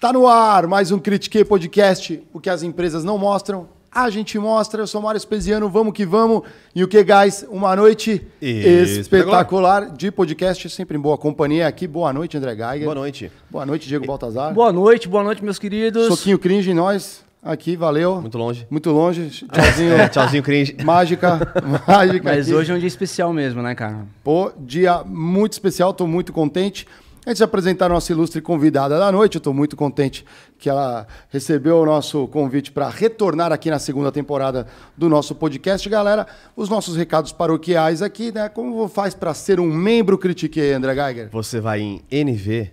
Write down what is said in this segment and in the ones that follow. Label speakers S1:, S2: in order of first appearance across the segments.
S1: Tá no ar mais um Critique Podcast, o que as empresas não mostram, a gente mostra. Eu sou Mário Espesiano, vamos que vamos. E o que, guys? Uma noite espetacular de podcast, sempre em boa companhia aqui. Boa noite, André Geiger. Boa noite. Boa noite, Diego Baltazar. Boa noite, boa noite, meus queridos. Soquinho cringe, nós. Aqui, valeu. Muito longe. Muito longe. Tchauzinho. é, tchauzinho, cringe. Mágica. Mágica. Mas aqui. hoje é um dia especial
S2: mesmo, né, cara?
S1: Pô, dia muito especial, tô muito contente. Antes de apresentar a nossa ilustre convidada da noite, eu estou muito contente que ela recebeu o nosso convite para retornar aqui na segunda temporada do nosso podcast. Galera, os nossos recados paroquiais aqui, né? Como faz para ser um membro Critique, André Geiger? Você vai em nv.com.br.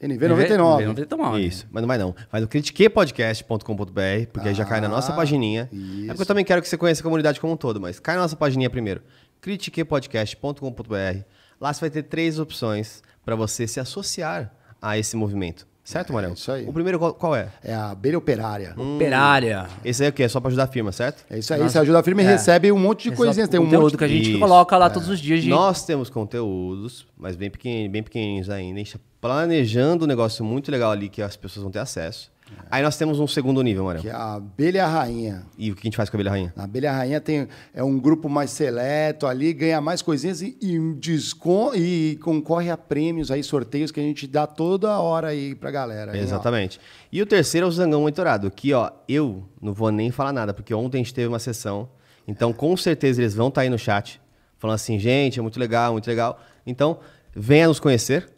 S3: NV99. NV99. Isso, mas não vai não. Vai no critiquepodcast.com.br, porque aí já cai na nossa ah, pagininha. Isso. É porque eu também quero que você conheça a comunidade como um todo, mas cai na nossa pagininha primeiro. critiquepodcast.com.br Lá você vai ter três opções para você se associar a esse movimento. Certo, Morel? É isso aí. O primeiro qual, qual é? É a abelha operária. Hum. Operária. Esse aí é o quê? É só para ajudar a firma, certo? É isso aí. Nossa. Você ajuda a firma e é. recebe um monte de é coisinhas. Tem um conteúdo monte de... que a gente isso. coloca lá é. todos os dias. Nós temos conteúdos, mas bem, pequenos, bem pequenininhos ainda. A gente está planejando um negócio muito legal ali que as pessoas vão ter acesso. É. Aí nós
S1: temos um segundo nível, Maria. Que é a abelha rainha. E o que a gente faz com a abelha rainha? A abelha rainha tem, é um grupo mais seleto ali, ganha mais coisinhas e, e, descon, e concorre a prêmios aí, sorteios que a gente dá toda hora aí pra galera. Hein, Exatamente. Ó. e o terceiro é o Zangão
S3: Monitorado, que ó, eu não vou nem falar nada, porque ontem a gente teve uma sessão. Então, é. com certeza, eles vão estar tá aí no chat falando assim, gente, é muito legal, muito legal. Então, venha nos conhecer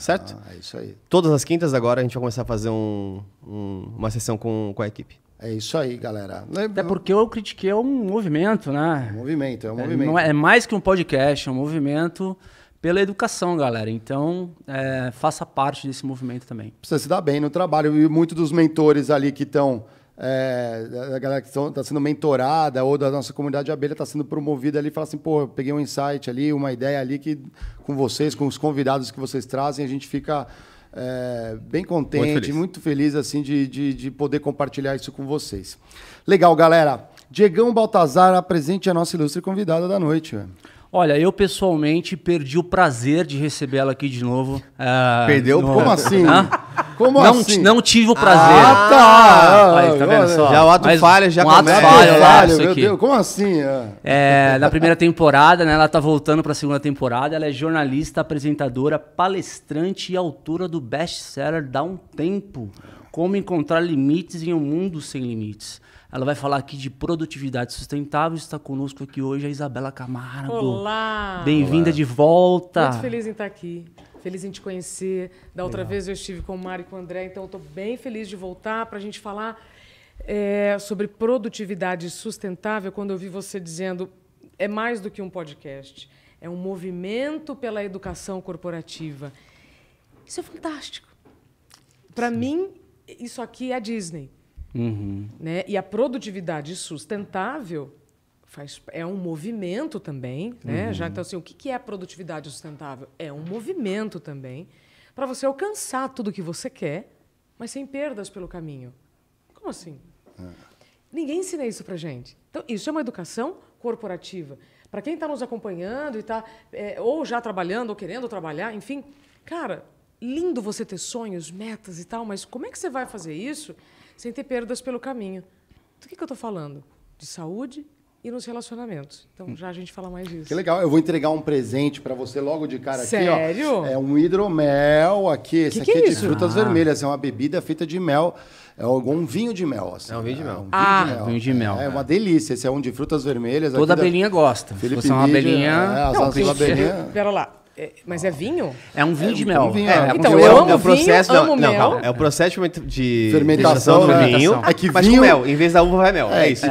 S3: certo? Ah, é isso aí. Todas as quintas agora a gente vai começar a fazer um, um, uma sessão com, com a equipe. É isso aí, galera.
S2: Até porque eu critiquei é um movimento, né? Um movimento, é um é, movimento. É, é, mais que um podcast, é um movimento pela educação, galera. Então, é, faça parte desse movimento também.
S1: Precisa se dar bem no trabalho. E muitos dos mentores ali que estão é, da galera que está sendo mentorada ou da nossa comunidade de abelha está sendo promovida ali, fala assim, pô, peguei um insight ali, uma ideia ali que com vocês, com os convidados que vocês trazem, a gente fica é, bem contente, muito feliz. muito feliz, assim de, de, de poder compartilhar isso com vocês. Legal, galera. Diegão Baltazar, apresente a nossa ilustre convidada da noite. Velho.
S2: Olha, eu pessoalmente perdi o prazer de receber ela aqui de novo. Uh, Perdeu? No... Como assim? Hã? Como não, assim? Não tive o ah, prazer. Ah, tá! Aí, tá vendo só? Já o ato Mas falha, já um ato falha, falha isso aqui. Deus, como
S1: assim? Ah.
S2: É, na primeira temporada, né, ela tá voltando pra segunda temporada, ela é jornalista, apresentadora, palestrante e autora do best-seller Dá um Tempo, Como Encontrar Limites em um Mundo Sem Limites. Ela vai falar aqui de produtividade sustentável. Está conosco aqui hoje a Isabela Camargo. Olá! Bem-vinda de volta. Muito
S4: feliz em estar aqui. Feliz em te conhecer. Da outra Legal. vez eu estive com o Mário e com o André, então estou bem feliz de voltar para a gente falar é, sobre produtividade sustentável. Quando eu vi você dizendo, é mais do que um podcast, é um movimento pela educação corporativa. Isso é fantástico. Para mim, isso aqui é a Disney. Uhum. Né? E a produtividade sustentável faz, é um movimento também. Né? Uhum. Já então, assim, o que é a produtividade sustentável? É um movimento também para você alcançar tudo o que você quer, mas sem perdas pelo caminho. Como assim? É. Ninguém ensina isso para gente. Então, isso é uma educação corporativa. Para quem está nos acompanhando e está é, ou já trabalhando ou querendo trabalhar, enfim, cara, lindo você ter sonhos, metas e tal, mas como é que você vai fazer isso sem ter perdas pelo caminho. Do que, que eu estou falando? De saúde e nos relacionamentos. Então hum. já a gente fala mais disso. Que
S1: legal. Eu vou entregar um presente para você logo de cara Sério? aqui. Sério? É um hidromel aqui. Esse que aqui que é, é de frutas ah. vermelhas. É uma bebida feita de mel. É algum vinho de mel, assim. É um vinho de é mel. É um vinho ah, de mel. vinho de mel. É, é, é, uma delícia. Esse é um de frutas vermelhas. Toda abelhinha da... gosta. Felipe Se você é uma abelhinha... É,
S3: as não, as abelhinha...
S4: Pera lá. É, mas é vinho? É um vinho é de mel. Um vinho, é, é então, eu amo é o processo, vinho, não, amo não, mel. Calma, é
S3: o processo de fermentação, do vinho, é que mas vinho... com mel. Em vez da uva, vai mel. É, é. isso.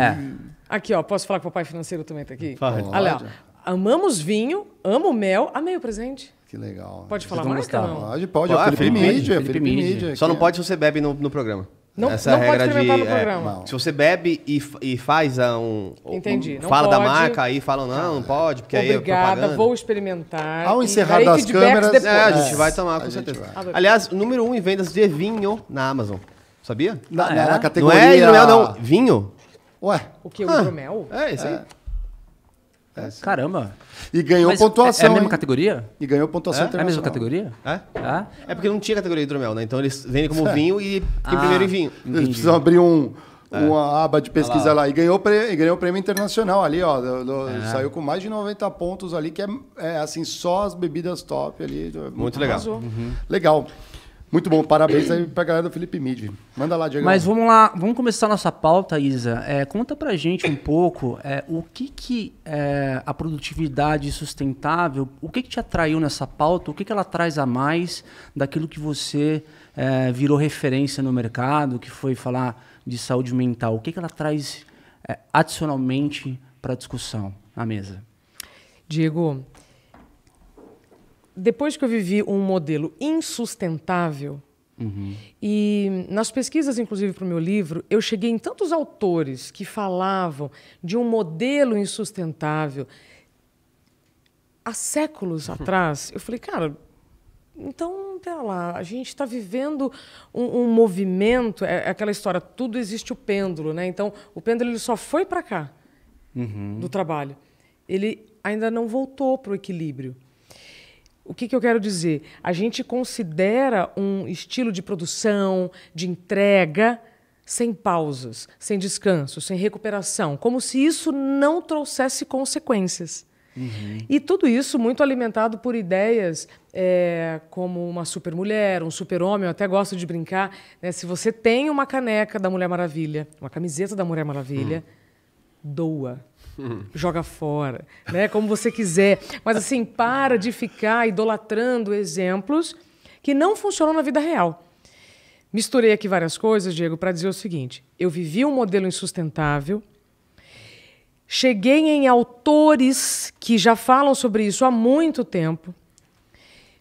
S4: Aqui, ó, posso falar que o papai financeiro também tá aqui? Olha, amamos vinho, amo mel, amei o presente. Que legal. Pode falar
S3: mais, Pode, pode. Ah, Felipe, Felipe Mídia. Só não pode se você bebe no, no programa. Não, Essa não regra pode de, no é, programa. É, se você bebe e, e faz um. Entendi. Um, fala pode. da marca aí, fala, não, não pode, porque Obrigada, aí é vou
S4: experimentar. Ao encerrar das câmeras. Depois. É, a gente é, vai tomar, com certeza.
S3: Aliás, número um em vendas de vinho na Amazon. Sabia? Na, ah, é? na categoria. Não é hidromel, não. Vinho.
S1: Ué. O que? O hidromel? é, isso aí. É. Caramba. E ganhou Mas pontuação. É, é a mesma hein? categoria? E ganhou pontuação é? É a mesma categoria?
S3: É? é? É porque não tinha categoria de hidromel, né? Então eles vendem como vinho e ah, primeiro em vinho. Entendi. Eles precisam abrir
S1: um, é. uma aba de pesquisa lá. lá. E ganhou, e ganhou o prêmio internacional ali, ó. Do, do, é. Saiu com mais de 90 pontos ali, que é, é assim, só as bebidas top ali. Muito, muito legal. Uhum. Legal. Muito bom, parabéns aí pra galera do Felipe Mid. Manda lá, Diego. Mas vamos
S2: lá, vamos começar a nossa pauta, Isa. É, conta pra gente um pouco é, o que, que é, a produtividade sustentável, o que, que te atraiu nessa pauta, o que, que ela traz a mais daquilo que você é, virou referência no mercado, que foi falar de saúde mental. O que, que ela traz é, adicionalmente para a discussão
S4: na mesa? Diego, depois que eu vivi um modelo insustentável, uhum. e nas pesquisas, inclusive, para o meu livro, eu cheguei em tantos autores que falavam de um modelo insustentável há séculos atrás. Eu falei, cara, então, pera lá, a gente está vivendo um, um movimento, é, é, aquela história, tudo existe o pêndulo, né? Então, o pêndulo ele só foi para cá uhum. do trabalho. Ele ainda não voltou para o equilíbrio. O que, que, eu quero dizer? A gente considera um estilo de produção, de entrega, sem pausas, sem descanso, sem recuperação, como se isso não trouxesse consequências. Uhum. E tudo isso muito alimentado por ideias é, como uma supermulher, um super-homem. Eu até gosto de brincar. Né? Se você tem uma caneca da Mulher Maravilha, uma camiseta da Mulher Maravilha, uhum. doa. Joga fora, né? Como você quiser. Mas assim, para de ficar idolatrando exemplos que não funcionam na vida real. Misturei aqui várias coisas, Diego, para dizer o seguinte: eu vivi um modelo insustentável, cheguei em autores que já falam sobre isso há muito tempo.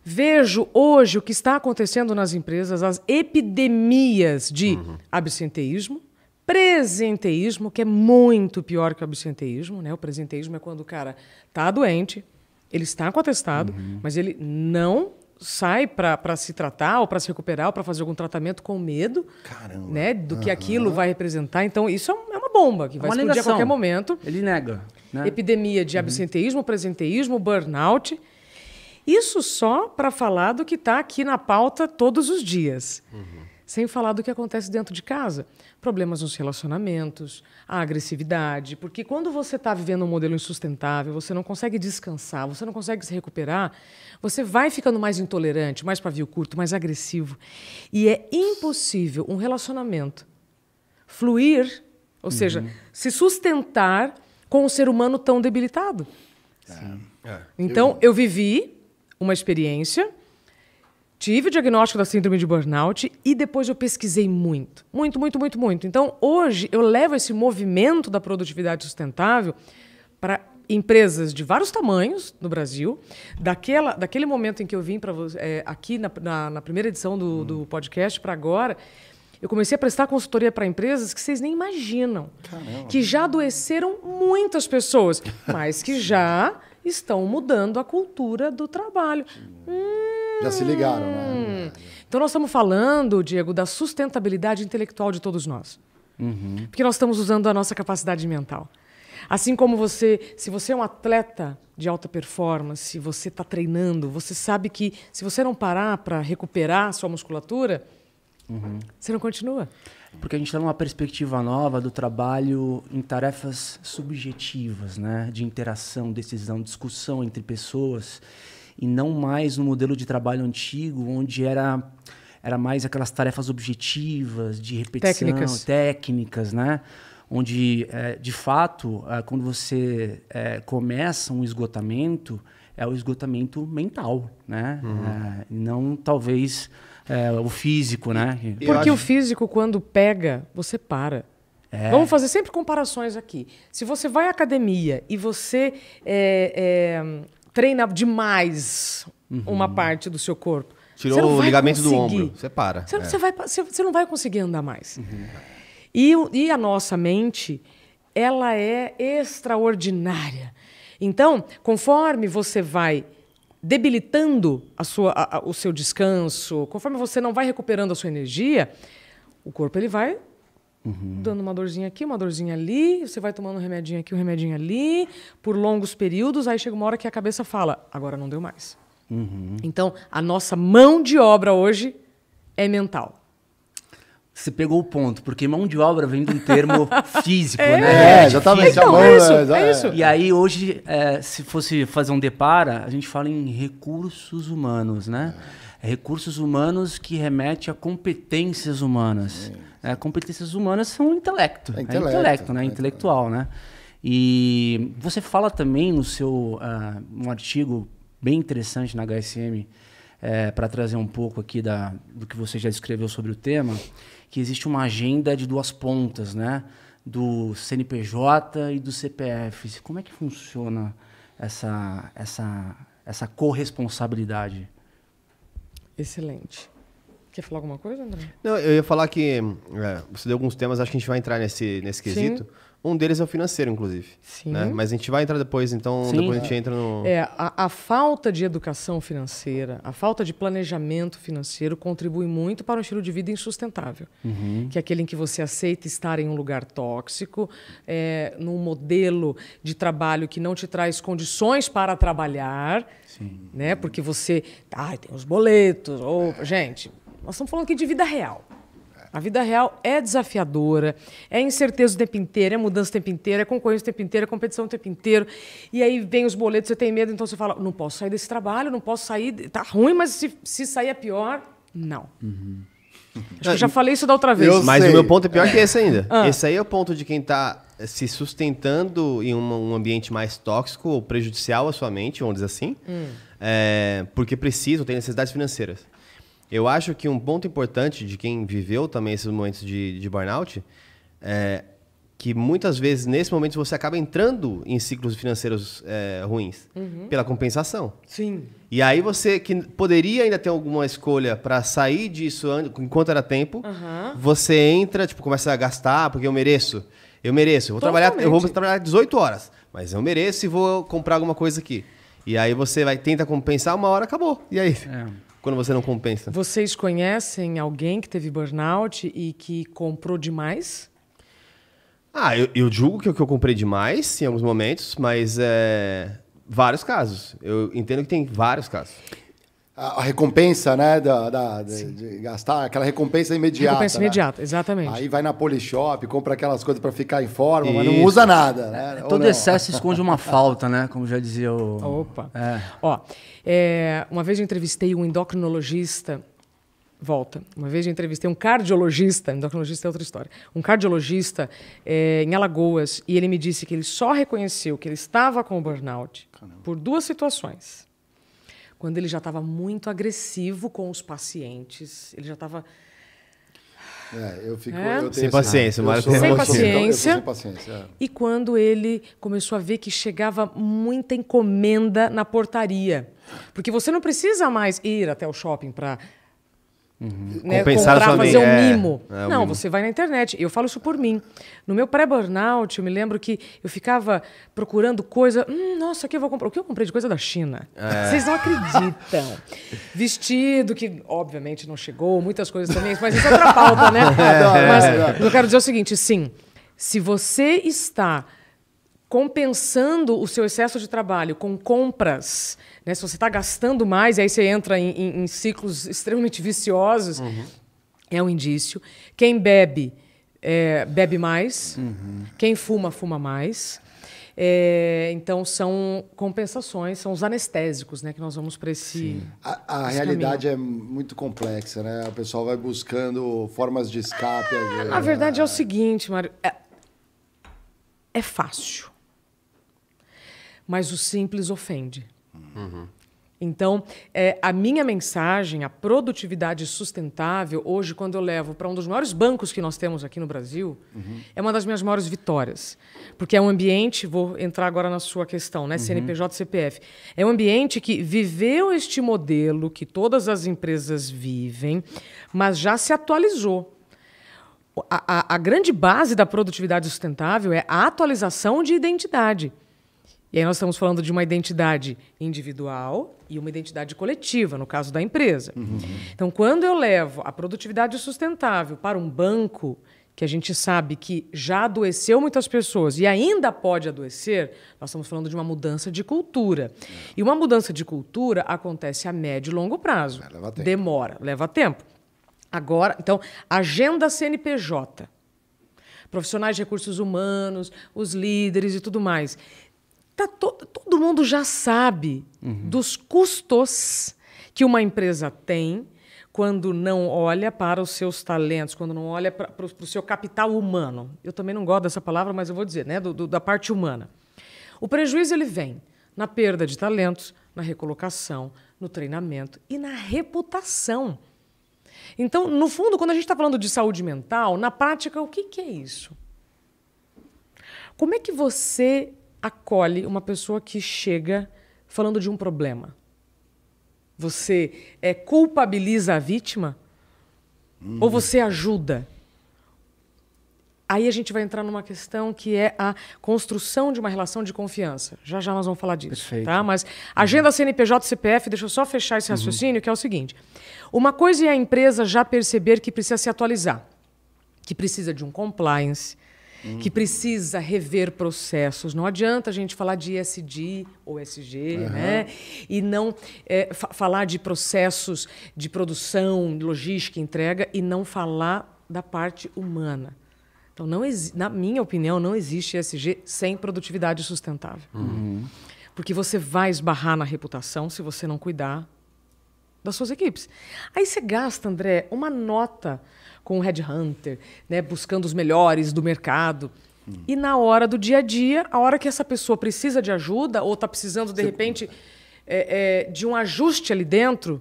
S4: Vejo hoje o que está acontecendo nas empresas, as epidemias de uhum. absenteísmo, presenteísmo, que é muito pior que o absenteísmo, né? O presenteísmo é quando o cara tá doente, ele está com atestado, uhum. mas ele não sai para se tratar ou para se recuperar ou para fazer algum tratamento com medo Caramba. né do que uhum. aquilo vai representar então isso é, é uma bomba que é vai explodir negação. a qualquer momento ele nega né? epidemia de uhum. absenteísmo presenteísmo burnout isso só para falar do que está aqui na pauta todos os dias uhum. Sem falar do que acontece dentro de casa. Problemas nos relacionamentos, a agressividade. Porque quando você está vivendo um modelo insustentável, você não consegue descansar, você não consegue se recuperar, você vai ficando mais intolerante, mais pavio curto, mais agressivo. E é impossível um relacionamento fluir, ou uhum. seja, se sustentar com um ser humano tão debilitado.
S5: Sim. É.
S4: Então, eu vivi uma experiência tive o diagnóstico da síndrome de burnout e depois eu pesquisei muito, muito, muito, muito, muito. Então, hoje eu levo esse movimento da produtividade sustentável para empresas de vários tamanhos no Brasil. Daquela, daquele momento em que eu vim para é, aqui na, na, na, primeira edição do, do hum. podcast para agora, eu comecei a prestar consultoria para empresas que vocês nem imaginam, Caramba. que já adoeceram muitas pessoas, mas que já estão mudando a cultura do trabalho. Hum. Já se ligaram, né? Então, nós estamos falando, Diego, da sustentabilidade intelectual de todos nós. Uhum. Porque nós estamos usando a nossa capacidade mental. Assim como você, se você é um atleta de alta performance, você está treinando, você sabe que se você não parar para recuperar sua musculatura, Uhum. Você não continua? Porque a gente está
S2: numa perspectiva nova do trabalho em tarefas subjetivas, né? De interação, decisão, discussão entre pessoas. E não mais no modelo de trabalho antigo, onde era, era mais aquelas tarefas objetivas, de repetição, técnicas, técnicas né? Onde, é, de fato, é, quando você é, começa um esgotamento, é o esgotamento mental, né? Uhum. É, não, talvez é, o físico, né? Porque acho... o
S4: físico, quando pega, você para.
S2: É.
S5: Vamos fazer
S4: sempre comparações aqui. Se você vai à academia e você é, é treina demais uhum. uma parte do seu corpo, tirou o ligamento conseguir. do ombro, você
S3: para. Você, é. você, vai,
S4: você, você, não vai conseguir andar mais. Uhum. E, e a nossa mente, ela é extraordinária. Então, conforme você vai debilitando a sua, a, a, o seu descanso, conforme você não vai recuperando a sua energia, o corpo ele vai uhum. dando uma dorzinha aqui, uma dorzinha ali, você vai tomando um remedinho aqui, um remedinho ali, por longos períodos, aí chega uma hora que a cabeça fala, agora não deu mais. Uhum. Então, a nossa mão de obra hoje é mental.
S2: Você pegou o ponto, porque mão de obra vem de um termo
S4: físico, é, né? É, é exatamente. É então, mão, é, isso, é, é, isso, E aí, hoje,
S2: é, se fosse fazer um depara, a gente fala em recursos humanos, né? Recursos humanos que remete a competências humanas. Né? competências humanas são intelecto. É intelecto, intelecto né? Intelectual, né? E você fala também no seu uh, um artigo bem interessante na HSM, é, para trazer um pouco aqui da, do que você já descreveu sobre o tema, que existe uma agenda de duas pontas, né? Do CNPJ e do CPF. Como é que funciona essa, essa, essa corresponsabilidade?
S4: Excelente. Quer falar alguma coisa, André? Não, eu
S3: ia falar que é, você deu alguns temas, acho que a gente vai entrar nesse, nesse quesito. Sim um deles é o financeiro, inclusive. Sim. Né? Mas a gente vai entrar depois, então Sim. depois a gente entra no. É,
S4: a, a, falta de educação financeira, a falta de planejamento financeiro contribui muito para um estilo de vida insustentável. Uhum. Que é aquele em que você aceita estar em um lugar tóxico, é, num modelo de trabalho que não te traz condições para trabalhar. Sim. Né? Porque você. Ai, tem os boletos. Ou... Gente, nós estamos falando aqui de vida real. A vida real é desafiadora, é incerteza o tempo inteiro, é mudança o tempo inteiro, é concorrência o tempo inteiro, é competição o tempo inteiro. E aí vem os boletos, você tem medo, então você fala: não posso sair desse trabalho, não posso sair. Tá ruim, mas se, se sair é pior, não. Uhum. Acho que já é, falei isso da outra vez. Eu mas sei. o meu ponto é pior que esse ainda. Ah. Esse
S3: aí é o ponto de quem está se sustentando em uma, um ambiente mais tóxico ou prejudicial à sua mente, vamos dizer assim, hum. é, porque precisa, tem necessidades financeiras. Eu acho que um ponto importante de quem viveu também esses momentos de, de burnout é que muitas vezes, nesse momento, você acaba entrando em ciclos financeiros é, ruins uhum. pela compensação. Sim. E aí você, que poderia ainda ter alguma escolha para sair disso enquanto era tempo, uhum. você entra, tipo, começa a gastar, ah, porque eu mereço. Eu mereço. Eu vou, trabalhar, eu vou trabalhar 18 horas, mas eu mereço e vou comprar alguma coisa aqui. E aí você vai tenta compensar, uma hora acabou. E aí? É quando você não compensa?
S4: Vocês conhecem alguém que teve burnout e que comprou demais?
S3: Ah, eu, eu julgo que o que eu comprei demais em alguns momentos, mas é, vários casos. Eu entendo que tem vários casos
S1: a recompensa, né? Da, da de, de, gastar aquela recompensa imediata. Recompensa né? imediata, exatamente. Aí vai na Polishop, compra aquelas coisas para ficar em forma, Isso. mas não usa nada, né? É todo excesso esconde uma falta,
S2: né? Como já dizia o.
S4: Opa! É. Ó, é, uma vez eu entrevistei um endocrinologista. Volta. Uma vez eu entrevistei um cardiologista, endocrinologista é outra história, um cardiologista é, em Alagoas, e ele me disse que ele só reconheceu que ele estava com o burnout Caramba. por duas situações quando ele já estava muito agressivo com os pacientes, ele já estava.
S1: É, eu fico. É? Eu sem paciência, sem paciência. Sem paciência
S4: E quando ele começou a ver que chegava muita encomenda na portaria. Porque você não precisa mais ir até o shopping para
S5: Uhum. Né, Compensar comprar, fazer um é, mimo. É não, mimo. você
S4: vai na internet. Eu falo isso por mim. No meu pré-burnout, eu me lembro que eu ficava procurando coisa. Hum, nossa, aqui eu vou comprar. O que eu comprei de coisa da China? É. Vocês não acreditam. Vestido, que obviamente não chegou, muitas coisas também, mas isso é outra pauta, né? Adoro, é, é. mas eu quero dizer é o seguinte: sim, se você está compensando o seu excesso de trabalho com compras né? Se você está gastando mais, aí você entra em, em, em ciclos extremamente viciosos, uhum. é um indício. Quem bebe, é, bebe mais. Uhum. Quem fuma, fuma mais. É, então são compensações, são os anestésicos, né? Que nós vamos para esse. Sim. A, a esse realidade
S1: caminho. é muito complexa, né? O pessoal vai buscando formas de escape. Ah, a verdade
S4: é o é. seguinte, Mário. É, é fácil. Mas o simples ofende. Uhum. Então, é, a minha mensagem, a produtividade sustentável, hoje, quando eu levo para um dos maiores bancos que nós temos aqui no Brasil, uhum. é uma das minhas maiores vitórias. Porque é um ambiente, vou entrar agora na sua questão, né? Uhum. CNPJ CPF. É um ambiente que viveu este modelo que todas as empresas vivem, mas já se atualizou. a, a, a grande base da produtividade sustentável é a atualização de identidade. E aí nós estamos falando de uma identidade individual e uma identidade coletiva, no caso da empresa. Uhum. Então, quando eu levo a produtividade sustentável para um banco que a gente sabe que já adoeceu muitas pessoas e ainda pode adoecer, nós estamos falando de uma mudança de cultura. E uma mudança de cultura acontece a médio e longo prazo. É, leva tempo. Demora, leva tempo. Agora, então, agenda CNPJ. Profissionais de recursos humanos, os líderes e tudo mais Tá to todo mundo já sabe uhum. dos custos que uma empresa tem quando não olha para os seus talentos, quando não olha para, o seu capital humano. Eu também não gosto dessa palavra, mas eu vou dizer, né, do, do, da parte humana. O prejuízo ele vem na perda de talentos, na recolocação, no treinamento e na reputação. Então, no fundo, quando a gente está falando de saúde mental, na prática, o que, que é isso? Como é que você acolhe uma pessoa que chega falando de um problema? Você é, culpabiliza a vítima? Hum. Ou você ajuda? Aí a gente vai entrar numa questão que é a construção de uma relação de confiança. Já já nós vamos falar disso. Tá? Perfeito. Tá? Mas agenda CNPJ CPF, deixa eu só fechar esse uhum. raciocínio, uhum. que é o seguinte: uma coisa é a empresa já perceber que precisa se atualizar, que precisa de um compliance, hum. que precisa rever processos. Não adianta a gente falar de ESG ou SG, uhum. né? E não é, fa falar de processos de produção, logística, entrega e não falar da parte humana. Então, não na minha opinião, não existe ESG sem produtividade sustentável. Uhum. Porque você vai esbarrar na reputação se você não cuidar das suas equipes. Aí você gasta, André, uma nota com o headhunter, né, buscando os melhores do mercado. Hum. E na hora do dia a dia, a hora que essa pessoa precisa de ajuda ou está precisando, de Você... repente, é, é, de um ajuste ali dentro,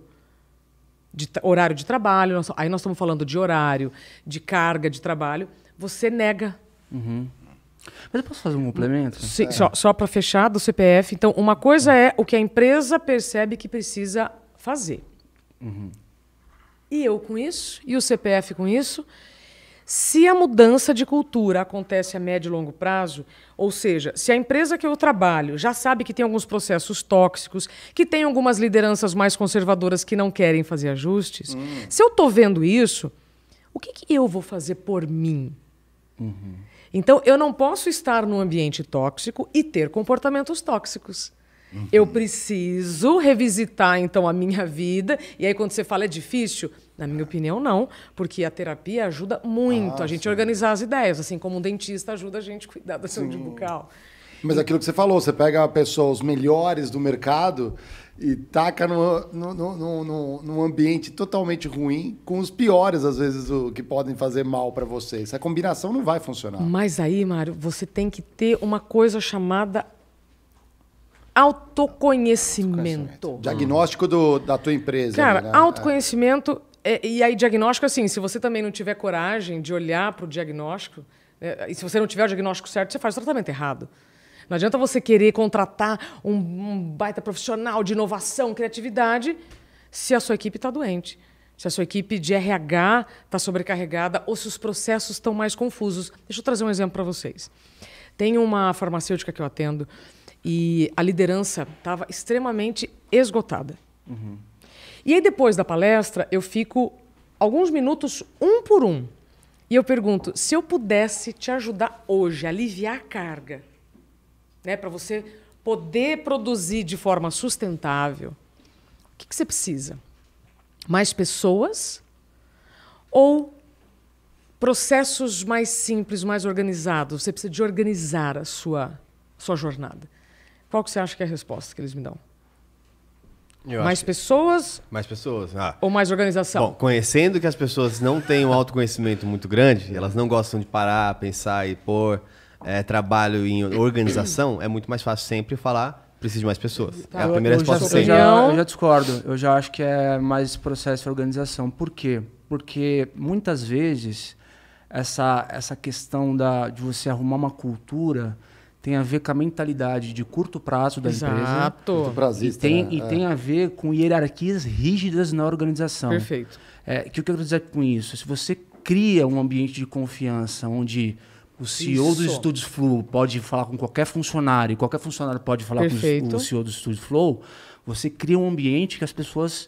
S4: de horário de trabalho, nós, aí nós estamos falando de horário, de carga de trabalho, você nega. Uhum. Mas eu posso fazer um complemento? Sim, é. Só, só para fechar do CPF. Então, uma coisa é o que a empresa percebe que precisa fazer. Uhum. E eu com isso, e o CPF com isso. Se a mudança de cultura acontece a médio e longo prazo, ou seja, se a empresa que eu trabalho já sabe que tem alguns processos tóxicos, que tem algumas lideranças mais conservadoras que não querem fazer ajustes, hum. se eu estou vendo isso, o que, que, eu vou fazer por mim? Uhum. Então, eu não posso estar num ambiente tóxico e ter comportamentos tóxicos. Uhum. Eu preciso revisitar, então, a minha vida. E aí, quando você fala é difícil, na minha opinião, não, porque a terapia ajuda muito ah, a gente sim. organizar as ideias, assim como um dentista ajuda a gente a cuidar da saúde bucal.
S1: Mas aquilo que você falou, você pega a pessoa, os melhores do mercado, e taca no, no, no, no, num ambiente totalmente ruim, com os piores, às vezes, o, que podem fazer mal para você. Essa combinação não vai funcionar.
S4: Mas aí, Mário, você tem que ter uma coisa chamada autoconhecimento.
S1: Diagnóstico do, da tua empresa. Cara, né?
S4: autoconhecimento. É, e aí, diagnóstico, assim, se você também não tiver coragem de olhar para o diagnóstico, é, e se você não tiver o diagnóstico certo, você faz o tratamento errado. Não adianta você querer contratar um, um baita profissional de inovação, criatividade, se a sua equipe está doente. Se a sua equipe de RH está sobrecarregada ou se os processos estão mais confusos. Deixa eu trazer um exemplo para vocês. Tem uma farmacêutica que eu atendo e a liderança estava extremamente esgotada. Uhum. E aí, depois da palestra, eu fico alguns minutos, um por um, e eu pergunto: se eu pudesse te ajudar hoje a aliviar a carga, né, para você poder produzir de forma sustentável, o que, que você precisa? Mais pessoas ou processos mais simples, mais organizados? Você precisa de organizar a sua, sua jornada. Qual que você acha que é a resposta que eles me dão? Eu mais pessoas?
S3: Mais pessoas. Ah. Ou mais organização? Bom, conhecendo que as pessoas não têm um autoconhecimento muito grande, elas não gostam de parar, pensar e pôr é, trabalho em organização, é muito mais fácil sempre falar preciso de mais pessoas. Tá, é a primeira eu, resposta já, sempre. Eu já, eu já
S2: discordo. Eu já acho que é mais processo de organização. Por quê? Porque muitas vezes essa, essa questão da, de você arrumar uma cultura tem a ver com a mentalidade de curto prazo da Exato. empresa. Exato. e tem, né? e é. tem a ver com hierarquias rígidas na organização. Perfeito. É, que o que eu quero dizer com isso? Se você cria um ambiente de confiança onde o CEO Isso. do Estúdios Flow pode falar com qualquer funcionário, e qualquer funcionário pode falar Perfeito. com o CEO do Estúdios Flow. Você cria um ambiente que as pessoas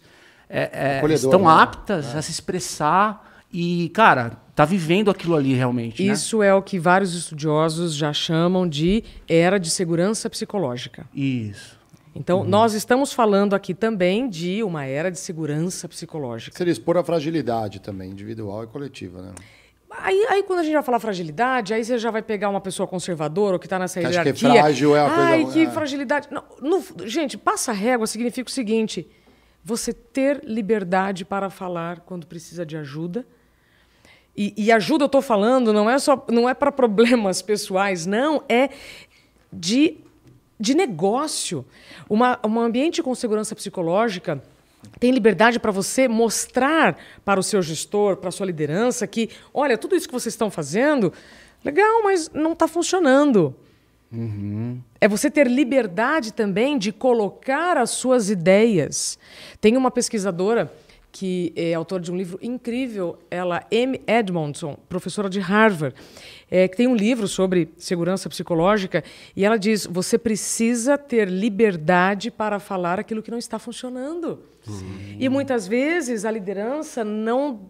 S2: é, é, estão né? aptas é. a se expressar e, cara, tá vivendo aquilo ali realmente. Né? Isso
S4: né? é o que vários estudiosos já chamam de era de segurança psicológica. Isso. Então, uhum. nós estamos falando aqui também de uma era de segurança psicológica. Seria expor a fragilidade também, individual e coletiva, né? Aí, aí, quando a gente vai falar fragilidade, aí você já vai pegar uma pessoa conservadora ou que está nessa Acho hierarquia. Acho que é frágil é a coisa... Ai, que é. fragilidade. Não, no, gente, passa régua significa o seguinte, você ter liberdade para falar quando precisa de ajuda, e, e ajuda, eu estou falando, não é só não é para problemas pessoais, não, é de, de negócio. Uma, um ambiente com segurança psicológica tem liberdade para você mostrar para o seu gestor, para a sua liderança, que, olha, tudo isso que vocês estão fazendo, legal, mas não está funcionando. Uhum. É você ter liberdade também de colocar as suas ideias. Tem uma pesquisadora que é autora de um livro incrível, ela, M. Edmondson, professora de Harvard, é, que tem um livro sobre segurança psicológica, e ela diz: você precisa ter liberdade para falar aquilo que não está funcionando. Sim. E muitas vezes a liderança não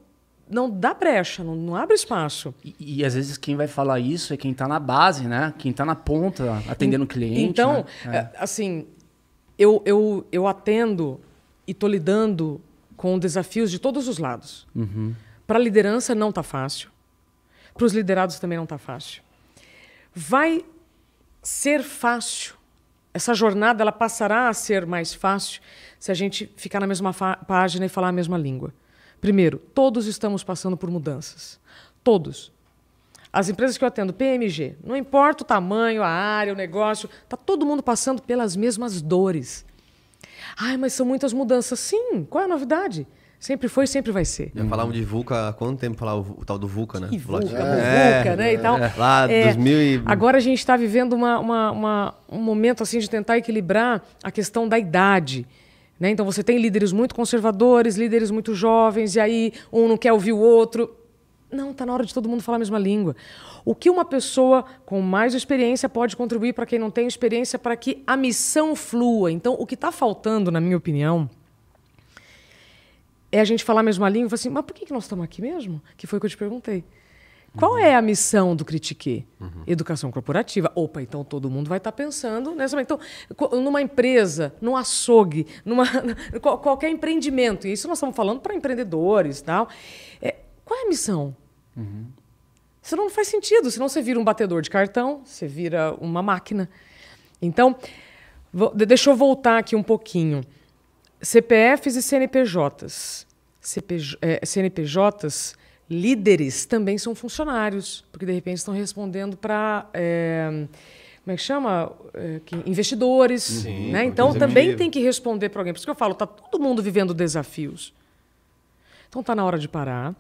S4: não dá brecha, não, não abre espaço. E, e, às vezes quem vai falar isso é quem está na base, né? Quem está na ponta, atendendo o cliente. Então, né? é. é assim, eu, eu, eu atendo e estou lidando com desafios de todos os lados. Uhum. Para a liderança não está fácil. Para os liderados também não está fácil. Vai ser fácil. Essa jornada ela passará a ser mais fácil se a gente ficar na mesma página e falar a mesma língua. Primeiro, todos estamos passando por mudanças. Todos. As empresas que eu atendo, PMG, não importa o tamanho, a área, o negócio, está todo mundo passando pelas mesmas dores. Ai, mas são muitas mudanças. Sim, qual é a novidade? Sempre foi, sempre vai ser. Já falavam
S3: de VUCA há quanto tempo falava o tal do VUCA, né? Que VUCA, é. VUCA, né? E É. Lá, é, 2000 e... Agora
S4: a gente está vivendo uma, uma, uma, um momento assim de tentar equilibrar a questão da idade. Né? Então você tem líderes muito conservadores, líderes muito jovens, e aí um não quer ouvir o outro. Não, está na hora de todo mundo falar a mesma língua. O que uma pessoa com mais experiência pode contribuir para quem não tem experiência para que a missão flua? Então, o que está faltando, na minha opinião, é a gente falar a mesma língua e assim, mas por que, que nós estamos aqui mesmo? Que foi o que eu te perguntei. Qual uhum. é a missão do Critique? Uhum. Educação corporativa. Opa, então todo mundo vai estar tá pensando nessa. Então, numa empresa, num açougue, numa, qualquer empreendimento, e isso nós estamos falando para empreendedores tal. É, qual é a missão? Uhum. Senão não faz sentido, senão você vira um batedor de cartão, você vira uma máquina. Então, vou, deixa eu voltar aqui um pouquinho. CPFs e CNPJs. CPJ, é, CNPJs, líderes, também são funcionários, porque de repente estão respondendo para. É, como é que chama? É, investidores. Sim, né? Então também tem que responder para alguém. Por isso que eu falo, está todo mundo vivendo desafios. Então está na hora de parar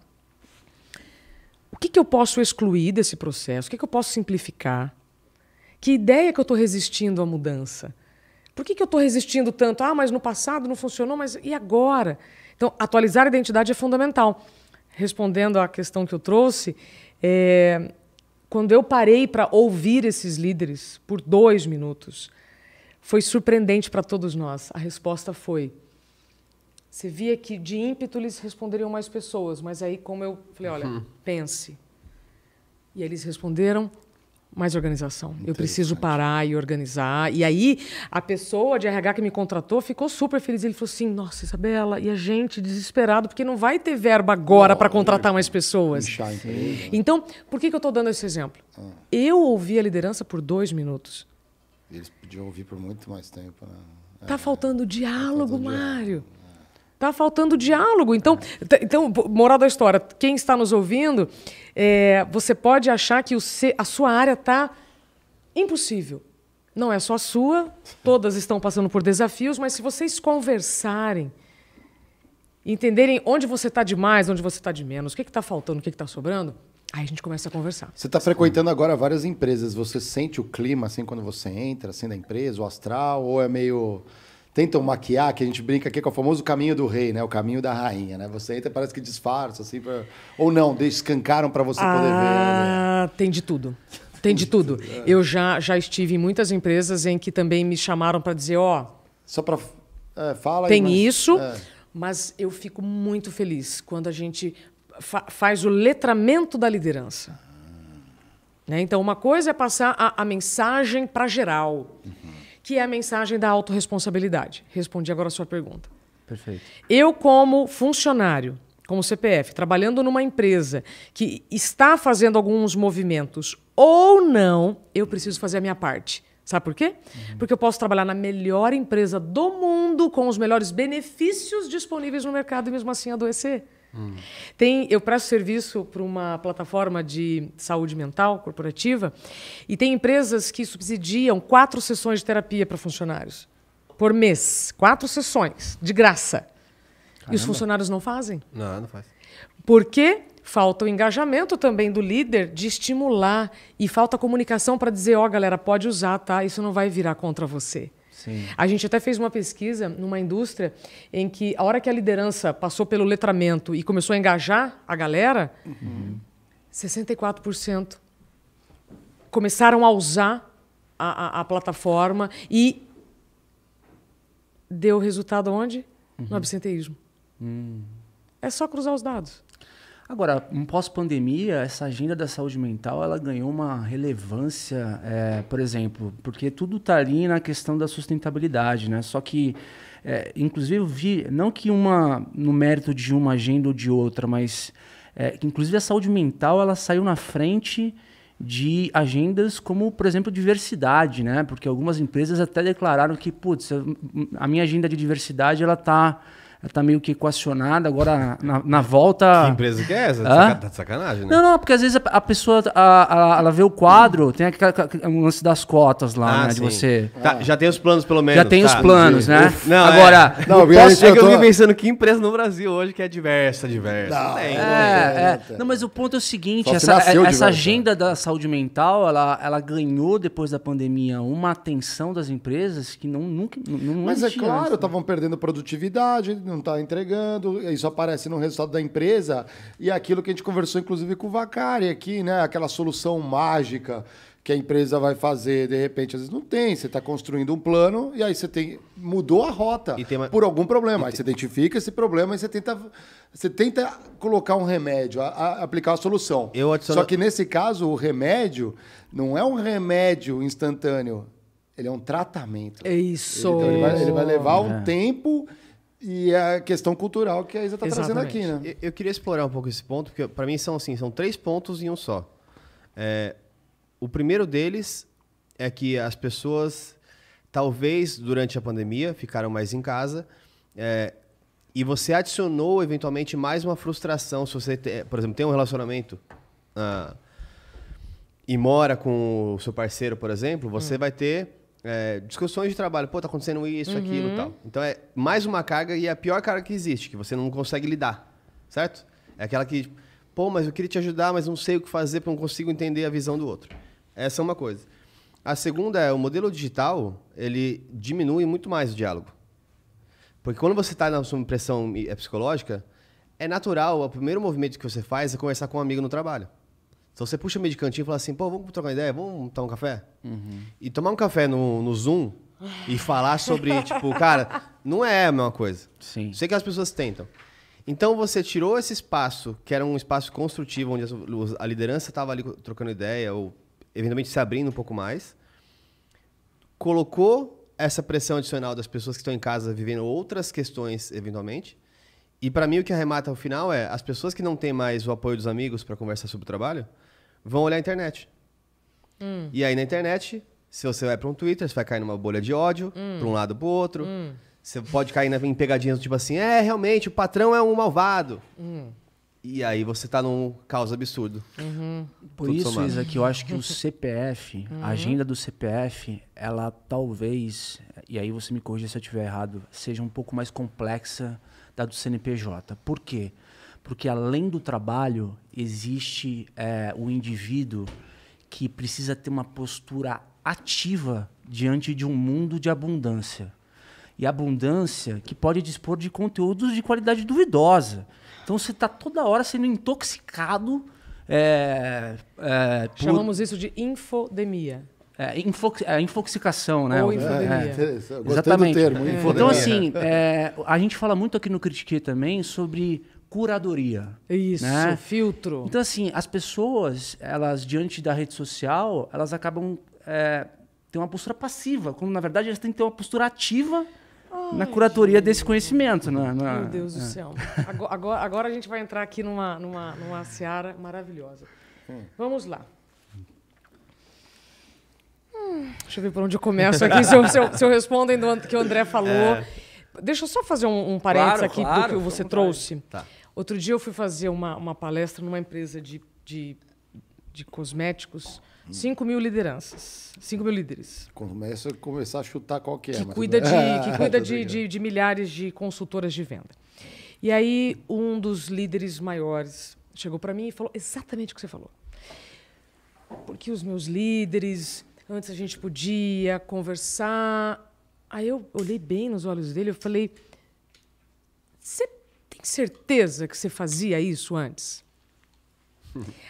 S4: que, que eu posso excluir desse processo? O que, que eu posso simplificar? Que ideia que eu estou resistindo à mudança? Por que, que eu estou resistindo tanto? Ah, mas no passado não funcionou, mas e agora? Então, atualizar a identidade é fundamental. Respondendo à questão que eu trouxe, é, quando eu parei para ouvir esses líderes por dois minutos, foi surpreendente para todos nós. A resposta foi: você via que de ímpeto eles responderiam mais pessoas, mas aí como eu falei, olha, uhum. pense. E eles responderam mais organização. Eu preciso parar e organizar. E aí a pessoa de RH que me contratou ficou super feliz. Ele falou assim: "Nossa, Isabela, e a gente desesperado porque não vai ter verba agora oh, para contratar mais pessoas". Então, por que, que eu estou dando esse exemplo? Ah. Eu ouvi a liderança por dois minutos.
S1: Eles podiam ouvir por muito mais tempo. Né?
S4: Tá é. faltando diálogo, tá faltando Mário. Diálogo. Tá faltando diálogo. Então, então moral da história, quem está nos ouvindo, é, você pode achar que o se, a sua área tá impossível. Não é só a sua, todas estão passando por desafios, mas se vocês conversarem, entenderem onde você está de mais, onde você está de menos, o que está faltando, o que está sobrando, aí a gente começa a conversar. Você
S1: está frequentando agora várias empresas. Você sente o clima assim quando você entra, assim, da empresa, o astral, ou é meio tentam maquiar, que a gente brinca aqui com o famoso caminho do rei, né? O caminho da rainha, né? Você entra parece que disfarça, assim, pra... ou não, descancaram para você ah, poder ver. Né?
S4: Ah, né? tem de tudo. Tem de tudo. É. Eu já, já estive em muitas empresas em que também me chamaram para dizer, ó... Oh, Só para... É, fala Tem aí, mas, isso, é. mas eu fico muito feliz quando a gente fa faz o letramento da liderança. Ah. Né? Então, uma coisa é passar a, a mensagem para geral. Uhum que é a mensagem da autorresponsabilidade. Respondi agora a sua pergunta. Perfeito. Eu, como funcionário, como CPF, trabalhando numa empresa que está fazendo alguns movimentos ou não, eu preciso fazer a minha parte. Sabe por quê? Uhum. Porque eu posso trabalhar na melhor empresa do mundo, com os melhores benefícios disponíveis no mercado e mesmo assim adoecer. Hum. Tem, eu presto serviço para uma plataforma de saúde mental corporativa e tem empresas que subsidiam quatro sessões de terapia para funcionários por mês, quatro sessões de graça.
S3: Caramba. E os funcionários não fazem? Não, não faz.
S4: Porque falta o engajamento também do líder de estimular e falta comunicação para dizer, ó, oh, galera, pode usar, tá? Isso não vai virar contra você. Sim. A gente até fez uma pesquisa numa indústria em que a hora que a liderança passou pelo letramento e começou a engajar a galera, uhum. 64% começaram a usar a, a, a, plataforma e deu resultado onde? Uhum. No absenteísmo. Uhum. É
S2: só cruzar os dados. Agora, pós-pandemia, essa agenda da saúde mental, ela ganhou uma relevância, é, por exemplo, porque tudo está ali na questão da sustentabilidade, né? Só que, é, inclusive, eu vi, não que uma, no mérito de uma agenda ou de outra, mas, é, inclusive, a saúde mental, ela saiu na frente de agendas como, por exemplo, diversidade, né? Porque algumas empresas até declararam que, putz, a minha agenda de diversidade, ela está tá meio que equacionada. Agora, na, na volta. Que empresa que é essa? Hã? Tá de sacanagem, né? Não, não, porque às vezes a, a pessoa a, a, ela vê o quadro, tem aquele lance das cotas lá, ah, né? Sim. De você.
S3: Tá, já tem os planos, pelo menos. Já tem tá, os planos, sim. né? Não, Agora. É, não, posso... é que eu tô... pensando que empresa no Brasil hoje que é diversa, diversa. Não, tem. É, né? é, é, é. é. não mas o ponto é o seguinte: essa, essa agenda da saúde
S1: mental, ela, ela ganhou depois da pandemia uma atenção das empresas que não, nunca. Não, não mas é claro, estavam né? perdendo produtividade não está entregando, isso aparece no resultado da empresa, e é aquilo que a gente conversou, inclusive, com o Vacari aqui, né? Aquela solução mágica que a empresa vai fazer, de repente, às vezes não tem. Você está construindo um plano e aí você tem mudou a rota uma... por algum problema. Aí você identifica esse problema e você tenta, você tenta colocar um remédio, a, a aplicar a solução. Adiciono... Só que nesse caso, o remédio não é um remédio instantâneo. Ele é um tratamento. É isso. Ele, então, ele, vai, ele vai levar é. um tempo e a questão cultural que a Isa está trazendo aqui,
S3: né? Eu, eu, queria explorar um pouco esse ponto, porque para mim são assim, são três pontos em um só. É, o primeiro deles é que as pessoas, talvez durante a pandemia, ficaram mais em casa. É, e você adicionou eventualmente mais uma frustração se você, te, por exemplo, tem um relacionamento ah, e mora com o seu parceiro, por exemplo, você hum. vai ter é, discussões de trabalho. Pô, tá acontecendo isso, uhum. aquilo e tal. Então é mais uma carga e é a pior carga que existe, que você não consegue lidar, certo? É aquela que, pô, mas eu queria te ajudar, mas não sei o que fazer porque não consigo entender a visão do outro. Essa é uma coisa. A segunda é o modelo digital, ele diminui muito mais o diálogo. Porque quando você está na sua impressão é, psicológica, é natural, o primeiro movimento que você faz é conversar com um amigo no trabalho. Então você puxa meio de cantinho e fala assim, pô, vamos trocar uma ideia, vamos tomar um café? Uhum. E tomar um café no, no Zoom e falar sobre, tipo, cara, não é a mesma coisa. Sim. Sei que as pessoas tentam. Então você tirou esse espaço, que era um espaço construtivo, onde a liderança estava ali trocando ideia, ou eventualmente se abrindo um pouco mais, colocou essa pressão adicional das pessoas que estão em casa vivendo outras questões, eventualmente. E para mim o que arremata ao final é as pessoas que não têm mais o apoio dos amigos para conversar sobre o trabalho, vão olhar a internet. Hum. E aí na internet, se você vai para um Twitter, você vai cair numa bolha de ódio, hum. para um lado pro outro. Hum. Você pode cair em pegadinhas tipo assim, é, realmente, o patrão é um malvado. Hum. E aí você tá num caos absurdo. Uhum. Por isso, somado. Isa, que eu acho
S2: que o CPF, uhum. a agenda do CPF, ela talvez, e aí você me corrija se eu estiver errado, seja um pouco mais complexa da do CNPJ. Por quê? porque além do trabalho existe é, o indivíduo que precisa ter uma postura ativa diante de um mundo de abundância e abundância que pode dispor de conteúdos de qualidade duvidosa. Então você está toda hora
S4: sendo intoxicado. É, é, por... Chamamos isso de infodemia.
S2: É, info, é, infoxicação, né? Ou é, infodemia.
S4: É, Exatamente. Termo, é. infodemia. Então, assim,
S2: é, a gente fala muito aqui no Critique também sobre curadoria. Isso, né? filtro. Então, assim, as pessoas, elas, diante da rede social, elas acabam. É, uma postura passiva, quando na verdade elas têm que ter uma postura ativa
S4: Ai, na curadoria gente. desse
S2: conhecimento. Na, né? na, Meu Deus é. do
S4: céu. Agora, agora, a gente vai entrar aqui numa, numa, numa seara maravilhosa. Hum. Vamos lá. Hum, deixa eu ver por onde eu começo aqui, se, eu, se, eu, se eu respondo o que o André falou. É. Deixa eu só fazer um, um parênteses claro, aqui claro, do que você trouxe. Tá. Outro dia eu fui fazer uma, uma palestra numa empresa de, de, de cosméticos. 5 hum. mil lideranças. 5 mil líderes.
S1: Começa a começar a chutar qualquer. que é, Que mas... cuida, de, que cuida tá de, de,
S4: de, milhares de consultoras de venda. E aí um dos líderes maiores chegou para mim e falou exatamente o que você falou. Porque os meus líderes, antes a gente podia conversar. Aí eu olhei bem nos olhos dele e falei, você tem certeza que você fazia isso antes?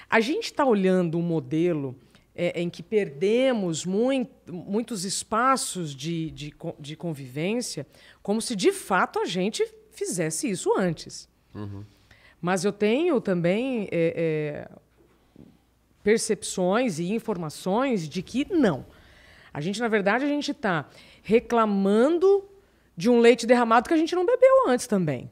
S4: A gente está olhando um modelo é, em que perdemos muito, muitos espaços de, de, de, convivência, como se de fato a gente fizesse isso antes. Uhum. Mas eu tenho também é, é, percepções e informações de que não. A gente, na verdade, a gente está reclamando de um leite derramado que a gente não bebeu antes também.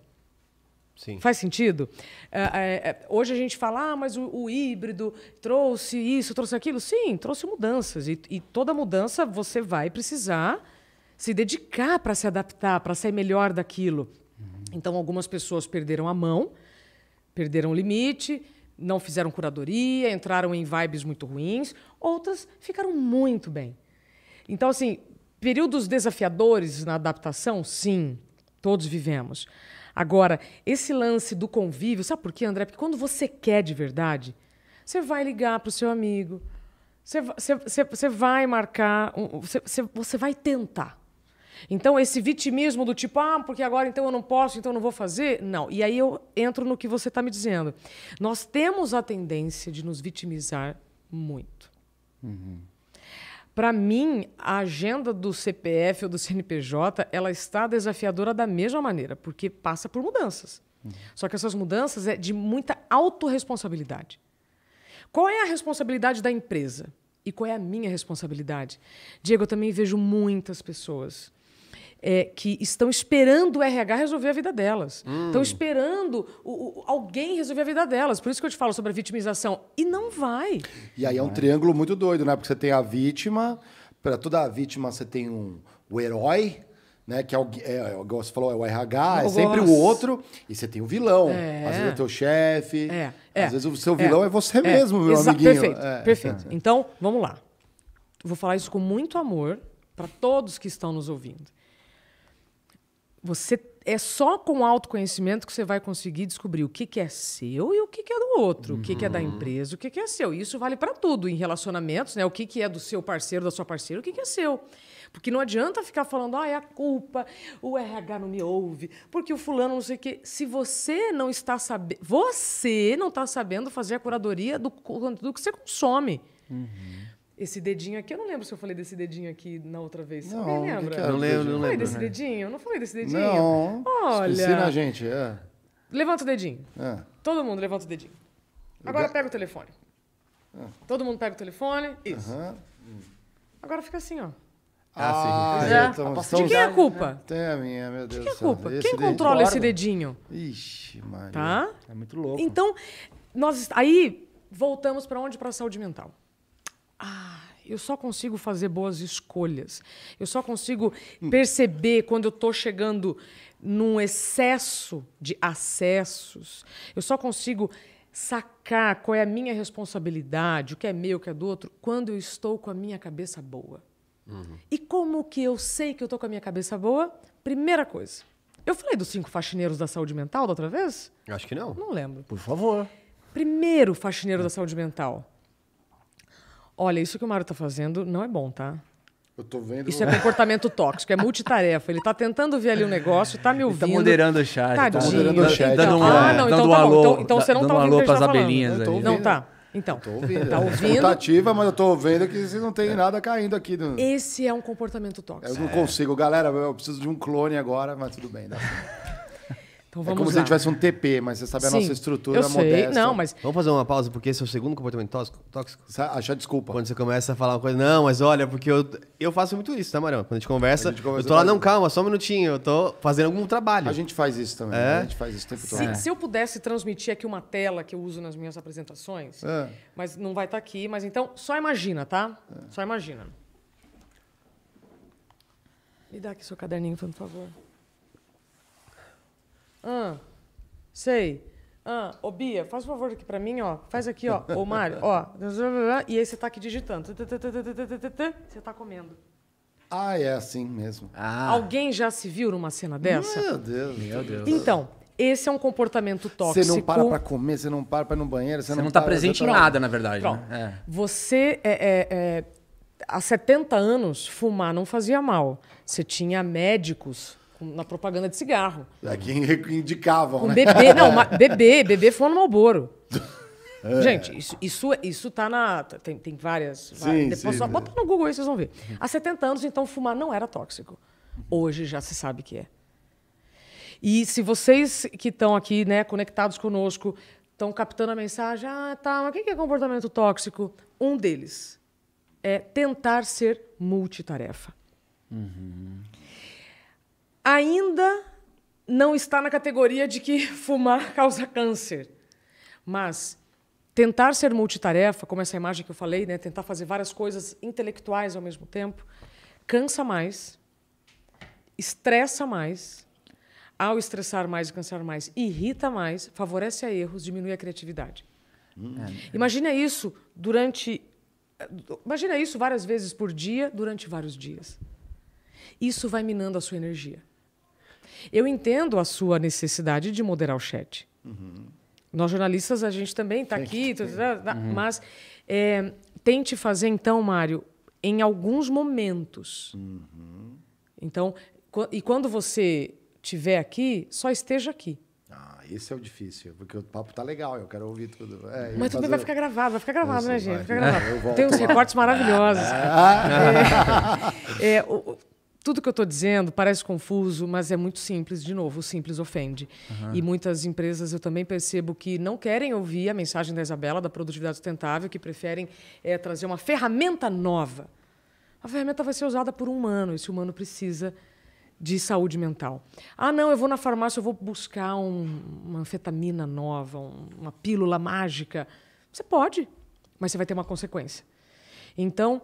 S4: Sim. Faz sentido? É, é, é, hoje a gente fala, ah, mas o, o, híbrido trouxe isso, trouxe aquilo. Sim, trouxe mudanças. E, e toda mudança você vai precisar se dedicar para se adaptar, para sair melhor daquilo. Uhum. Então, algumas pessoas perderam a mão, perderam o limite, não fizeram curadoria, entraram em vibes muito ruins. Outras ficaram muito bem. Então, assim, períodos desafiadores na adaptação, sim, todos vivemos. Agora, esse lance do convívio, sabe por quê, André? Porque quando você quer de verdade, você vai ligar para o seu amigo, você, você, você, você vai marcar, você, você vai tentar. Então, esse vitimismo do tipo, ah, porque agora então eu não posso, então eu não vou fazer, não. E aí eu entro no que você está me dizendo. Nós temos a tendência de nos vitimizar muito. Uhum. Para mim, a agenda do CPF ou do CNPJ, ela está desafiadora da mesma maneira, porque passa por mudanças. Uhum. Só que essas mudanças é de muita autorresponsabilidade. Qual é a responsabilidade da empresa? E qual é a minha responsabilidade? Diego, eu também vejo muitas pessoas é, que estão esperando o RH resolver a vida delas. Hum. Estão esperando o, o, alguém resolver a vida delas. Por isso que eu te falo sobre a vitimização. E não vai.
S1: E aí é um é. triângulo muito doido, né? Porque você tem a vítima, para toda a vítima você tem um, o herói, né? Que é, o, é, é você falou, é o RH, é, é sempre gosto. o outro, e você tem o vilão. É. Às vezes é teu chefe. É, é. Às vezes o seu vilão é, você mesmo, meu Exa amiguinho. Perfeito, perfeito.
S4: Então, vamos lá. Vou falar isso com muito amor para todos que estão nos ouvindo. Você é só com autoconhecimento que você vai conseguir descobrir o que, que é seu e o que, que é do outro, uhum. o que, que é da uhum. empresa, o que, que é seu. isso vale para tudo em relacionamentos, né? O que, que é do seu parceiro, da sua parceira, o que, que é seu. Porque não adianta ficar falando, ah, é a culpa, o RH não me ouve, porque o fulano não sei o quê. Se você não está sabendo, você não está sabendo fazer a curadoria do, do que você consome. Uhum. Esse dedinho aqui, eu não lembro se eu falei desse dedinho aqui na outra vez. Você não, lembra? Que que lembro, não lembro. Falei desse né? dedinho? Eu não falei desse dedinho? Não. Olha. Ensina a gente, é. Levanta o dedinho. É. Todo mundo levanta o dedinho. Agora pega o telefone. É. Todo mundo pega o telefone. Isso. Uh -huh. Agora fica assim, ó. Ah, sim. Ah, então, de quem é a culpa?
S1: É, tem a minha, meu Deus. De quem é a culpa? quem controla esse dedinho? Ixi, Maria. Tá?
S4: É muito louco. Então, nós aí voltamos para onde? Para a saúde mental. Ah, eu só consigo fazer boas escolhas. Eu só consigo hum. perceber quando eu estou chegando num excesso de acessos. Eu só consigo sacar qual é a minha responsabilidade, o que é meu, o que é do outro, quando eu estou com a minha cabeça boa. Uhum. E como que eu sei que eu estou com a minha cabeça boa? Primeira coisa. Eu falei dos cinco faxineiros da saúde mental da outra vez?
S3: Acho que não. Não
S4: lembro. Por favor. Primeiro faxineiro hum. da saúde mental Olha, isso que o Mário tá fazendo não é bom, tá? Eu tô vendo. Isso é comportamento tóxico, é multitarefa. Ele tá tentando ver ali o um negócio, tá me tá ouvindo. Ele tá moderando o chat. Está Tá moderando o chat. Dando ah, não, então tá bom. Então, então você não tá ouvindo o tá abelhinhas Não tá. Então, tô ouvindo. tá ouvindo? Tá
S1: ativa, mas eu tô vendo que vocês não tem é. nada caindo aqui. No...
S4: Esse é um comportamento tóxico. Eu não consigo.
S1: Galera, eu preciso de um clone agora, mas tudo bem. Dá então é vamos é como lá. se a gente tivesse um TP, mas você sabe a Sim, nossa estrutura eu é sei. modesta. Não,
S3: mas Vamos fazer uma pausa, porque esse é o segundo comportamento tóxico? tóxico? Achar desculpa. Quando você começa a falar uma coisa, não, mas olha, porque eu, eu faço muito isso, tá, Marão? Quando a gente conversa, A gente conversa eu tô lá, não, calma, só um minutinho, eu tô fazendo algum trabalho. A gente faz isso também. É? né? A gente faz isso o tempo todo. se, eu
S4: pudesse transmitir aqui uma tela que eu uso nas minhas apresentações, É. mas não vai estar tá aqui, mas então só imagina, tá? Só imagina. Me dá aqui seu caderninho, por favor. Ah, sei. Ah, ô Bia, faz um favor aqui pra mim, ó. Faz aqui, ó. Ô Mário, ó. E aí você tá aqui digitando. Você tá comendo. Ah, é assim mesmo. Ah. Alguém já se viu numa cena dessa? Meu Deus. Meu Deus. Então, esse é um comportamento tóxico. Você não para para
S1: comer, você não para para ir no banheiro, você, você não, não tá para, presente em nada, na verdade. Né? É.
S4: Você é, é, é há 70 anos fumar não fazia mal. Você tinha médicos na propaganda de cigarro. É quem
S1: indicava, né? Bebê, não, bebê,
S4: bebê foi no Malboro. É. Gente, isso, isso, isso tá na. Tem, tem várias. Sim, várias depois sim, só né. bota no Google aí, vocês vão ver. Há 70 anos, então, fumar não era tóxico. Hoje já se sabe que é. E se vocês que estão aqui, né, conectados conosco, estão captando a mensagem, ah, tá, mas o que é comportamento tóxico? Um deles é tentar ser multitarefa.
S5: Uhum
S4: ainda não está na categoria de que fumar causa câncer. Mas tentar ser multitarefa, como essa imagem que eu falei, né, tentar fazer várias coisas intelectuais ao mesmo tempo, cansa mais, estressa mais. Ao estressar mais e cansar mais, irrita mais, favorece a erros, diminui a criatividade. Hum. Imagina isso durante Imagina isso várias vezes por dia, durante vários dias. Isso vai minando a sua energia. Eu entendo a sua necessidade de moderar o chat. Uhum. Nós jornalistas, a gente também está aqui, tá, tá, tá, uhum. mas é, tente fazer então, Mário, em alguns momentos. Uhum. Então, e quando você tiver aqui, só esteja aqui.
S1: Ah, esse é o difícil, porque o papo tá legal, eu quero ouvir tudo. É, Mas tudo fazer... vai ficar gravado, vai ficar gravado, né, gente? Vai. gravado. Tem uns recortes maravilhosos. É. É. o,
S4: tudo que eu estou dizendo parece confuso, mas é muito simples. De novo, o simples ofende. Uhum. E muitas empresas eu também percebo que não querem ouvir a mensagem da Isabela da produtividade sustentável, que preferem é, trazer uma ferramenta nova. A ferramenta vai ser usada por um humano. Esse humano precisa de saúde mental. Ah, não, eu vou na farmácia, eu vou buscar um, uma anfetamina nova, um, uma pílula mágica. Você pode, mas você vai ter uma consequência. Então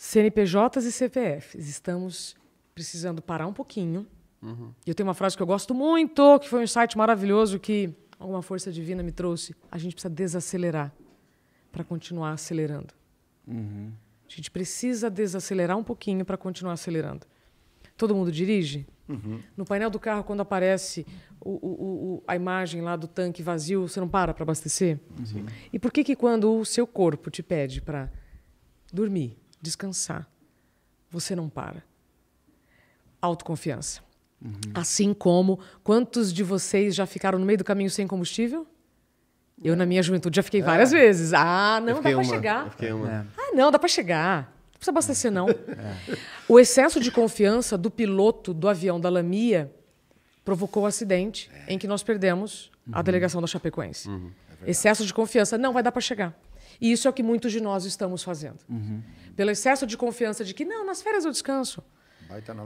S4: CNPJs e CPFs. Estamos precisando parar um pouquinho. Uhum. Eu tenho uma frase que eu gosto muito, que foi um site maravilhoso que alguma força divina me trouxe. A gente precisa desacelerar para continuar acelerando. Uhum. A gente precisa desacelerar um pouquinho para continuar acelerando. Todo mundo dirige? Uhum. No painel do carro, quando aparece o, o, o, a imagem lá do tanque vazio, você não para para abastecer? Uhum. E por que que quando o seu corpo te pede para dormir, descansar. Você não para. Autoconfiança. Uhum. Assim como quantos de vocês já ficaram no meio do caminho sem combustível? Eu, na minha juventude, já fiquei é. várias vezes. Ah, não, dá para chegar. É. Ah, não, dá para chegar. Não precisa abastecer, não. É. O excesso de confiança do piloto do avião da Lamia provocou o um acidente é. em que nós perdemos uhum. a delegação da Chapecoense. Uhum. excesso de confiança. Não, vai dar para chegar. E isso é o que muitos de nós estamos fazendo. Uhum. Pelo excesso de confiança de que, não, nas férias eu descanso.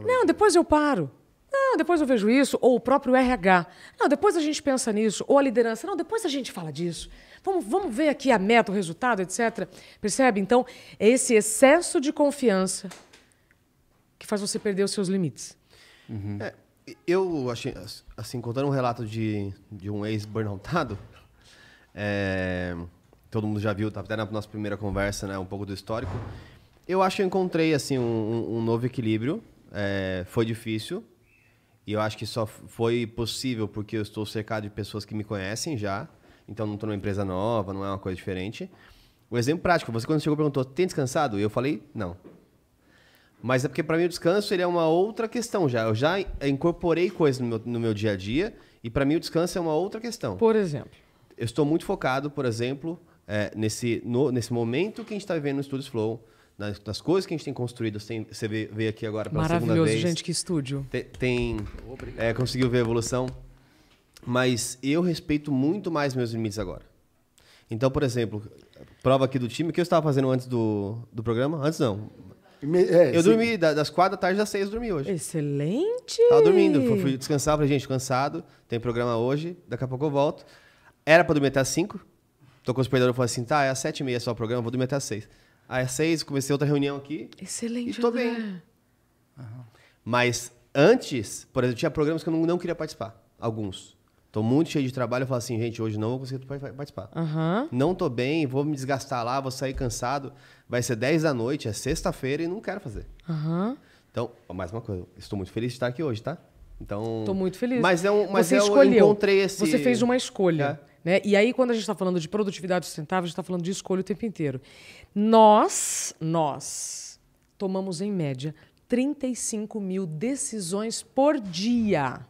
S4: Não, depois eu paro. Não, depois eu vejo isso. Ou o próprio RH. Não, depois a gente pensa nisso. Ou a liderança. Não, depois a gente fala disso. Vamos, vamos ver aqui a meta, o resultado, etc. Percebe? Então, é esse excesso de confiança que faz você perder os seus limites.
S3: Uhum. É, eu, achei, assim, contando um relato de, de um ex-burnoutado, é, todo mundo já viu, tá até na nossa primeira conversa, né? Um pouco do histórico. Eu acho que eu encontrei, assim, um, um novo equilíbrio. É, foi difícil. E eu acho que só foi possível porque eu estou cercado de pessoas que me conhecem já. Então, não estou numa empresa nova, não é uma coisa diferente. O um exemplo prático, você quando chegou perguntou, tem descansado? E eu falei, não. Mas é porque para mim o descanso ele é uma outra questão já. Eu já incorporei coisas no meu, no meu dia a dia e para mim o descanso é uma outra questão. Por exemplo? Eu estou muito focado, por exemplo, é, nesse, no, nesse momento que a gente está vivendo no Studios Flow, nas, nas, coisas que a gente tem construído, você vê, vê aqui agora pela segunda vez. Maravilhoso, gente, que estúdio. Tem, tem é, conseguiu ver a evolução. Mas eu respeito muito mais meus limites agora. Então, por exemplo, prova aqui do time, o que eu estava fazendo antes do, do programa? Antes não. É, eu sim. dormi das quatro da tarde às seis, eu
S4: dormi hoje. Excelente! Estava dormindo, fui
S3: descansar, falei, gente, cansado, tem programa hoje, daqui a pouco eu volto. Era para dormir até às cinco, com o e falou assim: tá, é às sete e meia só o programa, vou dormir até às seis. Aí, às seis, comecei outra reunião aqui. Excelente, E tô André. bem. Uhum. Mas antes, por exemplo, tinha programas que eu não, não queria participar. Alguns. Tô muito cheio de trabalho, eu falo assim, gente, hoje não vou conseguir participar. Uhum. Não tô bem, vou me desgastar lá, vou sair cansado. Vai ser 10 da noite, é sexta-feira e não quero fazer. Uhum. Então, mais uma coisa, estou muito feliz de estar aqui hoje, tá? Então. Tô muito feliz. Mas é um. Mas Você é um, escolheu. encontrei esse. Você fez
S4: uma escolha. É. Né? E aí, quando a gente está falando de produtividade sustentável, a gente está falando de escolha o tempo inteiro. Nós, nós, tomamos em média 35 mil decisões por dia.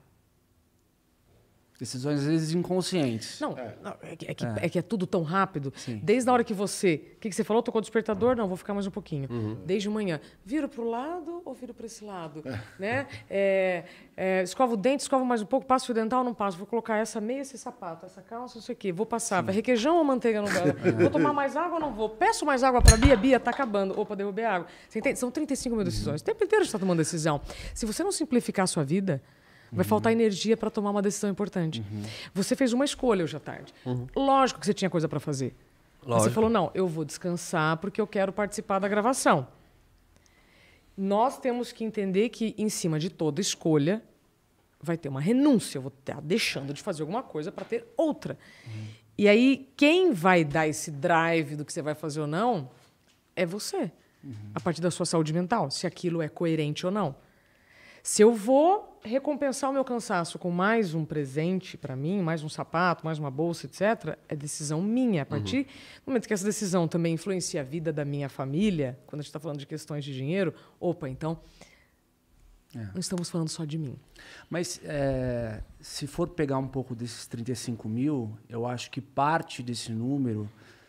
S4: Decisões às vezes inconscientes. Não, é, é, é, que, é, é. que é tudo tão rápido. Sim. Desde a hora que você. O que, que, você falou? Tocou o despertador? Não, vou ficar mais um pouquinho. Uhum. Desde manhã. Viro para o lado ou viro para esse lado? É. né? É, escovo o dente, escovo mais um pouco, passo o dental, não passo. Vou colocar essa meia, esse sapato, essa calça, não sei o quê. Vou passar. Vai requeijão ou manteiga no dela? vou tomar mais água ou não vou? Peço mais água para Bia? Bia, tá acabando. Opa, derrubei água. Você entende? São 35 mil decisões. Uhum. O tempo inteiro você está tomando decisão. Se você não simplificar a sua vida. Vai faltar uhum. energia para tomar uma decisão importante. Uhum. Você fez uma escolha hoje à tarde. Uhum. Lógico que você tinha coisa para fazer. Você falou: não, eu vou descansar porque eu quero participar da gravação. Nós temos que entender que, em cima de toda escolha, vai ter uma renúncia. Eu vou estar tá deixando de fazer alguma coisa para ter outra. Uhum. E aí, quem vai dar esse drive do que você vai fazer ou não é você, uhum. a partir da sua saúde mental, se aquilo é coerente ou não. Se eu vou recompensar o meu cansaço com mais um presente para mim, mais um sapato, mais uma bolsa, etc., é decisão minha. A partir uhum. do momento que essa decisão também influencia a vida da minha família, quando a gente está falando de questões de dinheiro, opa, então. É. Não estamos falando só de mim.
S2: Mas é, se for pegar um pouco desses 35 mil, eu acho que parte desse número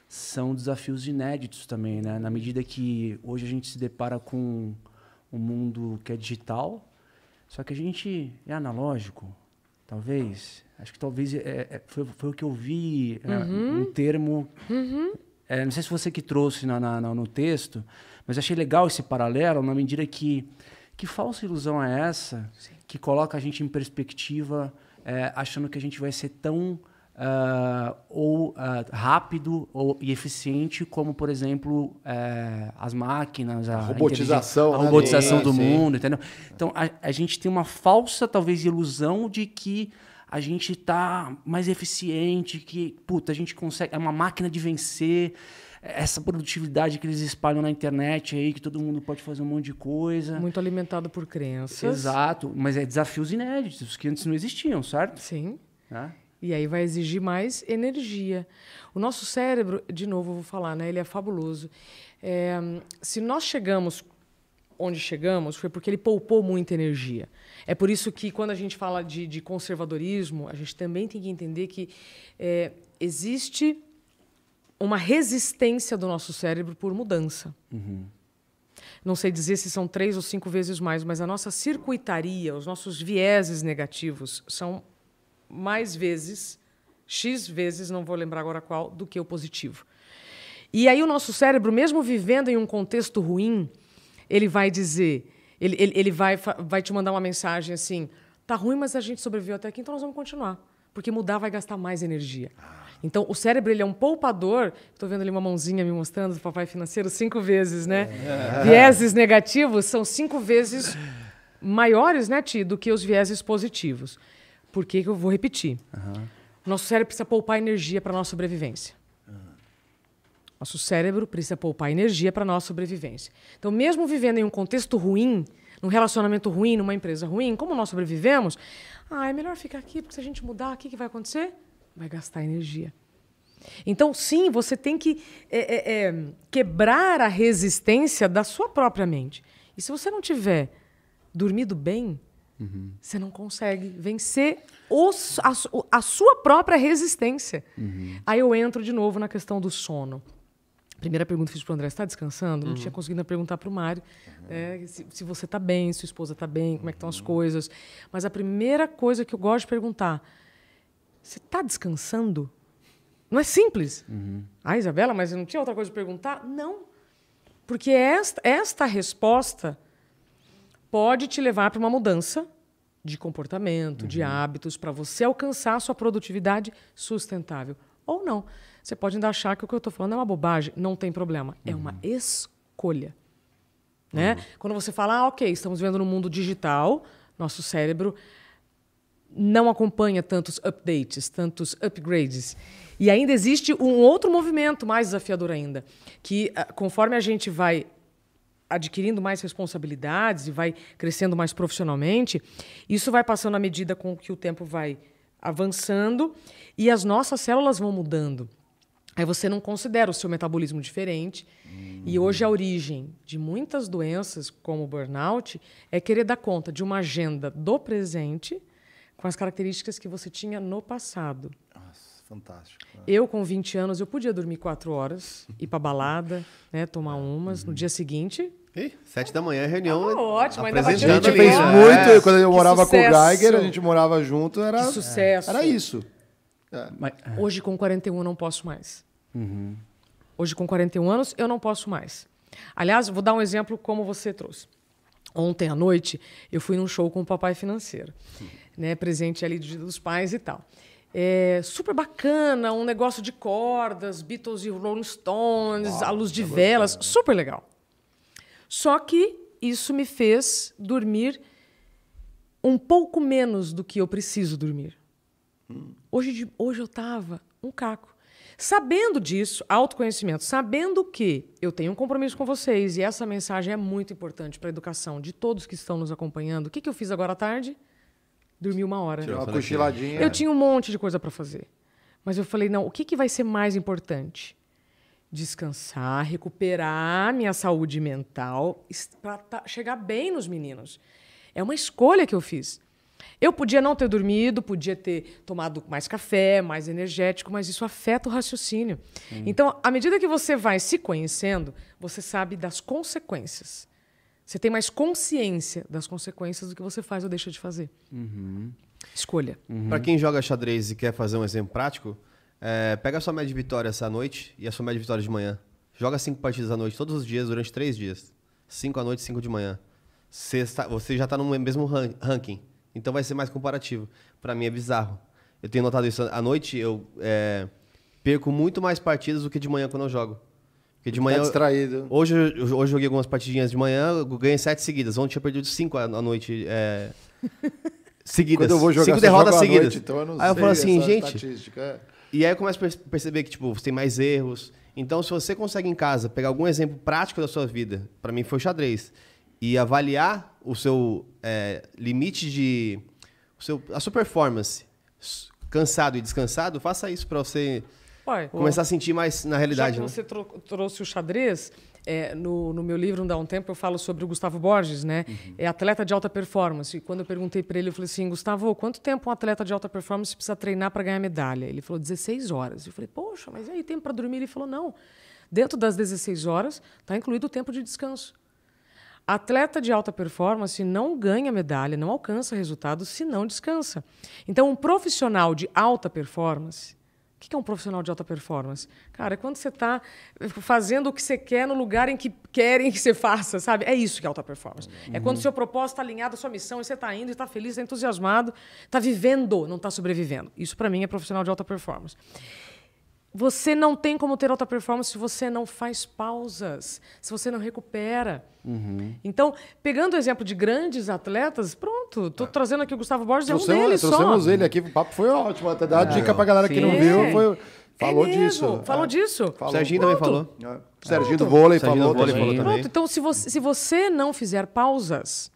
S2: são desafios inéditos também, né? Na medida que hoje a gente se depara com um mundo que é digital, só que a gente é analógico, talvez. Acho que talvez é, é foi, foi, o que eu vi é, uhum. um termo. Uhum. É, não sei se você que trouxe na, na, no texto, mas achei legal esse paralelo na medida que que falsa ilusão é essa Sim. que coloca a gente em perspectiva é, achando que a gente vai ser tão uh, ou uh, rápido ou, e eficiente, como, por exemplo, uh, as máquinas, a, robotização, né? a robotização do sim. mundo, entendeu? Então, a, a gente tem uma falsa, talvez, ilusão de que a gente está mais eficiente, que, puta, a gente consegue, é uma máquina de vencer, essa produtividade que eles espalham na internet aí, que todo mundo pode fazer um monte de coisa.
S4: Muito alimentado por crenças. Exato, mas é desafios inéditos, que antes não existiam, certo? Sim. É? E aí vai exigir mais energia. O nosso cérebro, de novo, eu vou falar, né? Ele é fabuloso. É, se nós chegamos onde chegamos, foi porque ele poupou muita energia. É por isso que quando a gente fala de, de conservadorismo, a gente também tem que entender que é, existe uma resistência do nosso cérebro por mudança. Uhum. Não sei dizer se são três ou cinco vezes mais, mas a nossa circuitaria, os nossos vieses negativos são mais vezes, X vezes, não vou lembrar agora qual, do que o positivo. E aí o nosso cérebro, mesmo vivendo em um contexto ruim, ele vai dizer, ele, ele, ele vai, vai te mandar uma mensagem assim, tá ruim, mas a gente sobreviveu até aqui, então nós vamos continuar. Porque mudar vai gastar mais energia. Ah. Então, o cérebro ele é um poupador. Estou vendo ali uma mãozinha me mostrando do papai financeiro cinco vezes, né? É. Vieses negativos são cinco vezes maiores, né, Ti, do que os vieses positivos. Por que, que eu vou repetir? Uhum. Nosso cérebro precisa poupar energia para nossa sobrevivência. Uhum. Nosso cérebro precisa poupar energia para nossa sobrevivência. Então, mesmo vivendo em um contexto ruim, num relacionamento ruim, numa empresa ruim, como nós sobrevivemos, ah, é melhor ficar aqui, porque se a gente mudar, o que, que vai acontecer? Vai gastar energia. Então, sim, você tem que é, é, é, quebrar a resistência da sua própria mente. E se você não tiver dormido bem, Uhum. Você não consegue vencer os, a, a, sua própria resistência. Uhum. Aí eu entro de novo na questão do sono. Primeira pergunta que fiz para o André: está descansando? Uhum. Não tinha uhum. conseguido perguntar para o Mário uhum. né, se, se, você está bem, se sua esposa está bem, como é que estão as uhum. coisas. Mas a primeira coisa que eu gosto de perguntar: você está descansando? Não é simples. Ah, Isabela, mas eu não tinha outra coisa para perguntar? Não. Porque esta, esta resposta pode te levar para uma mudança de comportamento, uhum. de hábitos, para você alcançar a sua produtividade sustentável. Ou não. Você pode ainda achar que o que eu estou falando é uma bobagem. Não tem problema. Uhum. É uma uhum. escolha. Né? Uhum. Quando você fala, ah, ok, estamos vivendo no mundo digital, nosso cérebro não acompanha tantos updates, tantos upgrades. E ainda existe um outro movimento mais desafiador ainda, que ah, conforme a gente vai adquirindo mais responsabilidades e vai crescendo mais profissionalmente, isso vai passando à medida com que o tempo vai avançando e as nossas células vão mudando. Aí você não considera o seu metabolismo diferente. E hum. hoje a origem de muitas doenças, como o burnout, é querer dar conta de uma agenda do presente com as características que você tinha no passado fantástico. Né? Eu, com 20 anos, eu podia dormir quatro horas, ir pra balada, né, tomar umas. No dia seguinte, Ih, sete da manhã, reunião. Ah, ótimo, ainda A gente ali. Né? fez muito. É. Quando eu que morava sucesso. com o Geiger, a gente morava junto. Era, que sucesso. Era isso. É. Mas, é. Hoje, com 41, não posso mais. Uhum. Hoje, com 41 anos, eu não posso mais. Aliás, vou dar um exemplo como você trouxe. Ontem à noite, eu fui num show com o papai financeiro, né, presente ali dos pais e tal é, super bacana, um negócio de cordas, Beatles e Rolling Stones, a luz de tá velas, super legal. Só que isso me fez dormir um pouco menos do que eu preciso dormir. Hum. Hoje, de, hoje eu estava um caco. Sabendo disso, autoconhecimento, sabendo que eu tenho um compromisso com vocês e essa mensagem é muito importante para a educação de todos que estão nos acompanhando, o que, que eu fiz agora à tarde? Dormi uma hora. Tirou uma cochiladinha. Eu tinha um monte de coisa para fazer. Mas eu falei, não, o que, que vai ser mais importante? Descansar, recuperar minha saúde mental para tá, chegar bem nos meninos. É uma escolha que eu fiz. Eu podia não ter dormido, podia ter tomado mais café, mais energético, mas isso afeta o raciocínio. Hum. Então, à medida que você vai se conhecendo, você sabe das consequências. Você tem mais consciência das consequências do que você faz ou deixa de fazer. Uhum. Escolha. Uhum. Para quem
S3: joga xadrez e quer fazer um exemplo prático, é, pega a sua média de vitória essa noite e a sua média de vitória de manhã. Joga cinco partidas à noite todos os dias durante três dias. Cinco à noite, cinco de manhã. Sexta, você já está no mesmo ran ranking. Então vai ser mais comparativo. Para mim é bizarro. Eu tenho notado isso. À noite eu é, perco muito mais partidas do que de manhã quando eu jogo. Porque de tá manhã. Tá distraído. Hoje, hoje eu joguei algumas partidinhas de manhã, ganhei sete seguidas. Ontem tinha perdido cinco à noite. É... seguidas. Quando eu vou jogar, cinco derrotas seguidas. Noite, então eu aí eu falo assim, gente. É. E aí eu começo a perceber que, tipo, você tem mais erros. Então, se você consegue em casa pegar algum exemplo prático da sua vida, para mim foi o xadrez, e avaliar o seu é, limite de. O seu, a sua performance, cansado e descansado, faça isso para você Uai, começar a sentir mais na realidade. Já que né? você
S4: trouxe o xadrez, é, no, no, meu livro, Não Dá um Tempo, eu falo sobre o Gustavo Borges, né? Uhum. É atleta de alta performance. E quando eu perguntei para ele, eu falei assim: Gustavo, quanto tempo um atleta de alta performance precisa treinar para ganhar medalha? Ele falou 16 horas. Eu falei: Poxa, mas e aí tempo para dormir? Ele falou: Não. Dentro das 16 horas está incluído o tempo de descanso. Atleta de alta performance não ganha medalha, não alcança resultado se não descansa. Então, um profissional de alta performance o que é um profissional de alta performance? Cara, é quando você está fazendo o que você quer no lugar em que querem que você faça, sabe? É isso que é alta performance. Uhum. É quando o uhum. seu propósito está alinhado à sua missão e você está indo, e está feliz, está entusiasmado, está vivendo, não está sobrevivendo. Isso, para mim, é profissional de alta performance. Você não tem como ter alta performance se você não faz pausas, se você não recupera. Uhum. Então, pegando o exemplo de grandes atletas, pronto, tô é. trazendo aqui o Gustavo Borges, trouxemos, é um deles trouxemos só. ele
S1: aqui, o papo foi ótimo, até dar é, dica pra galera Sim. que não viu, foi... É falou é disso. Falou disso.
S4: Falou. Serginho também falou.
S1: É. é. Serginho do vôlei Serginho falou. Do vôlei falou também. Pronto,
S4: então se você, se você não fizer pausas,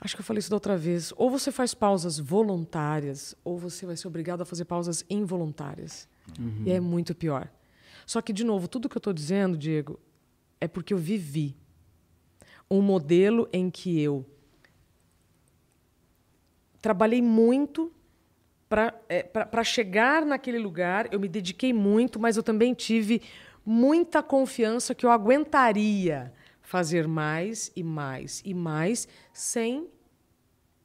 S4: acho que eu falei isso da outra vez, ou você faz pausas voluntárias, ou você vai ser obrigado a fazer pausas involuntárias. Uhum. E é muito pior. Só que, de novo, tudo que eu estou dizendo, Diego, é porque eu vivi um modelo em que eu trabalhei muito para é, chegar naquele lugar, eu me dediquei muito, mas eu também tive muita confiança que eu aguentaria fazer mais e mais e mais sem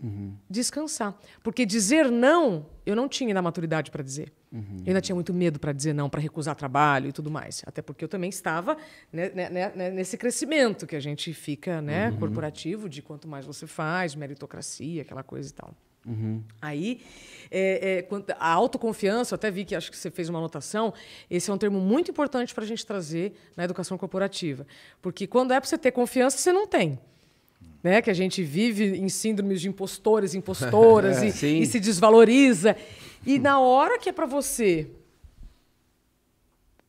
S4: Uhum. Descansar. Porque dizer não, eu não tinha ainda maturidade para dizer. Uhum. Eu ainda tinha muito medo para dizer não, para recusar trabalho e tudo mais. Até porque eu também estava né né, né, né, nesse crescimento que a gente fica né, uhum. corporativo, de quanto mais você faz, meritocracia, aquela coisa e tal. Uhum. Aí, é, é, a autoconfiança, eu até vi que acho que você fez uma anotação, esse é um termo muito importante para a gente trazer na educação corporativa. Porque quando é para você ter confiança, você não tem né? Que a gente vive em síndromes de impostores, impostoras é, e, e, se desvaloriza. E na hora que é para você,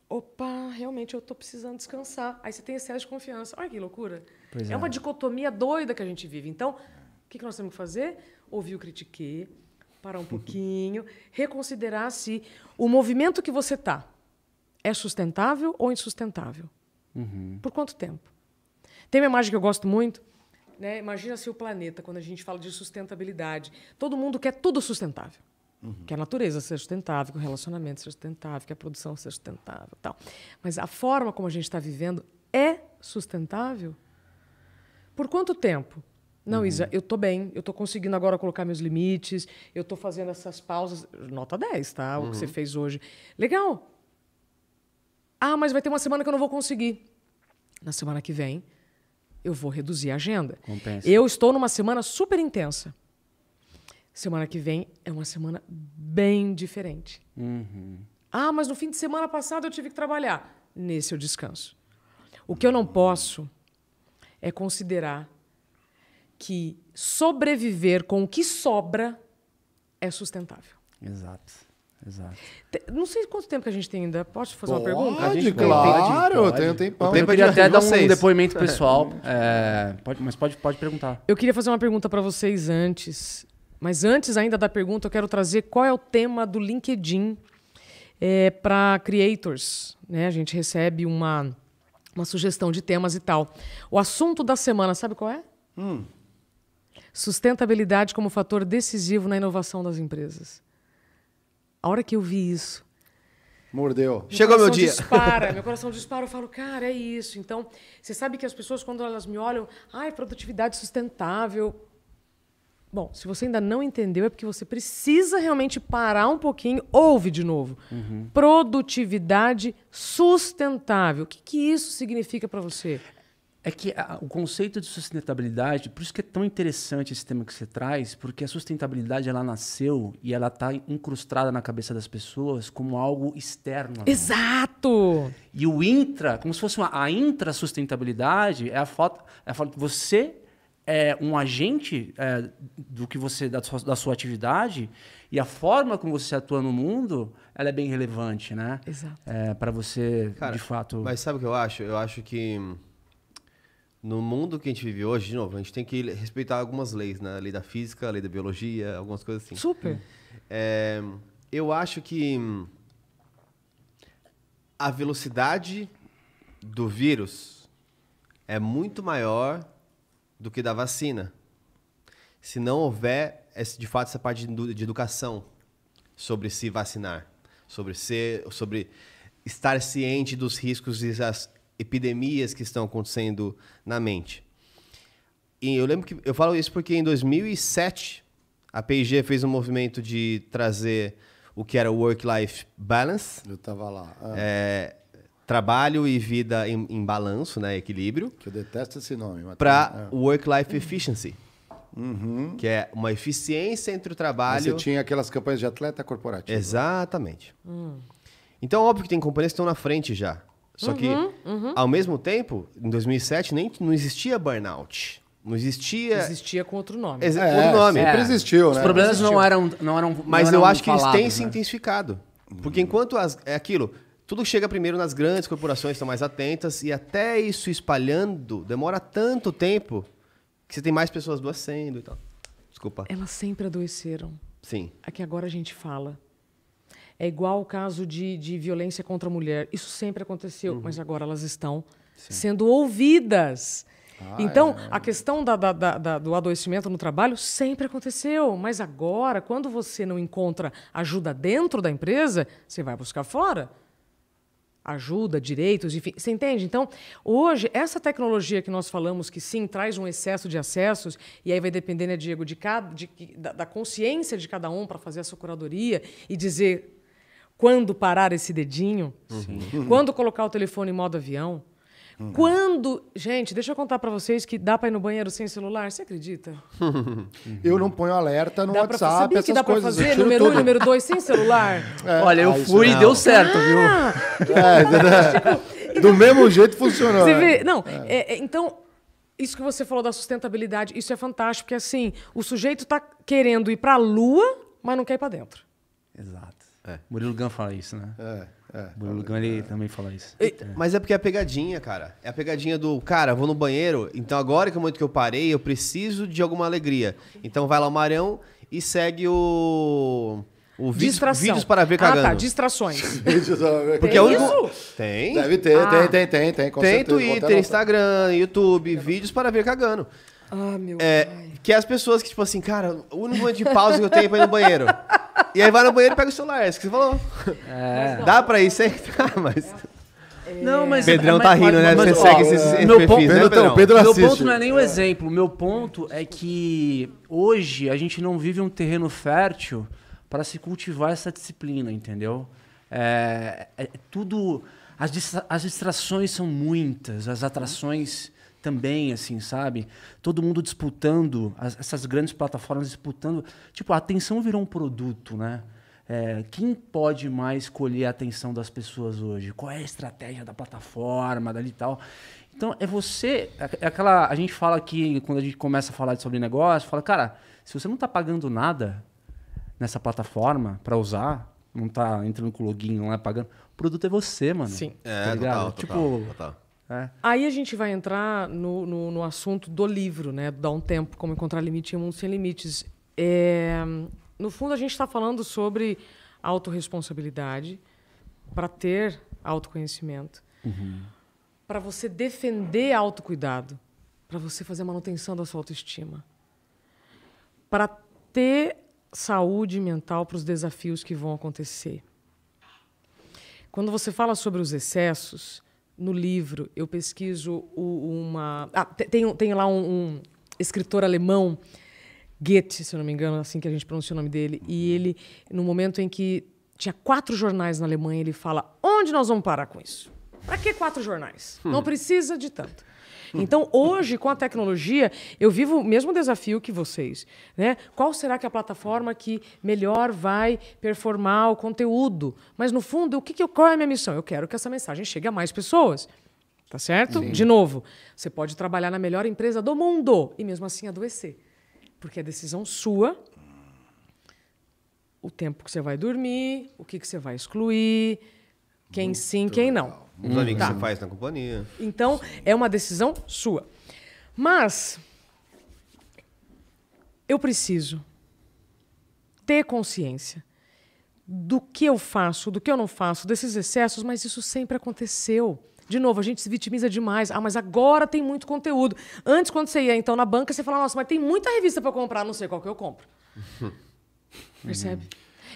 S4: opa, realmente eu estou precisando descansar. Aí você tem excesso de confiança. Olha que loucura. É, é uma é. dicotomia doida que a gente vive. Então, o que, que nós temos que fazer? Ouvir o critique, parar um pouquinho, reconsiderar se o movimento que você tá é sustentável ou insustentável. Uhum. Por quanto tempo? Tem uma imagem que eu gosto muito, né? Imagina se o planeta, quando a gente fala de sustentabilidade, todo mundo quer tudo sustentável. Uhum. Que a natureza seja sustentável, que o relacionamento seja sustentável, que a produção seja sustentável. Tal. Mas a forma como a gente está vivendo é sustentável? Por quanto tempo? Não, uhum. Isa, eu estou bem, eu estou conseguindo agora colocar meus limites, eu estou fazendo essas pausas. Nota 10, tá? O uhum. que você uhum. fez hoje. Legal. Ah, mas vai ter uma semana que eu não vou conseguir. Na semana que vem, eu vou reduzir a agenda. Compensa. Eu estou numa semana super intensa. Semana que vem é uma semana bem diferente.
S5: Uhum.
S4: Ah, mas no fim de semana passado eu tive que trabalhar. Nesse eu descanso. O que eu não posso é considerar que sobreviver com o que sobra é sustentável.
S6: Exato. Exato.
S4: Não sei quanto tempo que a gente tem ainda. Posso fazer Pode, uma pergunta? A gente claro, pode. tem um tempão. tempo eu queria até dar vocês. um depoimento é. pessoal.
S2: É, pode, mas pode, pode perguntar.
S4: Eu queria fazer uma pergunta para vocês antes. Mas antes ainda da pergunta, eu quero trazer qual é o tema do LinkedIn é, para creators. Né? A gente recebe uma, uma sugestão de temas e tal. O assunto da semana, sabe qual é? Hum. Sustentabilidade como fator decisivo na inovação das empresas. A hora que eu vi isso. Mordeu. Meu Chegou meu dia. Dispara, meu coração dispara. Eu falo, cara, é isso. Então, você sabe que as pessoas, quando elas me olham, ai, ah, produtividade sustentável. Bom, se você ainda não entendeu, é porque você precisa realmente parar um pouquinho. Ouve de novo. Uhum. Produtividade sustentável. O que, que isso significa para você? é que a, o conceito de sustentabilidade, por isso que é tão interessante
S2: esse tema que você traz, porque a sustentabilidade ela nasceu e ela está incrustada na cabeça das pessoas como algo externo.
S4: Exato.
S2: E o intra, como se fosse uma a intra sustentabilidade é a foto, é a foto você é um agente é, do que você da sua, da sua atividade e a forma como você atua no mundo
S3: ela é bem relevante, né? Exato.
S2: É, para você Cara, de fato. Mas
S3: sabe o que eu acho? Eu acho que no mundo que a gente vive hoje, de novo, a gente tem que respeitar algumas leis, né? A lei da física, a lei da biologia, algumas coisas assim. Super. É, eu acho que a velocidade do vírus é muito maior do que da vacina. Se não houver, esse, de fato, essa parte de educação sobre se vacinar, sobre ser, sobre estar ciente dos riscos e as, epidemias que estão acontecendo na mente. E eu lembro que eu falo isso porque em 2007 a P&G fez um movimento de trazer o que era o work-life balance. Eu tava lá. Ah. É, trabalho e vida em, em, balanço, né, equilíbrio. Que eu detesto esse nome. Para tá, é. work-life efficiency. Uhum. Que é uma eficiência entre o trabalho. Mas você tinha aquelas campanhas de atleta corporativo. Exatamente. Hum. Então, óbvio que tem companhias que estão na frente já. Só uhum, que,
S4: uhum. ao
S3: mesmo tempo, em 2007 nem, não existia burnout. Não existia. Existia
S4: com outro nome. Ex é, outro nome. Sempre é. existiu, né? Os problemas não eram. Não eram Mas não eram eu acho que eles têm né? se
S3: intensificado. Porque enquanto as, é aquilo. Tudo chega primeiro nas grandes corporações, estão mais atentas, e até isso espalhando demora tanto tempo que você tem mais pessoas adoecendo e tal. Desculpa. Elas
S4: sempre adoeceram. Sim. Aqui é agora a gente fala. É igual o caso de, de violência contra a mulher. Isso sempre aconteceu, uhum. mas agora elas estão Sim. sendo ouvidas. Ah, então, é. a questão da, da, da, do adoecimento no trabalho sempre aconteceu, mas agora, quando você não encontra ajuda dentro da empresa, você vai buscar fora. Ajuda, direitos, enfim. Você entende? Então, hoje, essa tecnologia que nós falamos que sim traz um excesso de acessos, e aí vai depender, né, Diego, de cada, de, da, da consciência de cada um para fazer a sua curadoria e dizer quando parar esse dedinho,
S6: Sim. Uhum. quando
S4: colocar o telefone em modo avião, uhum. quando, gente, deixa eu contar para vocês que dá para ir no banheiro sem celular, você acredita?
S1: eu não ponho alerta no dá WhatsApp, pra... Sabia que dá para fazer número tudo. um, número
S4: dois sem celular? É, Olha, eu ah, fui e deu certo, ah, viu? É, do mesmo jeito
S1: funcionou. Você né? vê?
S4: Não, é. É, é. então isso que você falou da sustentabilidade, isso é fantástico, porque assim, o sujeito está querendo ir para a lua, mas não quer ir para dentro.
S2: Exato. É. Murilo Gun fala isso, né? É. É, Murilo Gun, ele também fala isso.
S3: E, é. mas é porque é a pegadinha, cara. É a pegadinha do, cara, vou no banheiro, então agora que é o momento que eu parei, eu preciso de alguma alegria. Então vai lá o Marão e segue o... O vídeo, Distração. Vídeos para ver cagando. Ah, tá.
S4: Distrações. Porque é o único...
S1: Tem.
S3: Deve ter, ah. tem, tem, tem, tem. Com tem certeza, Twitter, Instagram, YouTube, vídeos para ver cagando. Ah, meu é, Que é as pessoas que, tipo assim, cara, o único momento de pausa que eu tenho é pra ir no banheiro. E aí vai no banheiro e pega o celular, é isso que você falou. É. Dá pra ir sentar, mas. Não, mas Pedrão é, mas, tá rindo, né? mas, né? você segue esses, esses meu perfis, ponto, né, Pedro Meu ponto não é
S2: nem o um exemplo. Meu ponto é que hoje a gente não vive um terreno fértil para se cultivar essa disciplina, entendeu? É, é tudo... As, distra as distrações são muitas, as atrações também, assim, sabe? Todo mundo disputando, as, essas grandes plataformas disputando. Tipo, a atenção virou um produto, né? É, quem pode mais colher a atenção das pessoas hoje? Qual é a estratégia da plataforma, dali e tal? Então, é você. É, é aquela. A gente fala aqui, quando a gente começa a falar sobre negócio, fala, cara, se você não está pagando nada nessa plataforma para usar, não está entrando com o login, não é pagando, o produto é você, mano. Sim. É, tá total, total, tipo, total. É.
S4: Aí a gente vai entrar no, no, no, assunto do livro, né? Dá um tempo, como encontrar limite em um mundo sem limites. É, no fundo, a gente está falando sobre autorresponsabilidade para ter autoconhecimento, uhum. para você defender autocuidado, para você fazer a manutenção da sua autoestima, para ter saúde mental para os desafios que vão acontecer. Quando você fala sobre os excessos, no livro, eu pesquiso uma. Ah, tem, tem lá um, um, escritor alemão, Goethe, se eu não me engano, assim que a gente pronuncia o nome dele, e uhum. ele, no momento em que tinha quatro jornais na Alemanha, ele fala: onde nós vamos parar com isso? Para que quatro jornais? Não hum. precisa de tanto. Hum. Então, hoje, com a tecnologia, eu vivo o mesmo desafio que vocês. Né? Qual será que é a plataforma que melhor vai performar o conteúdo? Mas, no fundo, o que, qual é a minha missão? Eu quero que essa mensagem chegue a mais pessoas. Tá certo? Sim. De novo, você pode trabalhar na melhor empresa do mundo e mesmo assim adoecer. Porque é decisão sua o tempo que você vai dormir, o que, que você vai excluir, quem Muito sim, quem não. Os amigos tá. que você uhum. faz na companhia. Então, Sim. é uma decisão sua. Mas eu preciso ter consciência do que eu faço, do que eu não faço, desses excessos, mas isso sempre aconteceu. De novo, a gente se vitimiza demais. Ah, mas agora tem muito conteúdo. Antes, quando você ia então na banca, você falava, nossa, mas tem muita revista para comprar, não sei qual que eu compro. Percebe?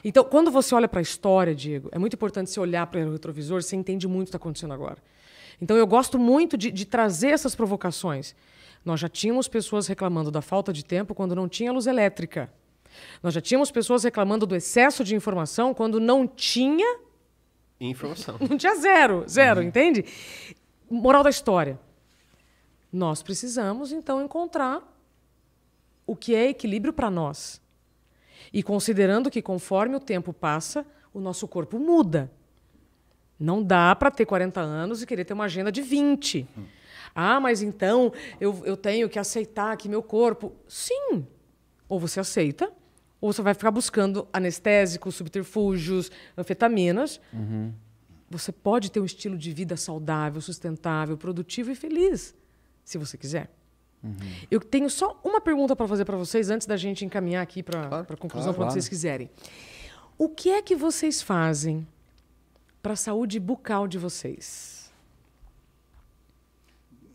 S4: Então, quando você olha para a história, Diego, é muito importante você olhar para o retrovisor, você entende muito o que está acontecendo agora. Então, eu gosto muito de, de trazer essas provocações. Nós já tínhamos pessoas reclamando da falta de tempo quando não tinha luz elétrica. Nós já tínhamos pessoas reclamando do excesso de informação quando não tinha.
S3: Informação.
S4: Não tinha zero, zero, uhum. entende? Moral da história. Nós precisamos, então, encontrar o que é equilíbrio para nós. E considerando que conforme o tempo passa, o nosso corpo muda. Não dá para ter 40 anos e querer ter uma agenda de 20. Hum. Ah, mas então eu, eu tenho que aceitar que meu corpo. Sim! Ou você aceita, ou você vai ficar buscando anestésicos, subterfúgios, anfetaminas. Uhum. Você pode ter um estilo de vida saudável, sustentável, produtivo e feliz, se você quiser. Uhum. Eu tenho só uma pergunta para fazer para vocês antes da gente encaminhar aqui para claro, a conclusão, claro, claro. vocês quiserem. O que é que vocês fazem para a saúde bucal de vocês?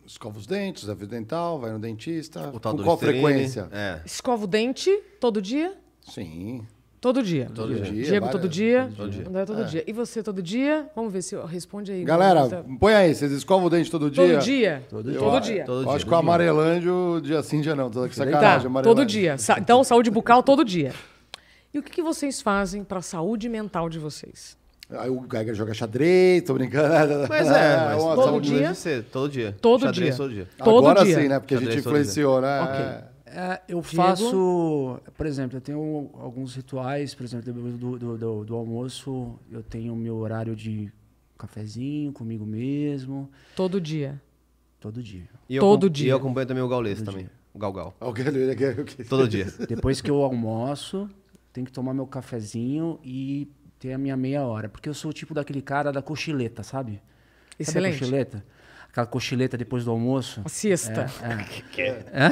S1: Escova os dentes, leva dental, vai no dentista. O tá com qual frequência? É.
S4: Escova o dente todo dia?
S1: Sim.
S4: Todo dia. Todo dia. Diego todo dia. Todo dia. André todo é. dia. E você todo dia? Vamos ver se responde aí. Galera, tá...
S1: põe aí, vocês escovam o dente todo dia? Todo dia. Todo dia. Eu, todo dia. Eu acho que o amarelândio, dia sim, dia não. Que tá sacanagem, tá, todo
S4: dia. então, saúde bucal todo dia. E o que, que vocês fazem para a saúde mental de vocês?
S1: Aí o Geiger joga xadrez, tô brincando. Mas é, é, mas todo, dia? Ser, todo
S3: dia. Todo xadrez, dia. Todo dia. Todo Agora dia. sim, né? Porque
S1: xadrez a gente influenciou, né? Ok. É, eu Digo.
S2: faço, por exemplo, eu tenho alguns rituais, por exemplo, do, do, do, do almoço, eu tenho meu horário de cafezinho comigo mesmo.
S4: Todo dia?
S3: Todo dia. E Todo dia. E eu acompanho também o Gaulês Todo também. Dia. O Galgal. Ah, Todo dia. Depois
S2: que eu almoço, tenho que tomar meu cafezinho e ter a minha meia hora. Porque eu sou o tipo daquele cara da cochileta, sabe? Excelente. Sabe a cochileta? Aquela cochileta depois do almoço. Uma siesta. É, é. é.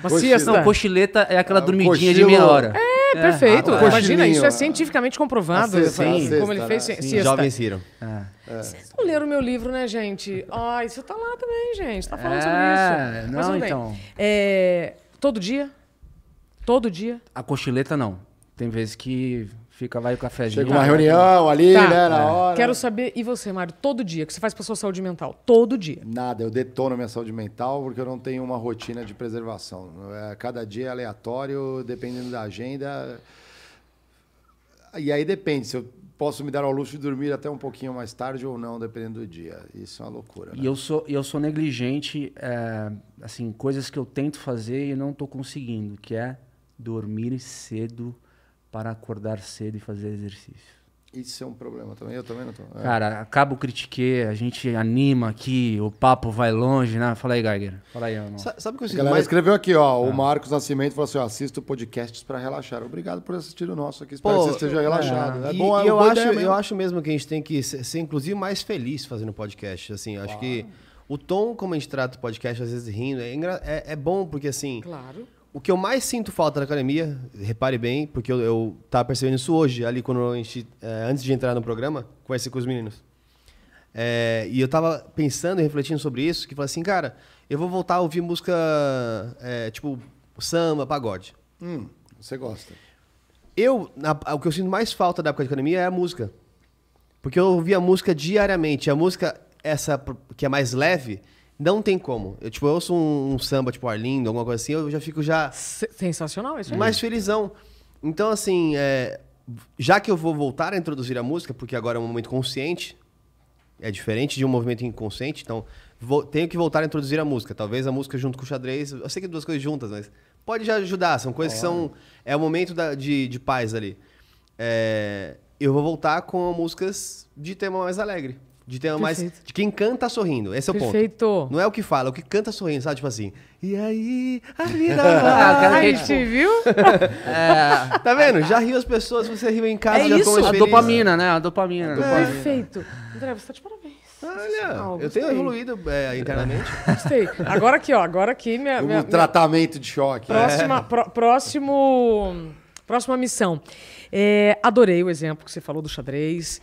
S2: Uma siesta. Não, cochileta é aquela é dormidinha cochilo. de meia hora. É, é perfeito. Ah, Imagina, isso é cientificamente comprovado. Cesta,
S4: sim, como ele né? fez né? siesta. Jovem é. Vocês não leram o meu livro, né, gente? Ai, ah, isso tá lá também, gente. Tá falando sobre isso. Não, Mas não então. Todo dia? Todo dia?
S2: A cochileta, não. Tem vezes que Fica, vai o cafezinho. Chega uma reunião
S1: ali, tá. né? Na é. hora. Quero
S4: saber, e você, Mário, todo dia, o que você faz pra sua saúde mental? Todo dia.
S1: Nada, eu detono minha saúde mental porque eu não tenho uma rotina de preservação. É, cada dia é aleatório, dependendo da agenda. E aí depende, se eu posso me dar ao luxo de dormir até um pouquinho mais tarde ou não, dependendo do dia. Isso é uma loucura. Né? E eu sou,
S2: eu sou negligente, é, assim, coisas que eu tento fazer e não tô conseguindo, que é dormir cedo para acordar cedo e fazer exercício.
S1: Isso é um problema também, eu também não tô. É. Cara,
S2: acabo o a gente anima aqui, o papo vai longe, né? Fala aí, Geiger.
S1: Fala aí, Ana. Sabe, o que eu sinto mais... escreveu aqui, ó, ah. o Marcos Nascimento falou assim, eu assisto podcasts para relaxar. Obrigado por assistir o nosso aqui, espero Pô, que você esteja é. relaxado. É, é bom, e, é eu, acho, mesmo. eu
S3: acho mesmo que a gente tem que ser, ser inclusive, mais feliz fazendo podcast, assim, acho ah. que o tom como a gente trata o podcast, às vezes rindo, é, é, é bom porque, assim... Claro o que eu mais sinto falta na academia, repare bem, porque eu, eu tava tá percebendo isso hoje, ali quando é, antes de entrar no programa, conversei com os meninos. É, e eu tava pensando e refletindo sobre isso, que falei assim, cara, eu vou voltar a ouvir música é, tipo samba, pagode. Hum, você gosta. Eu, o que eu sinto mais falta da época de academia é a música. Porque eu ouvia música diariamente. A música, essa que é mais leve, não tem como. Eu, tipo, eu ouço um, um samba, tipo, Arlindo, alguma coisa assim, eu já fico já... Sensacional isso aí. Mais felizão. Então, assim, é, já que eu vou voltar a introduzir a música, porque agora é um momento consciente, é diferente de um movimento inconsciente, então vou, tenho que voltar a introduzir a música. Talvez a música junto com o xadrez, eu sei que é duas coisas juntas, mas pode já ajudar, são coisas é. que são... É o momento da, de, de paz ali. É, eu vou voltar com músicas de tema mais alegre. De ter mais. De quem canta sorrindo. Esse é o Perfeito. ponto. Não é o que fala, é o que canta sorrindo, sabe? Tipo assim. E aí, a vida ah, vai. a gente viu? é. Tá vendo? Já riu as pessoas, você riu em casa, é já isso. A dopamina,
S4: né? A dopamina. É. dopamina. Perfeito. André, você tá de parabéns. Olha, Não, é eu tenho assim. evoluído é, internamente. Gostei. Agora aqui, ó. Agora aqui, minha. O tratamento minha... de choque. Próxima, é. próximo, próxima missão. É, adorei o exemplo que você falou do xadrez.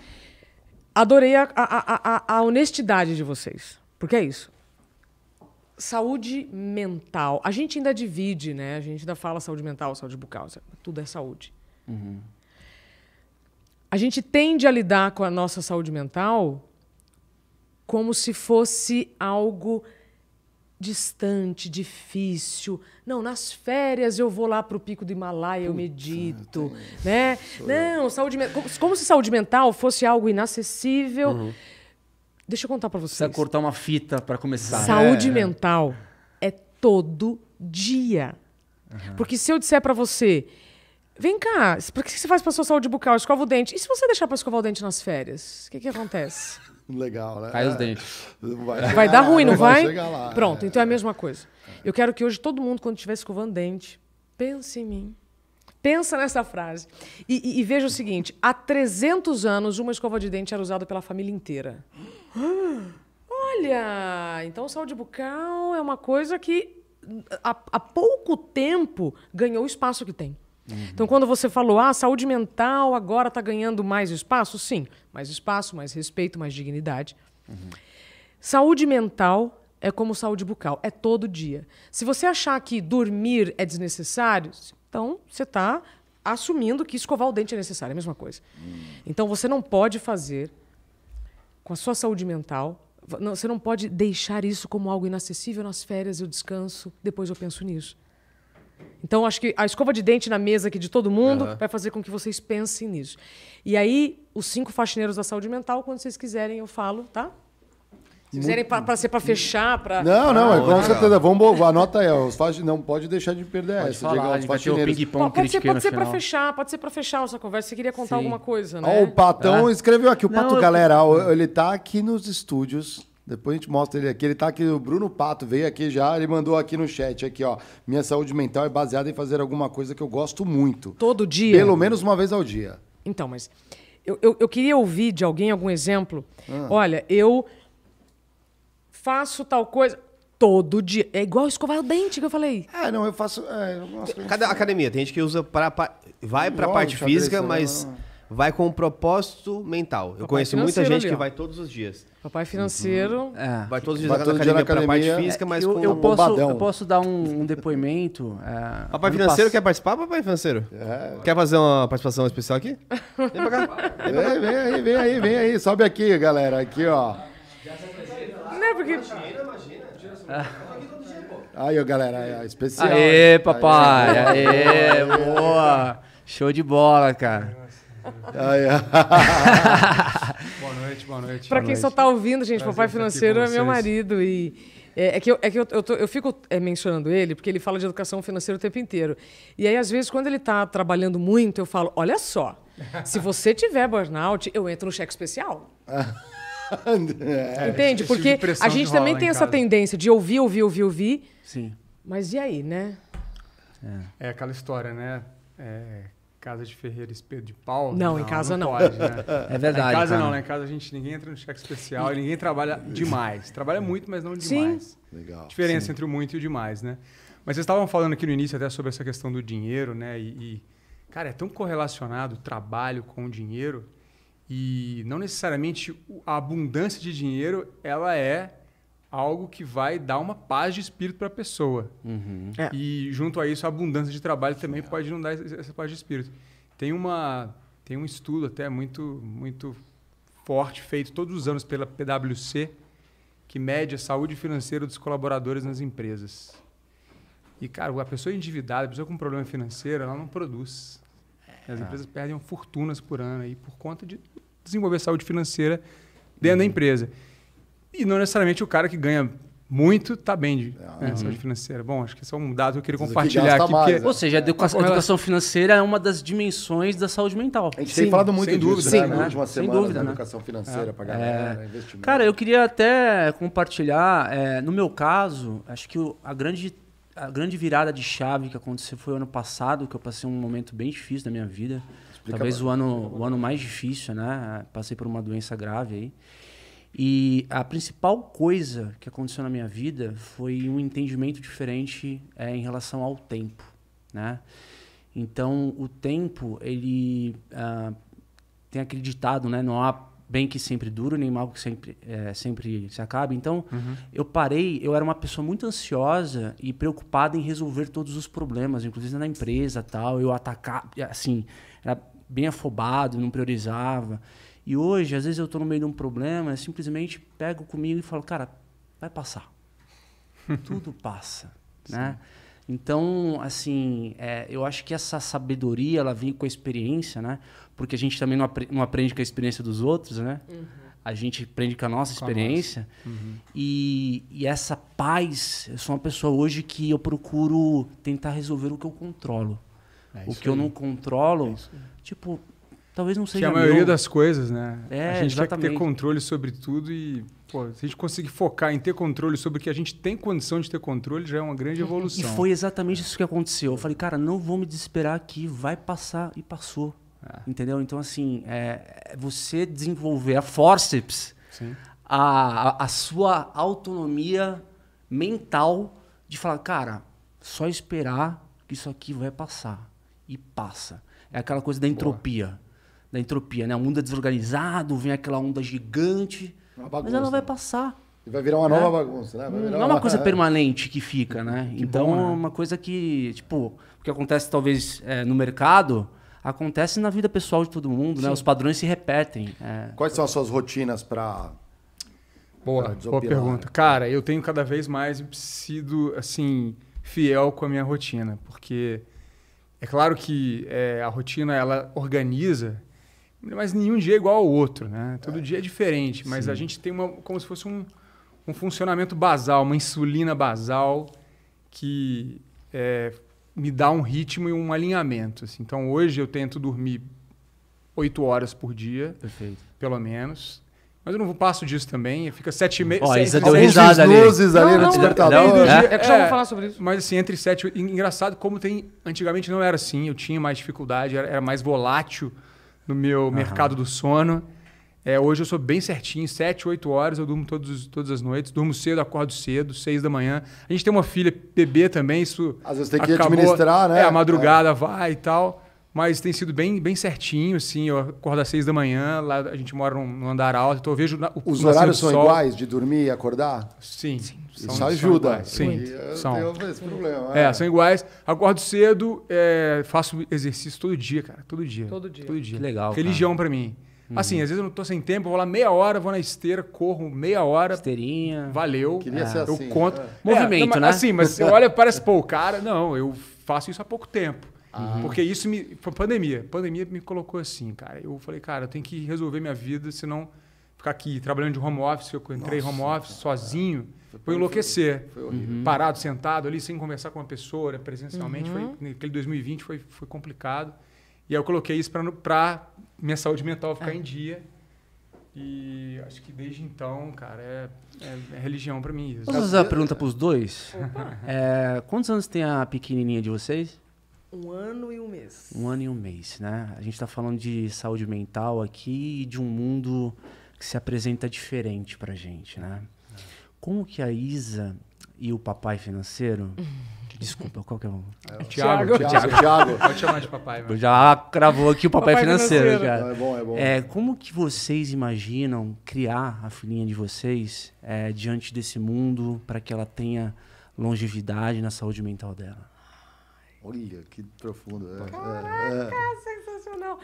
S4: Adorei a, a, a, a, honestidade de vocês, porque é isso. Saúde mental. A gente ainda divide, né? A gente ainda fala saúde mental, saúde bucal. Tudo é saúde. Uhum. A gente tende a lidar com a nossa saúde mental como se fosse algo distante, difícil. Não, nas férias eu vou lá para o pico do Himalaia, Puta eu medito, né? Não, eu. saúde como, como se saúde mental fosse algo inacessível. Uhum. Deixa eu contar para vocês. Precisa cortar uma fita para
S7: começar.
S2: Saúde é,
S4: mental é. é todo dia. Uhum. Porque se eu disser para você, vem cá, por que você faz para sua saúde bucal? Escova o dente. E se você deixar para escovar o dente nas férias? O que, que acontece?
S1: Legal, né? Cai os é. dentes. Vai, vai dar ruim, não vai?
S4: vai? Pronto, é. então é a mesma coisa. Eu quero que hoje todo mundo, quando estiver escovando dente, pense em mim. Pensa nessa frase. E, e, e, veja o seguinte: há 300 anos, uma escova de dente era usada pela família inteira. Olha! Então, saúde bucal é uma coisa que hum, há, há pouco tempo ganhou o espaço que tem. Uhum. Então, quando você falou, ah, a saúde mental agora está ganhando mais espaço, sim, mais espaço, mais respeito, mais dignidade. Uhum. Saúde mental é como saúde bucal, é todo dia. Se você achar que dormir é desnecessário, então você está assumindo que escovar o dente é necessário, é a mesma coisa. Uhum. Então, você não pode fazer com a sua saúde mental você não pode deixar isso como algo inacessível nas férias, eu descanso, depois eu penso nisso. Então, acho que a escova de dente na mesa aqui de todo mundo uhum. vai fazer com que vocês pensem nisso. E aí, os cinco faxineiros da saúde mental, quando vocês quiserem, eu falo, tá? Se quiserem para ser para fechar, para. Não, não, ah, é, com certeza.
S1: Vamos, anota aí, os faxineiros. Não pode deixar de perder pode essa. Falar, diga, os faxineiros. Pô, pode ser, pode ser para
S4: fechar, pode ser para fechar essa conversa. Você queria contar Sim. alguma coisa, né? Ó, o Patão ah. escreveu aqui. O não, Pato, eu... galera, ele
S1: tá aqui nos estúdios depois a gente mostra ele aqui. Ele tá aqui, o Bruno Pato veio aqui já, ele mandou aqui no chat, aqui, ó. Minha saúde mental é baseada em fazer alguma coisa que eu gosto muito. Todo dia? Pelo menos uma vez ao dia.
S4: Então, mas eu, eu, eu queria ouvir de alguém algum exemplo. Ah. Olha, eu faço tal coisa todo dia. É igual escovar o dente que eu falei. É, não, eu faço... É, eu Cada
S3: academia, tem gente que usa para... Vai pra não, parte física, mas... Não vai com um propósito mental. Eu Papai conheço muita gente ali, que vai todos os dias. Papai financeiro. Uhum. É. Vai todos os dias, vai todo dia na academia, parte física, mas eu, com eu posso, bombadão. eu
S2: posso dar um, um depoimento. É, papai financeiro passo...
S3: quer participar, papai financeiro? É. Quer fazer uma participação especial aqui? Vem
S6: pra cá.
S1: vem, vem aí, vem aí, vem aí. Sobe aqui, galera. Aqui, ó.
S6: Não é porque. Imagina,
S1: imagina. Aí, ó, galera, especial. Aê, papai. Aê,
S2: aê, aê boa. Show de bola, cara. Ai,
S5: boa noite, boa
S4: noite. Para quem noite. só está ouvindo, gente, Prazer papai financeiro é meu marido e é, é que, eu, é que eu, eu, tô, eu fico é, mencionando ele porque ele fala de educação financeira o tempo inteiro. E aí às vezes quando ele está trabalhando muito, eu falo, olha só, se você tiver burnout, eu entro no cheque especial.
S1: é, Entende? Tipo porque a gente também tem essa casa.
S4: tendência de ouvir, ouvir, ouvir, ouvir. Sim. Mas e aí, né?
S7: É, é aquela história, né? É, Casa de Ferreira Espelho de Pau? Não, né? não em casa não. não. Pode, né? É verdade. Em casa cara. não, né? Em casa a gente ninguém entra no cheque especial e ninguém trabalha demais. Trabalha muito, mas não demais. Sim. Legal. Diferença Sim. entre o muito e o demais, né? Mas vocês estavam falando aqui no início até sobre essa questão do dinheiro, né? E, e cara, é tão correlacionado o trabalho com o dinheiro e não necessariamente a abundância de dinheiro ela é algo que vai dar uma paz de espírito para a pessoa.
S5: Uhum. É.
S7: E junto a isso, a abundância de trabalho também pode não dar essa paz de espírito. Tem, uma, tem um estudo até muito, muito forte, feito todos os anos pela PwC, que mede a saúde financeira dos colaboradores nas empresas. E, cara, a pessoa endividada, a pessoa com problema financeiro, ela não produz. As é. empresas perdem fortunas por ano aí por conta de desenvolver saúde financeira dentro uhum. da empresa. E não necessariamente o cara que ganha muito tá bem de ah, né, uhum. saúde financeira. Bom, acho que esse é um dado que eu queria compartilhar aqui. Mais, porque... Né? Ou seja, a educação,
S2: a educação, financeira é uma das dimensões da saúde mental. A gente Sim, tem falado muito sem dúvida, disso, né? Sim, né? última sem semana, dúvida, né? educação financeira é. para galera, é. investimento. Cara, eu queria até eh, compartilhar, é, no meu caso, acho que a grande, a grande virada de chave que aconteceu foi o ano passado, que eu passei um momento bem difícil da minha vida. Explica Talvez o ano, o ano mais difícil, né? Passei por uma doença grave aí. E a principal coisa que aconteceu na minha vida foi um entendimento diferente é, em relação ao tempo, né? Então, o tempo, ele ah, tem acreditado, né? Não há bem que sempre dure nem mal que sempre, é, sempre se acabe. Então, uhum. eu parei, eu era uma pessoa muito ansiosa e preocupada em resolver todos os problemas, inclusive na empresa tal. Eu atacava, assim, era bem afobado, não priorizava. E hoje, às vezes eu estou no meio de um problema, eu simplesmente pego comigo e falo, cara, vai passar. Tudo passa, né? Então, assim, é, eu acho que essa sabedoria, ela vem com a experiência, né? Porque a gente também não, apre não aprende com a experiência dos outros, né? Uhum. A gente aprende com a nossa com experiência. A nossa. Uhum. E, e essa paz, eu sou uma pessoa hoje que eu procuro tentar resolver o que eu controlo. É o que aí. eu não controlo, é tipo,
S7: talvez não é seja. Que a maioria meu. das coisas,
S2: né? É, a gente exatamente. tem que ter
S7: controle sobre tudo e, pô, se a gente conseguir focar em ter controle sobre o que a gente tem condição de ter controle, já é uma grande evolução. E foi
S2: exatamente é. isso que aconteceu. Eu falei, cara, não vou me desesperar aqui, vai passar e passou. É. Entendeu? Então, assim, é, é você desenvolver a forceps, a, a, a sua autonomia mental de falar, cara, só esperar que isso aqui vai passar. E passa. É aquela coisa da entropia. Boa da entropia, né? mundo onda é desorganizado, vem aquela onda gigante,
S1: bagunça, mas ela vai passar. E vai virar uma né? nova é. bagunça, né? Não é uma, coisa é.
S2: permanente que fica, né? Que então, bom, né? é uma coisa que, tipo, o que acontece talvez é, no mercado, acontece na vida pessoal de todo mundo, né? Sim. né? Os padrões se repetem.
S1: É. Quais são as suas rotinas para Boa, boa pergunta.
S7: Cara, eu tenho cada vez mais sido, assim, fiel com a minha rotina, porque é claro que é, a rotina, ela organiza mas nenhum dia é igual ao outro, né? Todo é. dia é diferente, mas Sim. a gente tem uma, como se fosse um, um funcionamento basal, uma insulina basal que é, me dá um ritmo e um alinhamento. Assim. Então hoje eu tento dormir oito horas por dia, Perfeito. pelo menos. Mas eu não passo disso também. Fica sete meses. Ó, isso deu risada ali. luzes ali no despertador. É, é que já vou é, falar sobre isso. Mas assim, entre sete... Engraçado como tem... Antigamente não era assim. Eu tinha mais dificuldade, era, era mais volátil no meu uhum. mercado do sono. É, hoje eu sou bem certinho, 7, 8 horas, eu durmo todos, todas as noites, durmo cedo, acordo cedo, 6 da manhã. A gente tem uma filha bebê também, isso. Às
S1: vezes tem que acabou, administrar, né? É, a madrugada
S7: é. vai e tal. Mas tem sido bem, bem certinho, assim. Eu acordo às seis da manhã, lá a gente mora num, andar alto, então eu vejo na, o Os horários são sol. iguais
S1: de dormir e acordar? Sim. Sim. São, Isso ajuda. São Sim, são. Problema, é. é. são
S7: iguais. Acordo cedo, é, faço exercício todo dia, cara. Todo dia. Todo dia. Todo dia. Que legal. Religião para mim. Uhum. Assim, às vezes eu não tô sem tempo, vou lá meia hora, vou na esteira, corro meia hora. Esteirinha. Valeu. Queria é, ser assim. Eu conto. É. Movimento, é, não, né? Assim, mas olha, parece, pô, o cara, não, eu faço isso há pouco tempo. Uhum. Porque isso me. Pandemia. Pandemia me colocou assim, cara. Eu falei, cara, eu tenho que resolver minha vida, senão ficar aqui trabalhando de home office. Eu entrei Nossa, home office cara. sozinho. Foi, foi enlouquecer. Foi Uhum. Parado, sentado ali, sem conversar com uma pessoa né, presencialmente. Uhum. Foi, naquele 2020 foi, foi complicado. E aí eu coloquei isso para minha saúde mental ficar é. em dia. E acho que desde então, cara, é, é, é religião para mim. Isso. Posso
S2: fazer uma pergunta para os dois? É, quantos anos tem a pequenininha de vocês?
S4: Um ano e um mês. Um
S2: ano e um mês, né? A gente está falando de saúde mental aqui e de um mundo que se apresenta diferente para gente, né? É. Como que a Isa e o papai financeiro... Desculpa, qual que é o... É, Tiago. Thiago Tiago. Pode chamar de papai. Mano. Já cravou aqui o papai, papai financeiro, financeiro, cara. Ah, é bom, é bom. É, como que vocês imaginam criar a filhinha de vocês é, diante desse mundo para que ela tenha longevidade na saúde mental dela?
S1: Olha, que
S4: profundo. É, Caraca, é. sensacional.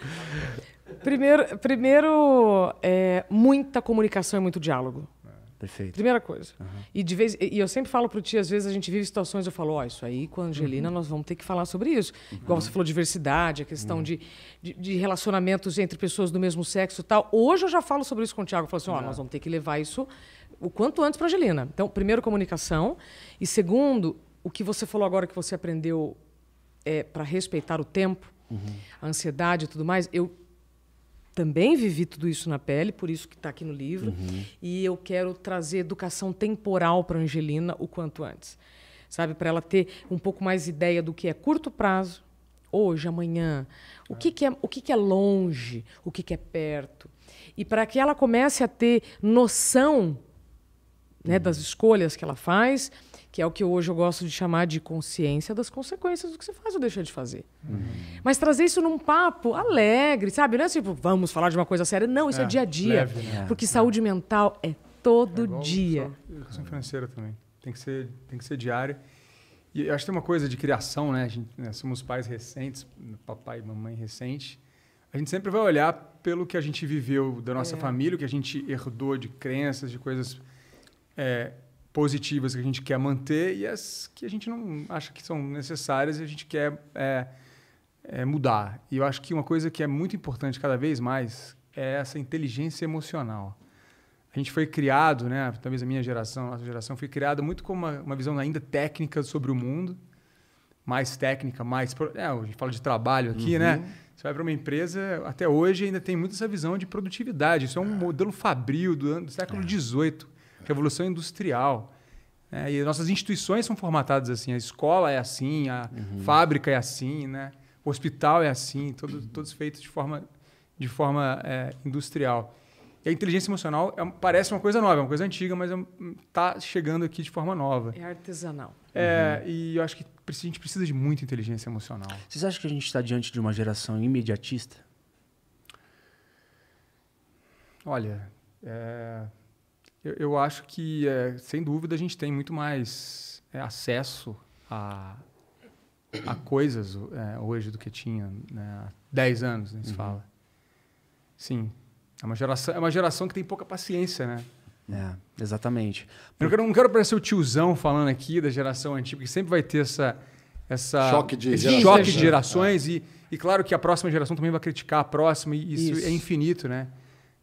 S4: Primeiro, primeiro é, muita comunicação e muito diálogo. É. Perfeito. Primeira coisa. Uhum. E, de vez, e eu sempre falo para o tio, às vezes a gente vive situações, eu falo, ó, oh, isso aí com a Angelina uhum. nós vamos ter que falar sobre isso. Uhum. Igual você falou, diversidade, a questão uhum. de, de, de, relacionamentos entre pessoas do mesmo sexo e tal. Hoje eu já falo sobre isso com o Tiago. Eu falo assim, ó, oh, nós vamos ter que levar isso o quanto antes para a Angelina. Então, primeiro, comunicação. E segundo, o que você falou agora que você aprendeu é, para respeitar o tempo, uhum. a ansiedade e tudo mais, eu também vivi tudo isso na pele, por isso que está aqui no livro. Uhum. E eu quero trazer educação temporal para Angelina o quanto antes. Sabe, para ela ter um pouco mais ideia do que é curto prazo, hoje, amanhã, o que, que, é, o que, que é longe, o que, que é perto. E para que ela comece a ter noção né, uhum. das escolhas que ela faz que é o que hoje eu gosto de chamar de consciência das consequências do que você faz ou deixa de fazer. Uhum. Mas trazer isso num papo alegre, sabe? Não é tipo, vamos falar de uma coisa séria. Não, isso é, é dia a dia. Leve, né? Porque é. saúde mental é todo é dia.
S7: Educação financeira também. Tem que ser, tem que ser diário. E acho que tem uma coisa de criação, né? A gente, né? Somos pais recentes, papai e mamãe recente. A gente sempre vai olhar pelo que a gente viveu da nossa é. família, o que a gente herdou de crenças, de coisas é, positivas que a gente quer manter e as que a gente não acha que são necessárias e a gente quer é, é mudar. E eu acho que uma coisa que é muito importante cada vez mais é essa inteligência emocional. A gente foi criado, né, talvez a minha geração, a nossa geração, foi criada muito com uma, uma visão ainda técnica sobre o mundo, mais técnica, mais. É, a gente fala de trabalho aqui, né? uhum. né? Você vai para uma empresa, até hoje ainda tem muito essa visão de produtividade. Isso é um é. modelo fabril do, ano, do século XVIII. É. Revolução Industrial. Né? E nossas instituições são formatadas assim. A escola é assim, a uhum. fábrica é assim, né? o hospital é assim, todo, todos feitos de forma, de forma é, industrial. E a inteligência emocional é, parece uma coisa nova, é uma coisa antiga, mas está é chegando aqui de forma nova. É
S4: artesanal. É,
S7: uhum. e eu acho que a gente precisa de muita inteligência emocional. Vocês acham que a gente está diante de uma geração imediatista? Olha, é... Eu, eu acho que, é, sem dúvida, a gente tem muito mais é, acesso a, a coisas é, hoje do que tinha né, há 10 anos, né, se uhum. fala. Sim. É uma, geração, é uma geração que tem pouca paciência, né? É, exatamente. Eu não quero parecer o tiozão falando aqui da geração antiga, que sempre vai ter essa, essa choque de esse gerações, choque de é. gerações. É. E, e claro que a próxima geração também vai criticar a próxima, e isso, é isso. é infinito, né?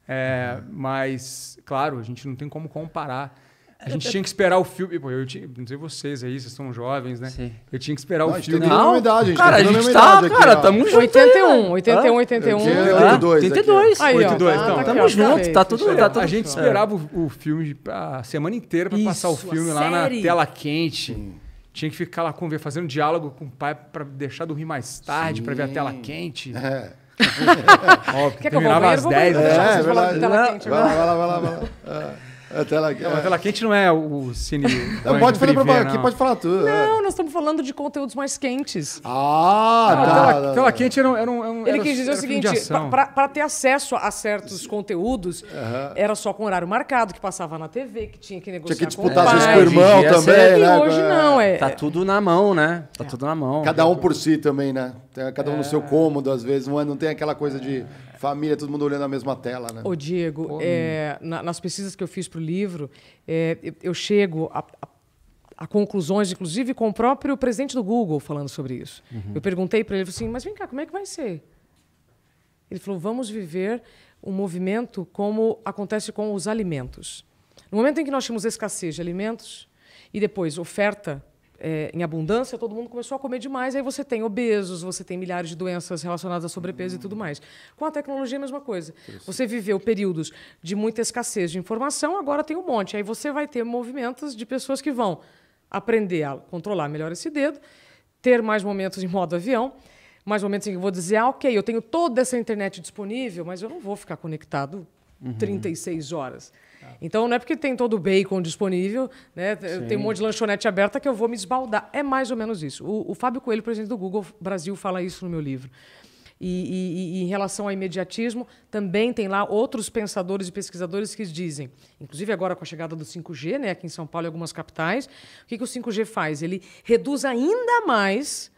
S7: É, mas, claro, a gente não tem como comparar. A gente tinha que esperar o filme. Pô, eu tinha, não sei vocês aí, vocês são jovens, né? Sim. Eu tinha que esperar não, o filme. Não, idade, gente cara, a gente tá, aqui, cara, tamo junto. 81, 81, 81. 82. 82. então. tá tamo junto, tá tudo, tá é, tudo. A gente esperava é. o, o, filme a semana inteira pra Isso, passar o filme lá na tela quente. Tinha que ficar lá com, fazendo diálogo com o pai pra deixar dormir mais tarde, Sim. pra ver a tela quente. É. Óbvio, Quer terminava às 10, né? É, verdade. Tela quente, vai, lá, vai lá, vai lá, vai lá. É. A é tela, não, a tela quente não é o cine.
S4: Não, pode falar privê, aqui, pode falar tudo. É. Não, é. nós estamos falando de conteúdos mais quentes. Ah, ah tá,
S1: tela, tá, tela, tá. quente era,
S4: era, um, era Ele quis dizer o seguinte: para ter acesso a certos conteúdos, uhum. era só com horário marcado, que passava na TV, que tinha que negociar. Tinha que disputar com, com o irmão também, né? E hoje não, é.
S2: Tá tudo na mão, né? Tá é. tudo na mão. Cada um
S1: por si também, né? É, cada um no é. seu cômodo, às vezes, não, é, não tem aquela coisa de família, todo mundo olhando a mesma tela, né? Ô, Diego,
S4: é, hum. na, nas pesquisas que eu fiz para o livro, é, eu, eu, chego a, a, a, conclusões, inclusive, com o próprio presidente do Google falando sobre isso. Uhum. Eu perguntei para ele, assim, mas vem cá, como é que vai ser? Ele falou, vamos viver um movimento como acontece com os alimentos. No momento em que nós tínhamos escassez de alimentos e depois oferta é, em abundância, todo mundo começou a comer demais, aí você tem obesos, você tem milhares de doenças relacionadas a sobrepeso hum. e tudo mais. Com a tecnologia a mesma coisa. Você viveu períodos de muita escassez de informação, agora tem um monte. Aí você vai ter movimentos de pessoas que vão aprender a controlar melhor esse dedo, ter mais momentos em modo avião, mais momentos em que eu vou dizer, ah, ok, eu tenho toda essa internet disponível, mas eu não vou ficar conectado uhum. 36 horas. Então não é porque tem todo o bacon disponível, né? Sim. Tem um monte de lanchonete aberta que eu vou me esbaldar. É mais ou menos isso. O, o Fábio Coelho, presidente do Google Brasil, fala isso no meu livro. E, e, e, em relação ao imediatismo, também tem lá outros pensadores e pesquisadores que dizem, inclusive agora com a chegada do 5G, né, aqui em São Paulo e algumas capitais, o que, que o 5G faz? Ele reduz ainda mais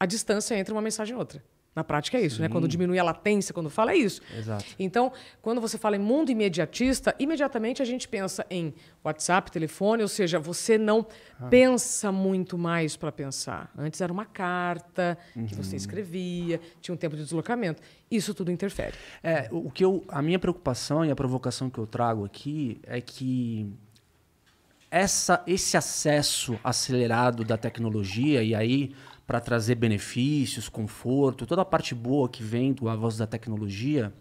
S4: a distância entre uma mensagem e outra. Na prática é isso, Sim. né? Quando uhum. diminui a latência, quando fala, é isso. Exato. Então, quando você fala em mundo imediatista, imediatamente a gente pensa em WhatsApp, telefone, ou seja, você não ah. pensa muito mais para pensar. Antes era uma carta uhum. que você uhum. escrevia, tinha um tempo de deslocamento. Isso tudo interfere. É, o que eu, a minha preocupação
S2: e a provocação que eu trago aqui é que essa, esse acesso acelerado da tecnologia, e aí para trazer benefícios, conforto, toda a parte boa que vem do avanço da tecnologia,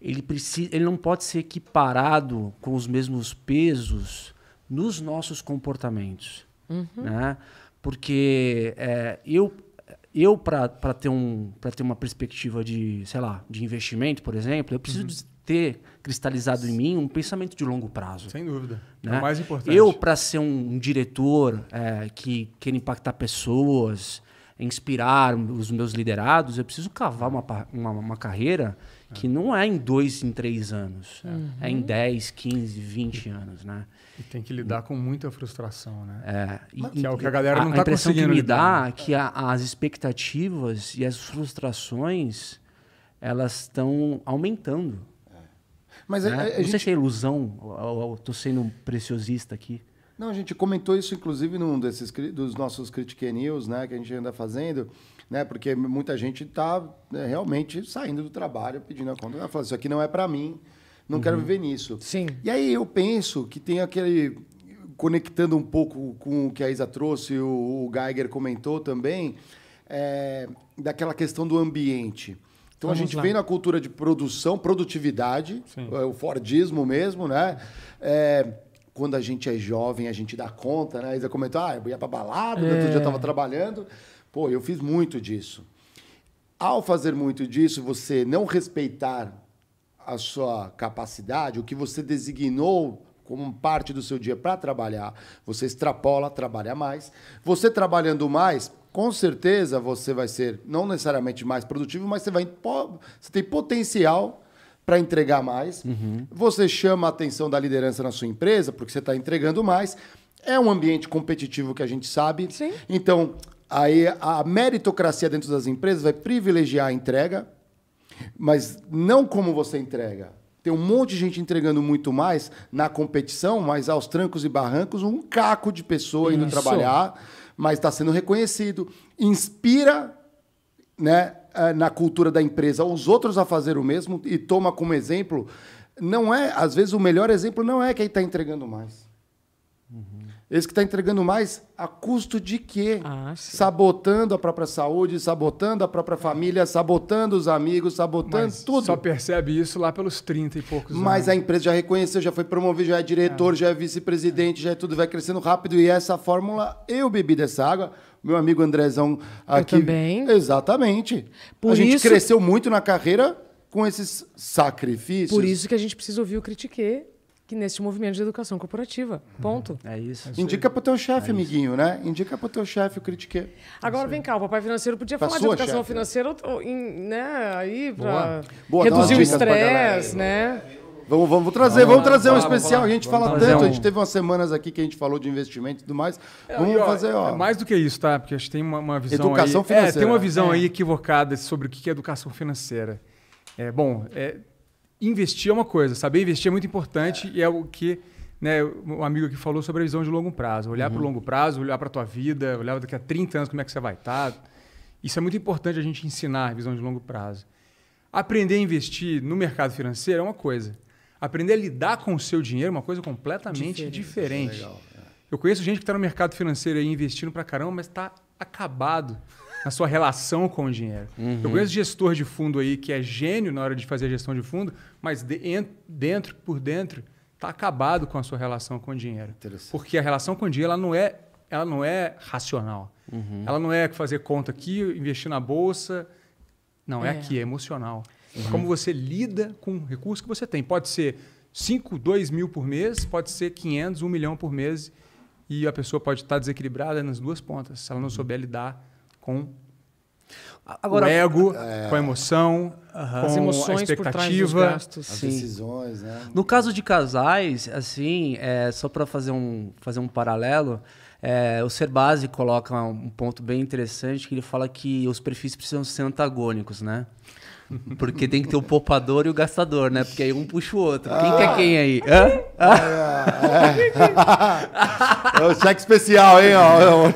S2: ele, precisa, ele não pode ser equiparado com os mesmos pesos nos nossos comportamentos. Uhum. Né? Porque é, eu, eu para ter, um, ter uma perspectiva de, sei lá, de investimento, por exemplo, eu preciso uhum. ter cristalizado em mim um pensamento de longo prazo. Sem dúvida. Né? É o né? mais importante. Eu, para ser um, um diretor é, que quer impactar pessoas, inspirar os meus liderados, eu preciso cavar uma, uma, uma carreira é. que não é em dois, em três anos. É, é em 10, 15, 20 anos, né?
S7: E tem que lidar com muita frustração, né? É. E, que é o que a galera não está conseguindo a impressão que me dá
S2: né? é que a, as expectativas e as frustrações elas estão aumentando. Mas né? a, a, não gente... sei se é ilusão, estou sendo um preciosista aqui.
S1: Não, a gente comentou isso, inclusive, num desses dos nossos Critique News, né, que a gente anda fazendo, né, porque muita gente está né, realmente saindo do trabalho, pedindo a conta, fala, isso aqui não é para mim, não uhum. quero viver nisso. Sim. E aí eu penso que tem aquele conectando um pouco com o que a Isa trouxe, o, o Geiger comentou também, é, daquela questão do ambiente. Então Vamos a gente lá. vem na cultura de produção, produtividade, Sim. É, o Fordismo mesmo, né? É, quando a gente é jovem, a gente dá conta, né? Isa comentou, ah, eu ia pra balada, é. outro dia eu tava é. trabalhando. Pô, eu fiz muito disso. Ao fazer muito disso, você não respeitar a sua capacidade, o que você designou como parte do seu dia para trabalhar, você extrapola, trabalha mais. Você trabalhando mais, com certeza você vai ser não necessariamente mais produtivo, mas você vai você tem potencial para entregar mais. Uhum. Você chama a atenção da liderança na sua empresa porque você está entregando mais. É um ambiente competitivo que a gente sabe. Sim. Então aí a meritocracia dentro das empresas vai privilegiar a entrega, mas não como você entrega. Tem um monte de gente entregando muito mais na competição, mas aos trancos e barrancos, um caco de pessoa indo Isso. trabalhar mas está sendo reconhecido, inspira né, eh, na cultura da empresa os outros a fazer o mesmo e toma como exemplo. Não é, às vezes, o melhor exemplo não é quem está entregando mais. Uhum. Esse que está entregando mais a custo de quê? Ah, sabotando a própria saúde, sabotando a própria é. família, sabotando os amigos, sabotando Mas tudo. Só percebe isso lá pelos 30 e poucos anos. Mas a empresa já reconheceu, já foi promovida, já é diretor, é. já é vice-presidente, é. já é tudo, vai crescendo rápido. E essa fórmula, eu bebi dessa água. Meu amigo Andrezão aqui. Eu também.
S4: Exatamente. Por a gente isso... cresceu
S1: muito na carreira com esses sacrifícios. Por isso que
S4: a gente precisa ouvir o critiquer que neste movimento de educação corporativa. Ponto. É isso. É Indica
S1: para o teu chefe, é amiguinho, né? Indica para o teu chefe o critique. Agora vem
S4: cá, o papai financeiro podia pra falar de educação chefe. Né? financeira, né? Aí para reduzir o estresse, né?
S1: Vamos, vamos trazer, vamos, vamos trazer vamos, um especial. a gente fala tanto, um... a gente teve umas semanas aqui que a gente falou de investimento e tudo mais. É, vamos é, ó, fazer, ó. É
S7: mais do que isso, tá? Porque a gente tem uma, uma visão. Educação aí, financeira. É, tem uma visão é. aí equivocada sobre o que é educação financeira. É, bom, é, investir é uma coisa, saber investir é muito importante e é o que né, um amigo que falou sobre a visão de longo prazo. Olhar uhum. para o longo prazo, olhar para a tua vida, olhar daqui a 30 anos como é que você vai estar. Tá. Isso é muito importante a gente ensinar a visão de longo prazo. Aprender a investir no mercado financeiro é uma coisa. Aprender a lidar com o seu dinheiro é uma coisa completamente diferente. diferente. É. Eu conheço gente que está no mercado financeiro aí investindo para caramba, mas está acabado na sua relação com o dinheiro. Uhum. Eu conheço gestor de fundo aí que é gênio na hora de fazer gestão de fundo, mas de, dentro, por dentro, está acabado com a sua relação com o dinheiro. Porque a relação com o dinheiro ela não é, ela não é racional. Uhum. Ela não é fazer conta aqui, investir na bolsa. Não, é, é aqui, é emocional. Uhum. Como você lida com o recurso que você tem. Pode ser 5, 2 mil por mês, pode ser 500, 1 milhão por mês. E a pessoa pode estar desequilibrada nas duas pontas, se ela não uhum. souber lidar com Agora, o ego, é... com a emoção, com as emoções a expectativa, gastos, as sim. decisões.
S2: Né? No caso de casais, assim, é, só para fazer um, fazer um paralelo, é, o base coloca um ponto bem interessante que ele fala que os perfis precisam ser antagônicos, né? Porque tem que ter o poupador e o gastador, né? Porque aí um puxa o outro.
S1: Quem é ah, quer quem aí? Hã?
S2: Ah, é, é. é o cheque
S1: especial, hein?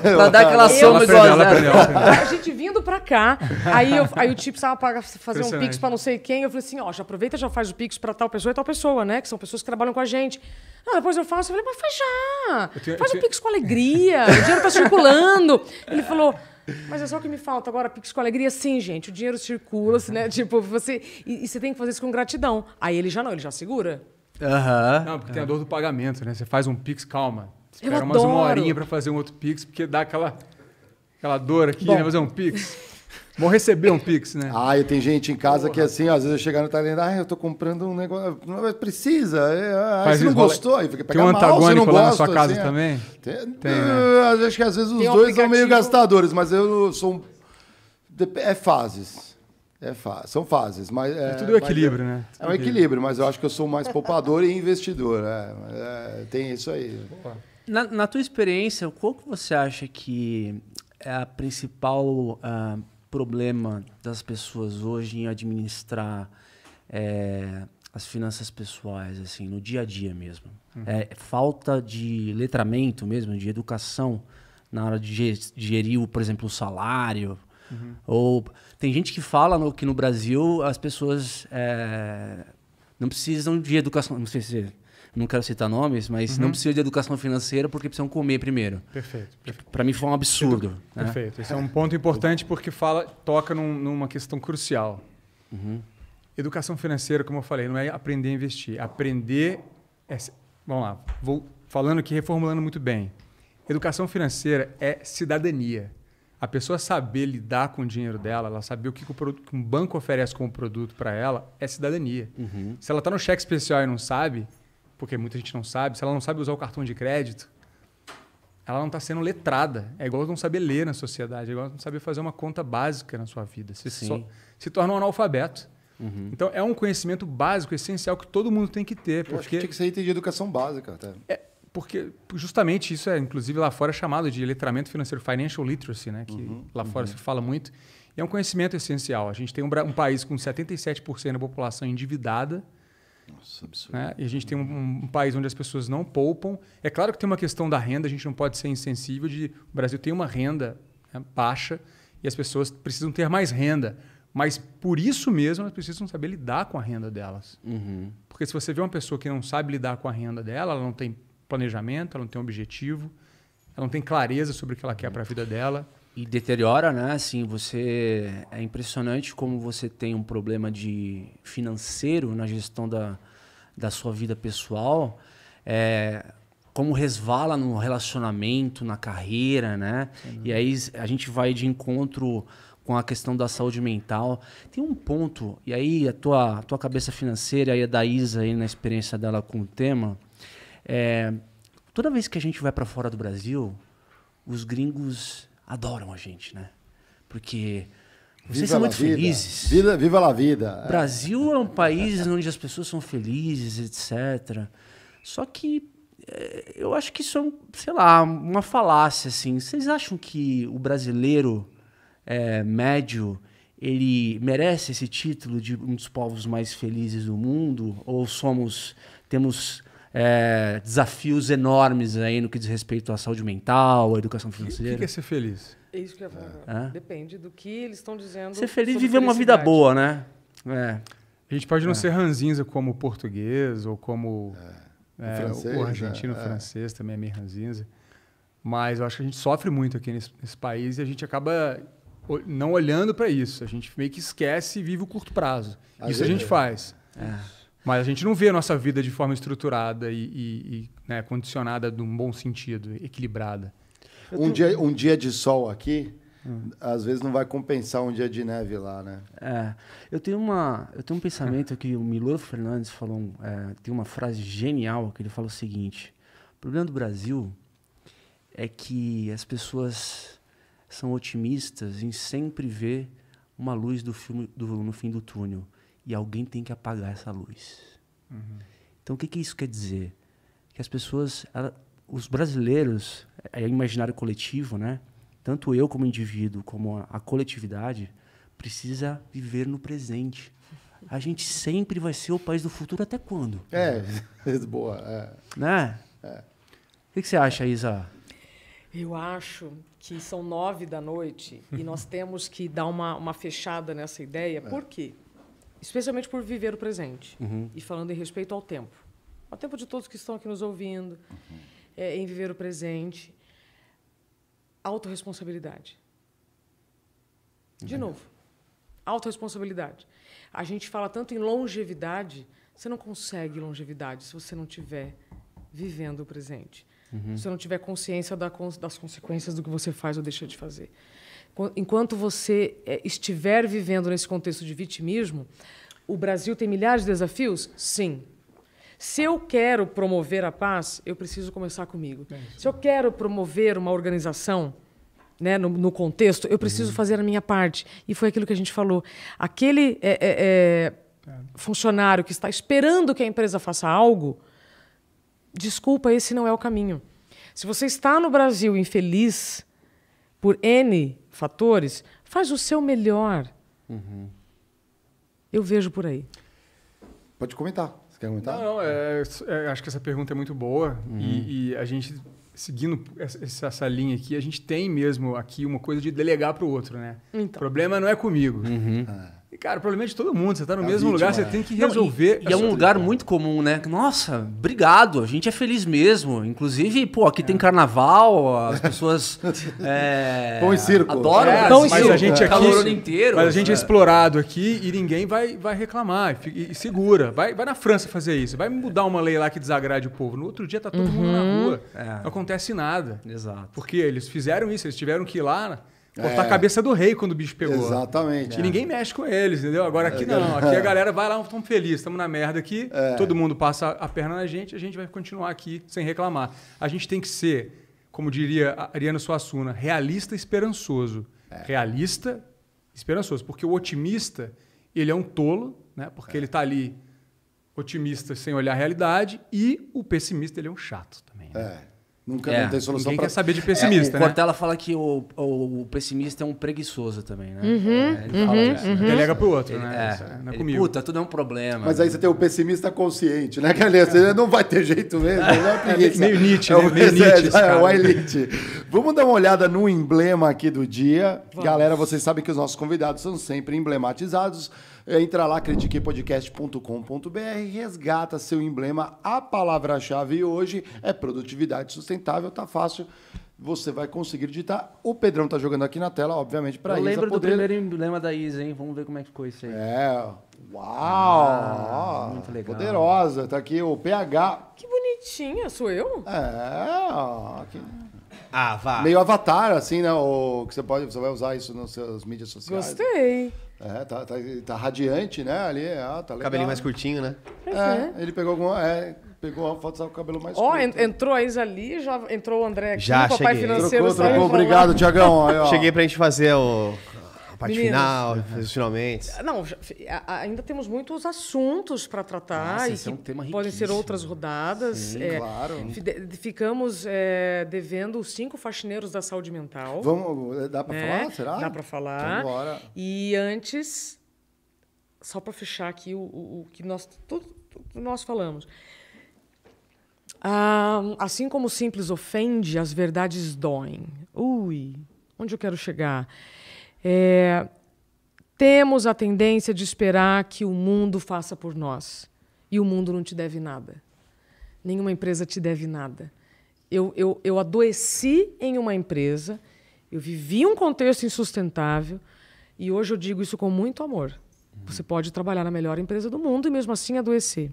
S1: Pra dar aquela soma de a A gente
S4: vindo pra cá, aí, eu, aí o tipo tava ah, pra fazer um pix pra não sei quem. Eu falei assim, ó, já aproveita já faz o pix pra tal pessoa e tal pessoa, né? Que são pessoas que trabalham com a gente. Ah, depois eu faço. Eu falei, mas faz já. faz o pix com alegria. o dinheiro tá circulando. Ele falou... Mas é só o que me falta agora, Pix com alegria, sim, gente. O dinheiro circula, uhum. né? Tipo, você. E, e, você tem que fazer isso com gratidão. Aí ele já não, ele já segura. Aham. Uhum. Não, porque tem a dor
S7: do pagamento, né? Você faz um Pix, calma. Espera mais uma horinha pra fazer um outro Pix, porque dá aquela, aquela dor aqui, né, Bom. né? Fazer um Pix
S1: vou receber um Pix, né? Ah, e tem gente em casa é Porra. que assim, ó, às vezes eu chegar no Thailand, ah, eu tô comprando um negócio. Não precisa. É, é aí ah, você não gostou, aí fica Tem um antagônico mal, lá gosta, na sua casa assim, é. também? Tem, tem né? Acho que às vezes os tem dois são meio gastadores, mas eu sou É fases. É fa... São fases, mas. É, é tudo um equilíbrio, mas, né? é um equilíbrio, mas eu acho que eu sou mais poupador e investidor. É, é, tem isso aí.
S2: Na, na, tua experiência, qual que você acha que é a principal. Uh, problema das pessoas hoje em administrar é, as finanças pessoais, assim, no dia a dia mesmo? Uhum. É falta de letramento mesmo, de educação na hora de gerir, por exemplo, o salário? Uhum. Ou tem gente que fala no, que no Brasil as pessoas é, não precisam de educação, não sei se não quero citar nomes, mas uhum. não precisa de educação financeira porque precisam comer primeiro. Perfeito. Para mim foi um absurdo. Perfeito. Tipo, né? perfeito. Esse é um
S7: ponto importante porque fala, toca num, numa questão crucial. Uhum. Educação financeira, como eu falei, não é aprender a investir. Aprender. É, vamos lá, vou falando aqui, reformulando muito bem. Educação financeira é cidadania. A pessoa saber lidar com o dinheiro dela, ela saber o que, o produto, que um banco oferece como produto para ela, é cidadania. Uhum. Se ela está no cheque especial e não sabe, porque muita gente não sabe, se ela não sabe usar o cartão de crédito, ela não está sendo letrada. É igual não saber ler na sociedade, é igual não saber fazer uma conta básica na sua vida. Você só, se torna um analfabeto. Uhum. Então, é um conhecimento básico, essencial, que todo
S1: mundo tem que ter. Porque... Eu acho que tinha que ser de educação básica. Até. É,
S7: porque justamente isso é, inclusive, lá fora é chamado de letramento financeiro, financial literacy, né? que uhum. lá fora uhum. se fala muito. E é um conhecimento essencial. A gente tem um, um país com 77% da população endividada, nossa, absurdo. Né? E a gente tem um, um, país onde as pessoas não poupam. É claro que tem uma questão da renda, a gente não pode ser insensível de o Brasil tem uma renda né, baixa e as pessoas precisam ter mais renda. Mas por isso mesmo elas precisam saber lidar com a renda delas. Uhum. Porque se você vê uma pessoa que não sabe lidar com a renda dela, ela não tem planejamento, ela não tem objetivo, ela não tem clareza sobre o que ela quer para a vida dela.
S2: E deteriora, né? Assim, você é impressionante como você tem um problema de financeiro na gestão da, da sua vida pessoal, é, como resvala no relacionamento, na carreira, né? Sim. E aí a gente vai de encontro com a questão da saúde mental. Tem um ponto, e aí a tua, a tua cabeça financeira e a da Isa aí na experiência dela com o tema, é, toda vez que a gente vai para fora do Brasil, os gringos adoram a gente, né? Porque vocês viva são muito vida. felizes.
S1: Viva, viva a vida. O é.
S2: Brasil é um país onde as pessoas são felizes, etc. Só que eh, eu acho que isso é, sei lá, uma falácia, assim. Vocês acham que o brasileiro é, médio, ele merece esse título de um dos povos mais felizes do mundo? Ou somos, temos é, desafios enormes aí no que diz respeito à saúde
S7: mental, à educação financeira. O que, que, é ser feliz?
S2: É isso que eu ia É.
S4: Depende do que eles estão dizendo. Ser feliz e viver uma vida boa,
S7: né? É. A gente pode não é. ser ranzinza como o português ou como é. É, francês, o argentino francês também é meio ranzinza. Mas eu acho que a gente sofre muito aqui nesse, nesse país e a gente acaba não olhando para isso. A gente meio que esquece e vive o curto prazo. isso a gente faz. É. Mas a gente não vê a nossa vida de forma estruturada e, e, e né, condicionada bom sentido, equilibrada.
S1: Um, dia, um dia de sol aqui, hum. às vezes não vai compensar um dia de neve lá, né?
S2: É, eu tenho, uma, eu tenho um pensamento que o Milor Fernandes falou, é, tem uma frase genial que ele fala o seguinte, o problema do Brasil é que as pessoas são otimistas em sempre ver uma luz do filme do, no fim do túnel. E alguém tem que apagar essa luz. Uhum. Então, o que, que isso quer dizer? Que as pessoas, ela, os brasileiros, é, é imaginário coletivo, né? Tanto eu como indivíduo, como a, a coletividade, precisa viver no presente. A gente sempre vai ser o país do futuro até quando? É, boa. É. Né? É. O que, que você acha, Isa?
S4: Eu acho que são nove da noite e nós temos que dar uma, uma fechada nessa ideia. É. Por quê? especialmente por viver o presente uhum. e falando em respeito ao tempo, ao tempo de todos que estão aqui nos ouvindo, uhum. é, em viver o presente, autoresponsabilidade. De uhum. novo, autoresponsabilidade. A gente fala tanto em longevidade, você não consegue longevidade se você não tiver vivendo o presente. Uhum. Se você não tiver consciência da, das consequências do que você faz ou deixa de fazer enquanto você é, estiver vivendo nesse contexto de vitimismo, o Brasil tem milhares de desafios? Sim. Se eu quero promover a paz, eu preciso começar comigo. É Se eu quero promover uma organização, né, no, no contexto, eu preciso uhum. fazer a minha parte. E foi aquilo que a gente falou. Aquele é, é, é, é. funcionário que está esperando que a empresa faça algo, desculpa, esse não é o caminho. Se você está no Brasil infeliz por N fatores, faz o seu melhor. Uhum. Eu vejo por aí. Pode comentar.
S1: Você quer comentar?
S7: Não, não é, é, acho que essa pergunta é muito boa. Uhum. E, e, a gente, seguindo essa, essa, linha aqui, a gente tem mesmo aqui uma coisa de delegar para o outro, né? Então. O problema não é comigo. Uhum. Ah. E, cara, o problema é de todo mundo. Você está no é mesmo vítima, lugar, você tem que resolver. Não, e, e é um lugar muito comum,
S2: né? Nossa, obrigado, a gente é feliz mesmo. Inclusive, pô, aqui é. tem carnaval,
S7: as pessoas. É,
S1: pão e circo. Adoram. É, pão e circo. A né? gente tá aqui, o inteiro. Mas a
S4: gente é, é
S7: explorado aqui e ninguém vai, vai reclamar. E, e, segura. Vai, vai na França fazer isso. Vai mudar uma lei lá que desagrade o povo. No outro dia tá todo uhum. mundo na uhum. rua. É. Não acontece nada. Exato. Porque eles fizeram isso, eles tiveram que ir lá. Né? Cortar é. a cabeça do rei quando o bicho pegou. Exatamente. E é. ninguém mexe com eles, entendeu? Agora aqui não. Aqui a galera vai lá, estamos felizes, estamos na merda aqui. É. Todo mundo passa a perna na gente, a gente vai continuar aqui sem reclamar. A gente tem que ser, como diria a Ariana Suassuna, realista esperançoso. É. Realista esperançoso. Porque o otimista, ele é um tolo, né? Porque é. ele está ali otimista sem olhar a realidade e o pessimista, ele é um chato
S1: também. Né? É. Nunca é. não tem solução Ninguém quer saber
S7: de
S2: é, pessimista, é, o né? Cortella fala que o, o, pessimista é um preguiçoso também, né? Uhum, é, ele uhum, fala isso. Né? Uhum. Delega pro outro, ele, né? É, não é comigo. Puta, tudo é um problema. Mas aí você
S1: tem o pessimista consciente, né? galera você é. não vai ter jeito mesmo. É. Não é, meio Nietzsche, é, né? Meio Nietzsche. É, o né? elite. Vamos dar uma olhada no emblema aqui do dia. Vamos. Galera, vocês sabem que os nossos convidados são sempre emblematizados. Entra lá, critiquepodcast.com.br, resgata seu emblema. A palavra-chave hoje é produtividade sustentável, tá fácil você vai conseguir digitar. O Pedrão tá jogando aqui na tela, obviamente, para Isa lembra Eu lembro do primeiro
S2: emblema da Isa,
S1: hein? Vamos ver como é que ficou isso aí. É. Uau! Ah, muito legal. Poderosa. Tá aqui o PH.
S4: Que bonitinha, sou eu? É.
S1: Que... Ah, vá. Meio avatar, assim, né? O, que você, pode, você vai usar isso nas suas mídias sociais.
S4: Gostei.
S1: É, tá, tá, tá radiante, né? Ali, é, ah, tá legal. Cabelinho mais curtinho, né? é, é. ele pegou alguma. É, pegou a foto com o cabelo mais Ó, oh, curto.
S4: entrou a Isa ali, já entrou o André aqui, já, o papai cheguei. financeiro. Trocou, trocou. Obrigado,
S3: Tiagão. Cheguei pra gente fazer o a parte Meninos, final, uhum. finalmente.
S4: Ah, não, ainda temos muitos assuntos para tratar. Nossa, esse é um tema Podem ser outras rodadas. Sim, é, claro. Ficamos é, devendo os cinco faxineiros da saúde mental. Vamos,
S1: é, dá para né? falar? Será? Dá para falar. Então, bora.
S4: E antes, só para fechar aqui o, o, o, que nós, tudo, tudo nós falamos. Ah, assim como o simples ofende, as verdades doem. Ui, onde eu quero chegar? É, temos a tendência de esperar que o mundo faça por nós. E o mundo não te deve nada. Nenhuma empresa te deve nada. Eu, eu, eu adoeci em uma empresa, eu vivi um contexto insustentável, e hoje eu digo isso com muito amor. Uhum. Você pode trabalhar na melhor empresa do mundo e mesmo assim adoecer.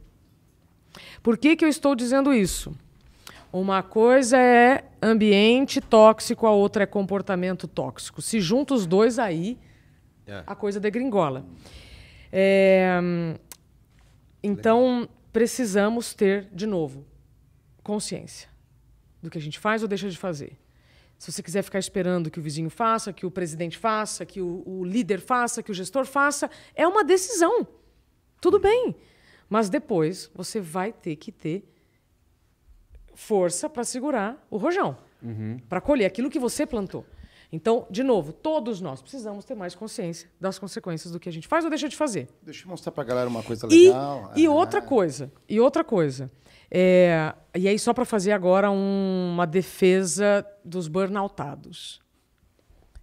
S4: Por que, que eu estou dizendo isso? Uma coisa é ambiente tóxico, a outra é comportamento tóxico. Se junta os dois aí, é. a coisa degringola. É, então, precisamos ter, de novo, consciência do que a gente faz ou deixa de fazer. Se você quiser ficar esperando que o vizinho faça, que o presidente faça, que o, o líder faça, que o gestor faça, é uma decisão. Tudo bem. Mas depois você vai ter que ter força para segurar o rojão, uhum. para colher aquilo que você plantou. Então, de novo, todos nós precisamos ter mais consciência das consequências do que a gente faz ou deixa de fazer. Deixa
S1: eu mostrar para a galera uma coisa legal.
S4: E, ah. e, outra coisa, e outra coisa. É, e aí, só para fazer agora um, uma defesa dos burnoutados.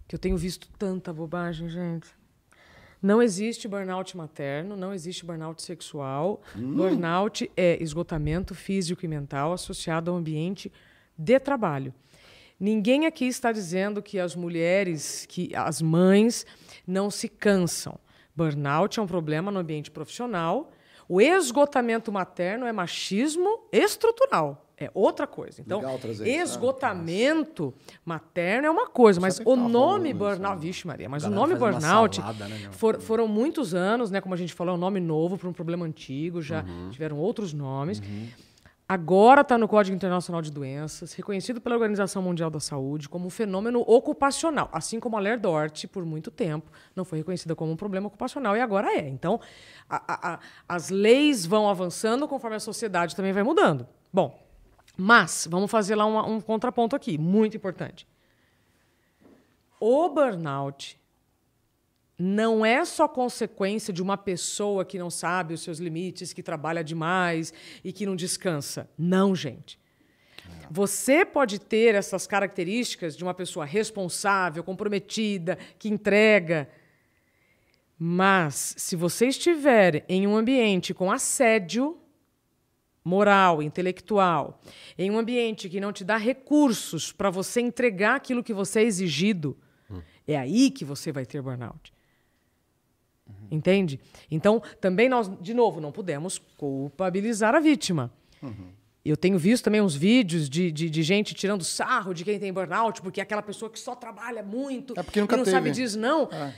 S4: Que eu tenho visto tanta bobagem, gente. Não existe burnout materno, não existe burnout sexual. Hum. Burnout é esgotamento físico e mental associado ao ambiente de trabalho. Ninguém aqui está dizendo que as mulheres, que as mães não se cansam. Burnout é um problema no ambiente profissional. O esgotamento materno é machismo estrutural. É outra coisa. Então, esgotamento ah, materno é uma coisa, mas o nome né? burnout. Vixe, Maria, mas o nome burnout. né, for, foram muitos anos, né? Como a gente falou, é um nome novo para um problema antigo, já uhum. tiveram outros nomes. Uhum. Agora está no Código Internacional de Doenças, reconhecido pela Organização Mundial da Saúde como um fenômeno ocupacional, assim como a Lerdort, por muito tempo, não foi reconhecida como um problema ocupacional e agora é. Então, a, a, a, as leis vão avançando conforme a sociedade também vai mudando. Bom, mas, vamos fazer lá um, um contraponto aqui, muito importante. O burnout não é só consequência de uma pessoa que não sabe os seus limites, que trabalha demais e que não descansa. Não, gente. Você pode ter essas características de uma pessoa responsável, comprometida, que entrega. Mas se você estiver em um ambiente com assédio, moral, intelectual, em um ambiente que não te dá recursos para você entregar aquilo que você é exigido, hum. é aí que você vai ter burnout. Uhum. Entende? Então, também nós, de novo, não podemos culpabilizar a vítima. Uhum. Eu tenho visto também uns vídeos de, de, de, gente tirando sarro de quem tem burnout, porque é aquela pessoa que só trabalha muito é e não teve. sabe disso, não. É.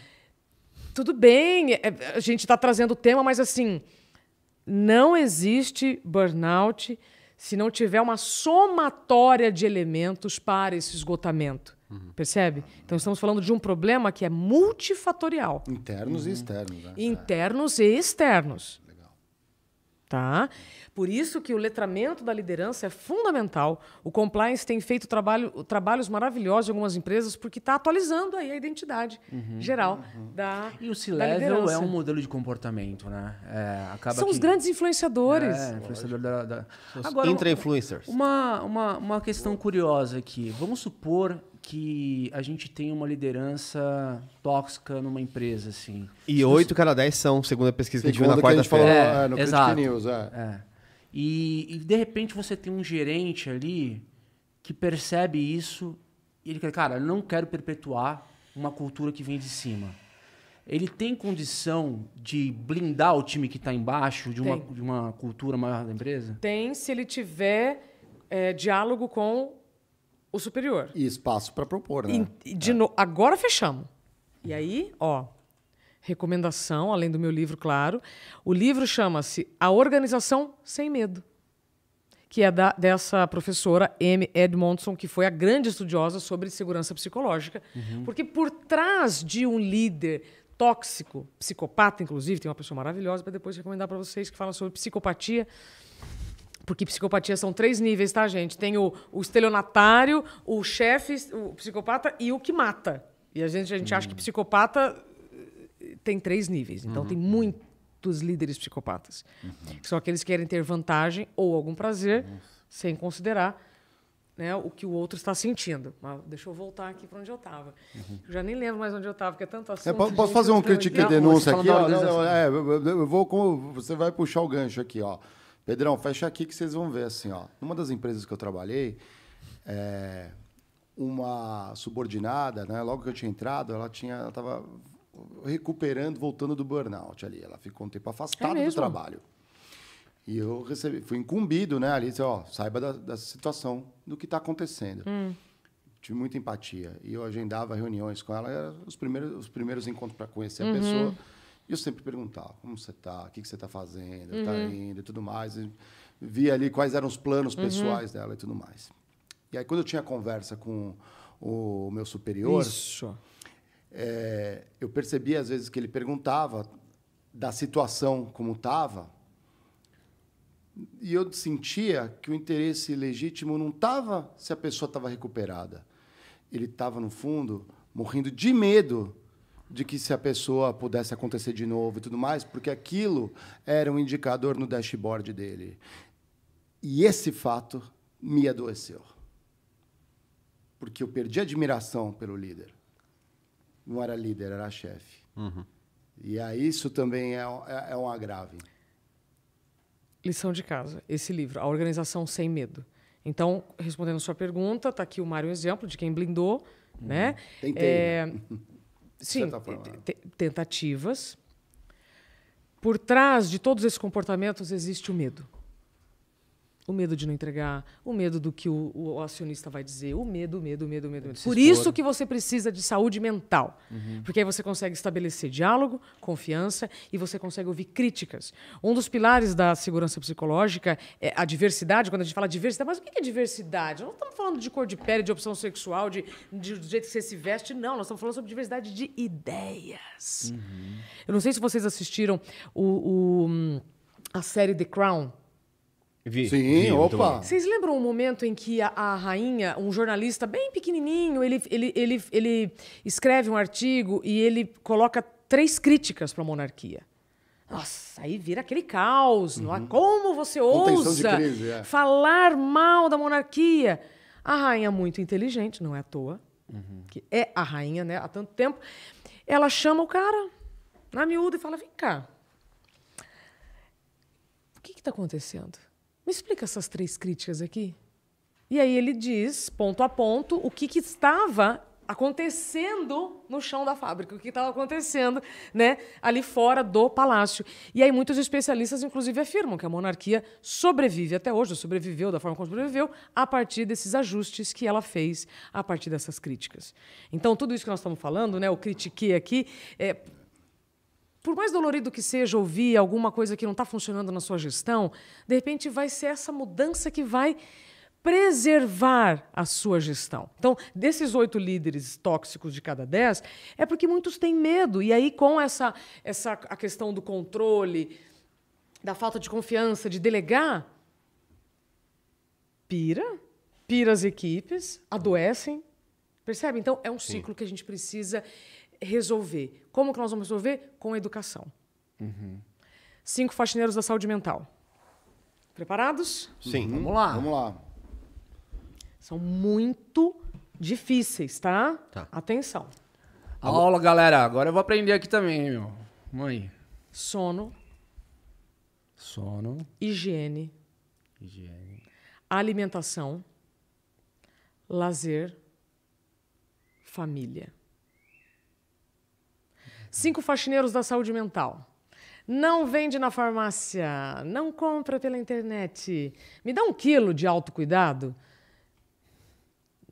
S4: Tudo bem, é, a gente está trazendo o tema, mas assim, não existe burnout se não tiver uma somatória de elementos para esse esgotamento. Uhum. Percebe? Então estamos falando de um problema que é multifatorial. Internos uhum. e
S1: externos. Né?
S4: Internos é. e externos tá? Por isso que o letramento da liderança é fundamental. O compliance tem feito trabalho, trabalhos maravilhosos em algumas empresas porque está atualizando aí a identidade uhum, geral uhum. da E o C-Level é um
S2: modelo de comportamento, né? É, acaba São que... os grandes influenciadores. É, influenciador da, da... Agora, Entre influencers. Uma, uma, uma questão curiosa aqui. Vamos supor que a gente tem uma liderança tóxica numa empresa, assim. E tipo
S3: oito assim cada dez são, segundo a pesquisa segundo que a gente viu na quarta-feira. É,
S1: é, no exato,
S2: News, é. é. E, e, de repente você tem um gerente ali que percebe isso e ele quer, cara, eu não quero perpetuar uma cultura que vem de cima. Ele tem condição de blindar o time que está embaixo de uma, de uma, cultura maior da empresa?
S4: Tem, se ele tiver é, diálogo com o superior. E espaço para propor, né? E, de é. no... Agora fechamos. E aí, ó, recomendação, além do meu livro, claro. O livro chama-se A Organização Sem Medo, que é da, dessa professora M. Edmondson, que foi a grande estudiosa sobre segurança psicológica. Uhum. Porque por trás de um líder tóxico, psicopata, inclusive, tem uma pessoa maravilhosa para depois recomendar para vocês que fala sobre psicopatia porque psicopatia são três níveis, tá, gente? Tem o, o estelionatário, o chefe, o psicopata e o que mata. E a gente, a gente uhum. acha que hum. psicopata eh, tem três níveis. Então, uhum. tem muitos líderes psicopatas. Uhum. Que são aqueles que querem ter vantagem ou algum prazer, sem considerar né, o que o outro está sentindo. Mas deixa eu voltar aqui para onde eu estava. Uhum. já nem lembro mais onde eu estava, porque é tanto é, assunto. É, posso gente, fazer um crítica e denúncia aqui? Ó, não, é,
S1: eu vou, você vai puxar o gancho aqui, ó. Pedrão, fecha aqui que vocês vão ver assim, ó. Numa das empresas que eu trabalhei, é, uma subordinada, né, logo que eu tinha entrado, ela tinha, ela estava recuperando, voltando do burnout ali. Ela ficou um tempo afastada é do trabalho. E eu recebi, fui incumbido, né, ali, disse, ó, saiba da, da situação, do que está acontecendo. Hum. Tive muita empatia. E eu agendava reuniões com ela, os primeiros, os primeiros encontros para conhecer uhum. a pessoa e eu sempre perguntava, como você está, o que, que você está fazendo, está uhum. indo e tudo mais. E via ali quais eram os planos uhum. pessoais uhum. dela e tudo mais. E aí, quando eu tinha conversa com o meu superior, é, eu percebia, às vezes, que ele perguntava da situação como estava, e eu sentia que o interesse legítimo não estava se a pessoa estava recuperada. Ele estava, no fundo, morrendo de medo de que se a pessoa pudesse acontecer de novo e tudo mais, porque aquilo era um indicador no dashboard dele. E esse fato me adoeceu. Porque eu perdi admiração pelo líder. Não era líder, era chefe. Uhum. E aí isso também é, é, é um agrave.
S4: Lição de casa, esse livro, A Organização Sem Medo. Então, respondendo a sua pergunta, está aqui o Mário um exemplo de quem blindou. Uhum. Né? Tentei. Né? É, Sim, né? tentativas. Por trás de todos esses comportamentos existe o medo. O medo de não entregar, o medo do que o, o acionista vai dizer, o medo, o medo, o medo, o medo. medo. Por isso que você precisa de saúde mental. Uhum. Porque aí você consegue estabelecer diálogo, confiança e você consegue ouvir críticas. Um dos pilares da segurança psicológica é a diversidade. Quando a gente fala diversidade, mas o que é diversidade? Não estamos falando de cor de pele, de opção sexual, de, de do jeito que você se veste, não. Nós estamos falando sobre diversidade de ideias. Uhum. Eu não sei se vocês assistiram o, o a série The Crown
S5: Vi, Sim, vi, opa. Vocês
S4: lembram um momento em que a, a, rainha, um jornalista bem pequenininho, ele, ele, ele, ele escreve um artigo e ele coloca três críticas para a monarquia. Nossa, aí vira aquele caos. É? Uhum. Não, como você ousa crise, é. falar mal da monarquia? A rainha muito inteligente, não é à toa, uhum. que é a rainha né, há tanto tempo, ela chama o cara na miúda e fala, vem cá, o que está acontecendo? Me explica essas três críticas aqui. E aí ele diz, ponto a ponto, o que, que estava acontecendo no chão da fábrica, o que estava acontecendo né, ali fora do palácio. E aí muitos especialistas, inclusive, afirmam que a monarquia sobrevive até hoje, sobreviveu da forma como sobreviveu, a partir desses ajustes que ela fez a partir dessas críticas. Então, tudo isso que nós estamos falando, né, o critiquei aqui, é, por mais dolorido que seja ouvir alguma coisa que não está funcionando na sua gestão, de repente vai ser essa mudança que vai preservar a sua gestão. Então, desses oito líderes tóxicos de cada dez, é porque muitos têm medo. E aí, com essa, essa a questão do controle, da falta de confiança, de delegar, pira, pira as equipes, adoecem. Percebe? Então, é um Sim. ciclo que a gente precisa resolver. Como que nós vamos resolver? Com educação. Uhum. Cinco faxineiros da saúde mental. Preparados? Sim. Uhum. Vamos lá. Vamos lá. São muito difíceis, tá? tá. Atenção. A aula, galera. Agora eu vou aprender aqui também, meu. Mãe. Sono.
S2: Sono.
S4: Higiene. Higiene. Alimentação. Lazer. Família. Cinco faxineiros da saúde mental. Não vende na farmácia, não compra pela internet. Me dá um quilo de autocuidado.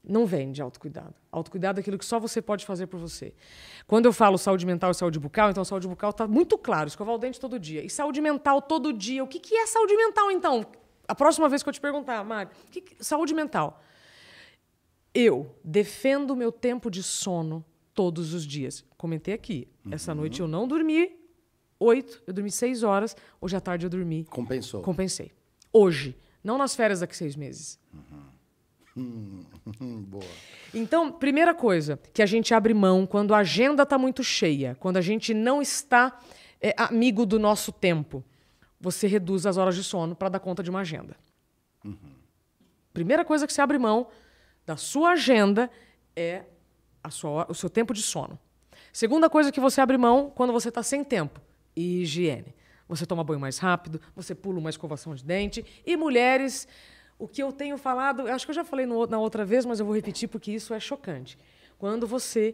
S4: Não vende autocuidado. Autocuidado é aquilo que só você pode fazer por você. Quando eu falo saúde mental e saúde bucal, então saúde bucal está muito claro, escovar o dente todo dia. E saúde mental todo dia. O que, que é saúde mental, então? A próxima vez que eu te perguntar, Mari, que que... saúde mental. Eu defendo meu tempo de sono todos os dias. Comentei aqui, uhum. essa noite eu não dormi oito, eu dormi seis horas, hoje à tarde eu dormi. Compensou. Compensei. Hoje, não nas férias daqui seis meses.
S5: Uhum. Boa.
S4: Então, primeira coisa que a gente abre mão quando a agenda está muito cheia, quando a gente não está é, amigo do nosso tempo, você reduz as horas de sono para dar conta de uma agenda. Uhum. Primeira coisa que você abre mão da sua agenda é sua, o seu tempo de sono. Segunda coisa que você abre mão quando você está sem tempo: higiene. Você toma banho mais rápido, você pula uma escovação de dente. E mulheres, o que eu tenho falado, acho que eu já falei no, na outra vez, mas eu vou repetir porque isso é chocante. Quando você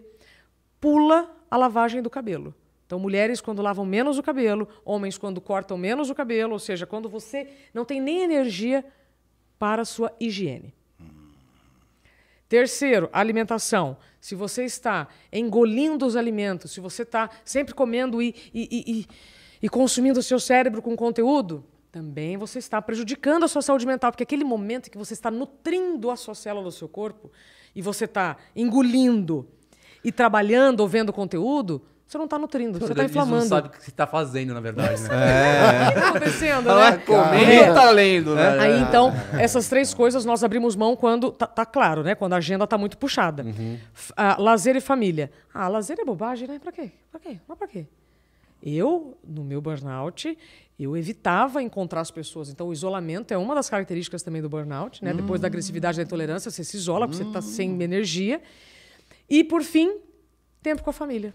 S4: pula a lavagem do cabelo. Então, mulheres quando lavam menos o cabelo, homens quando cortam menos o cabelo, ou seja, quando você não tem nem energia para a sua higiene. Terceiro, alimentação. Se você está engolindo os alimentos, se você está sempre comendo e, e, e, e consumindo o seu cérebro com conteúdo, também você está prejudicando a sua saúde mental, porque aquele momento que você está nutrindo a sua célula do seu corpo e você está engolindo e trabalhando ou vendo conteúdo, você não está nutrindo, você está inflamando. Você não sabe o
S2: que você está fazendo, na verdade, né? É. O que está acontecendo, né? Ah, tá lendo, né? Aí, é. então,
S4: essas três coisas nós abrimos mão quando... Tá, tá claro, né? Quando a agenda tá muito puxada. Uhum. Ah, lazer e família. Ah, lazer é bobagem, né? Para quê? Para quê? Mas pra quê? Eu, no meu burnout, eu evitava encontrar as pessoas. Então, o isolamento é uma das características também do burnout, né? Hum. Depois da hum. agressividade e da intolerância, você se isola, hum. porque você está hum. sem energia. E, por fim, tempo com a família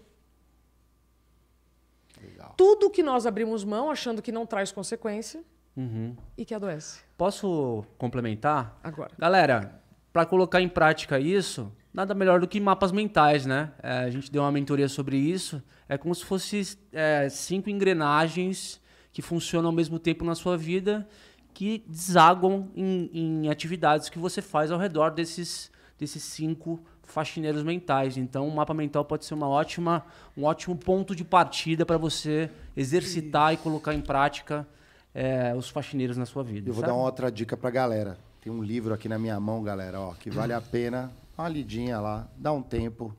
S4: tudo que nós abrimos mão achando que não traz consequência uhum. e que adoece.
S2: Posso complementar? Agora. Galera, para colocar em prática isso, nada melhor do que mapas mentais, né? É, a gente deu uma mentoria sobre isso. É como se fossem é, cinco engrenagens que funcionam ao mesmo tempo na sua vida que desagam em, em atividades que você faz ao redor desses, desses cinco faxineiros mentais. Então, o mapa mental pode ser uma ótima, um ótimo ponto de partida para você exercitar Isso. e colocar em prática é, os faxineiros na sua vida. Eu vou sabe? dar uma outra
S1: dica para a galera. Tem um livro aqui na minha mão, galera, ó, que vale a pena. uma lidinha lá, dá um tempo.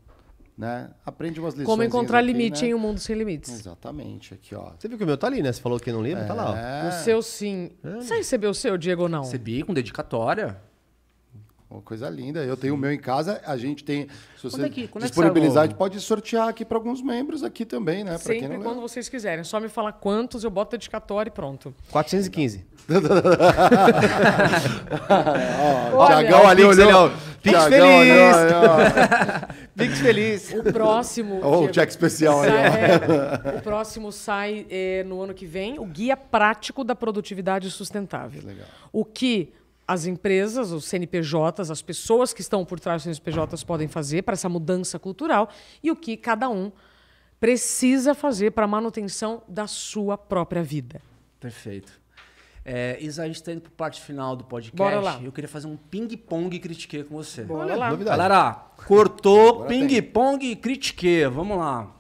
S1: Né? Aprende umas lições. Como encontrar aqui, limite né? em um mundo sem limites. Exatamente, aqui ó. Você viu que o meu tá ali, né? Você falou que não livro, é... tá lá. Ó. É. O seu
S4: sim. É. Você recebeu o seu, Diego,
S1: ou não? Recebi com dedicatória. Uma coisa linda. Eu tenho o meu em casa, a gente tem. Se você é que, é disponibilizar, é a gente pode sortear aqui para alguns membros aqui também, né? Sempre quando lembra.
S4: É. vocês quiserem. Só me falar quantos, eu boto a dedicatória e pronto.
S3: 415. Tiagão ali olhou. Pix feliz!
S1: Pix
S4: feliz! O próximo. Oh, o cheque especial sai, é, O próximo sai é, no ano que vem, o Guia Prático da Produtividade Sustentável. Legal. O que as empresas, os CNPJs, as pessoas que estão por trás dos CNPJs podem fazer para essa mudança cultural e o que cada um precisa fazer para a manutenção da sua própria vida. Perfeito.
S2: É, Isa, a gente está indo para a parte final do podcast. Bora lá. Eu queria fazer um ping-pong e critiquei com você. Bora Olha lá. Galera, cortou ping-pong e critiquei. Vamos lá.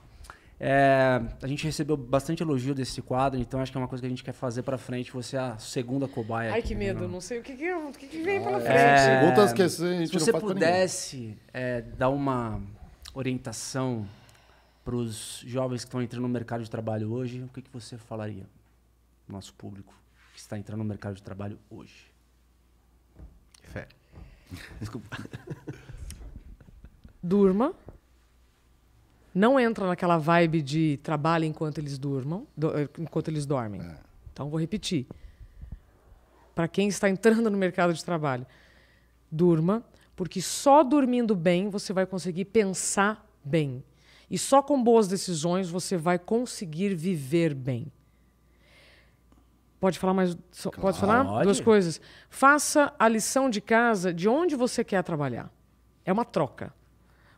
S2: É, a gente recebeu bastante elogio desse quadro, então acho que é uma coisa que a gente quer fazer para frente. Você é a segunda cobaia. Ai, aqui, que né, medo, não
S4: sei o que, que, o que, que vem pela é, frente. É, Perguntas
S2: Se você pudesse é, dar uma orientação para os jovens que estão entrando no mercado de trabalho hoje, o que, que você falaria? Nosso público que está entrando no mercado de trabalho hoje. Fé. Desculpa.
S4: Durma não entra naquela vibe de trabalho enquanto eles durmam, do, eh, enquanto eles dormem. É. Então vou repetir. Para quem está entrando no mercado de trabalho, durma, porque só dormindo bem você vai conseguir pensar bem. E só com boas decisões você vai conseguir viver bem. Pode falar mais? Claro. Pode falar? Duas coisas. Faça a lição de casa de onde você quer trabalhar. É uma troca.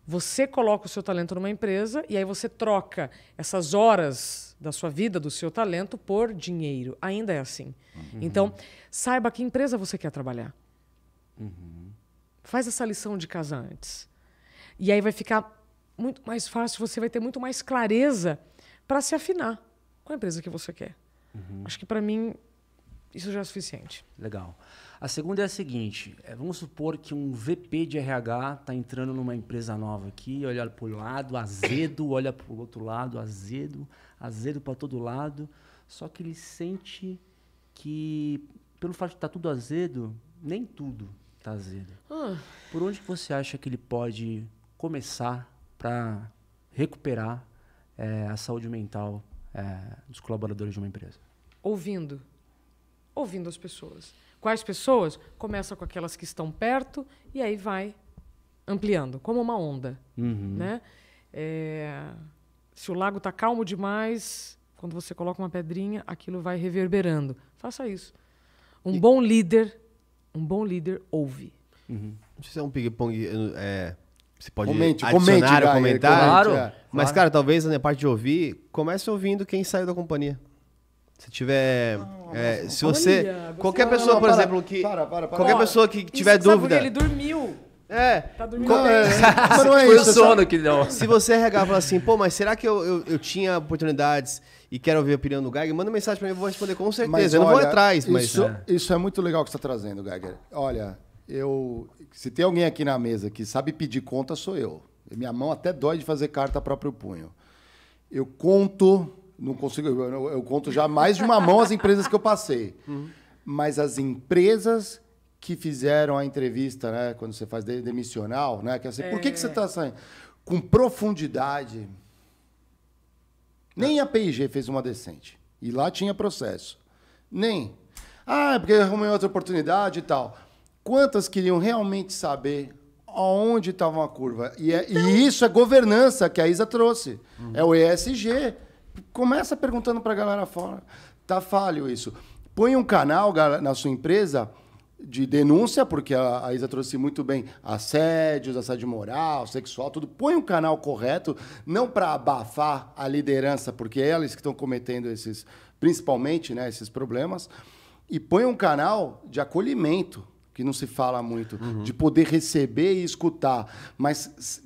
S4: Você coloca o seu talento numa empresa e aí você troca essas horas da sua vida, do seu talento, por dinheiro. Ainda é assim. Uhum. Então, saiba que empresa você quer trabalhar. Uhum. Faz essa lição de casa antes. E aí vai ficar muito mais fácil, você vai ter muito mais clareza para se afinar com a empresa que você quer. Uhum. Acho que para mim isso já é suficiente.
S2: Legal. A segunda é a seguinte: é, vamos supor que um VP de RH está entrando numa empresa nova aqui, olha para o lado, azedo, olha para o outro lado, azedo, azedo para todo lado. Só que ele sente que, pelo fato de estar tá tudo azedo, nem tudo está azedo. Ah. Por onde você acha que ele pode começar para recuperar é, a saúde mental é, dos colaboradores de uma empresa?
S4: Ouvindo. Ouvindo as pessoas Quais pessoas? Começa com aquelas que estão perto e aí vai ampliando, como uma onda. Uhum. Né? É, se o lago está calmo demais, quando você coloca uma pedrinha, aquilo vai reverberando. Faça isso. Um e... bom líder, um bom líder ouve.
S3: Uhum. Não sei se é um ping-pong. É, você pode comente, adicionar comente, o comentário. Claro, mas, claro. cara, talvez na né, parte de ouvir, comece ouvindo quem saiu da companhia. Se tiver. é, se você. Olha, qualquer não, pessoa, não, por para, exemplo,
S4: que. para, para, para. Qualquer pessoa que tiver isso, sabe dúvida. Ele dormiu. É. Tá dormindo Não, é, mas
S3: não é Foi o isso. É sono que não Se você e falar assim, pô, mas será que eu, eu, eu tinha oportunidades e quero ouvir a opinião do Geiger? Manda mensagem pra mim, eu vou responder com certeza. eu não olha, vou atrás, mas. Isso, é.
S1: isso é muito legal que você está trazendo, Geiger. Olha, eu. Se tem alguém aqui na mesa que sabe pedir conta, sou eu. Minha mão até dói de fazer carta a próprio punho. Eu conto não consigo, eu, eu, conto já mais de uma mão as empresas que eu passei. Uhum. Mas as empresas que fizeram a entrevista, né, quando você faz demissional, né, que é. Assim, por que, que você está saindo? Com profundidade. Nem é. a PIG fez uma decente. E lá tinha processo. Nem. Ah, é porque arrumei outra oportunidade e tal. Quantas queriam realmente saber aonde estava uma curva? E, é, então... e, isso é governança que a Isa trouxe. Uhum. É o ESG começa perguntando para a galera fora. Tá falho isso. Põe um canal na sua empresa de denúncia, porque a, Isa trouxe muito bem assédios, assédio moral, sexual, tudo. Põe um canal correto, não para abafar a liderança, porque é elas que estão cometendo esses, principalmente, né, esses problemas. E põe um canal de acolhimento, que não se fala muito, uhum. de poder receber e escutar. Mas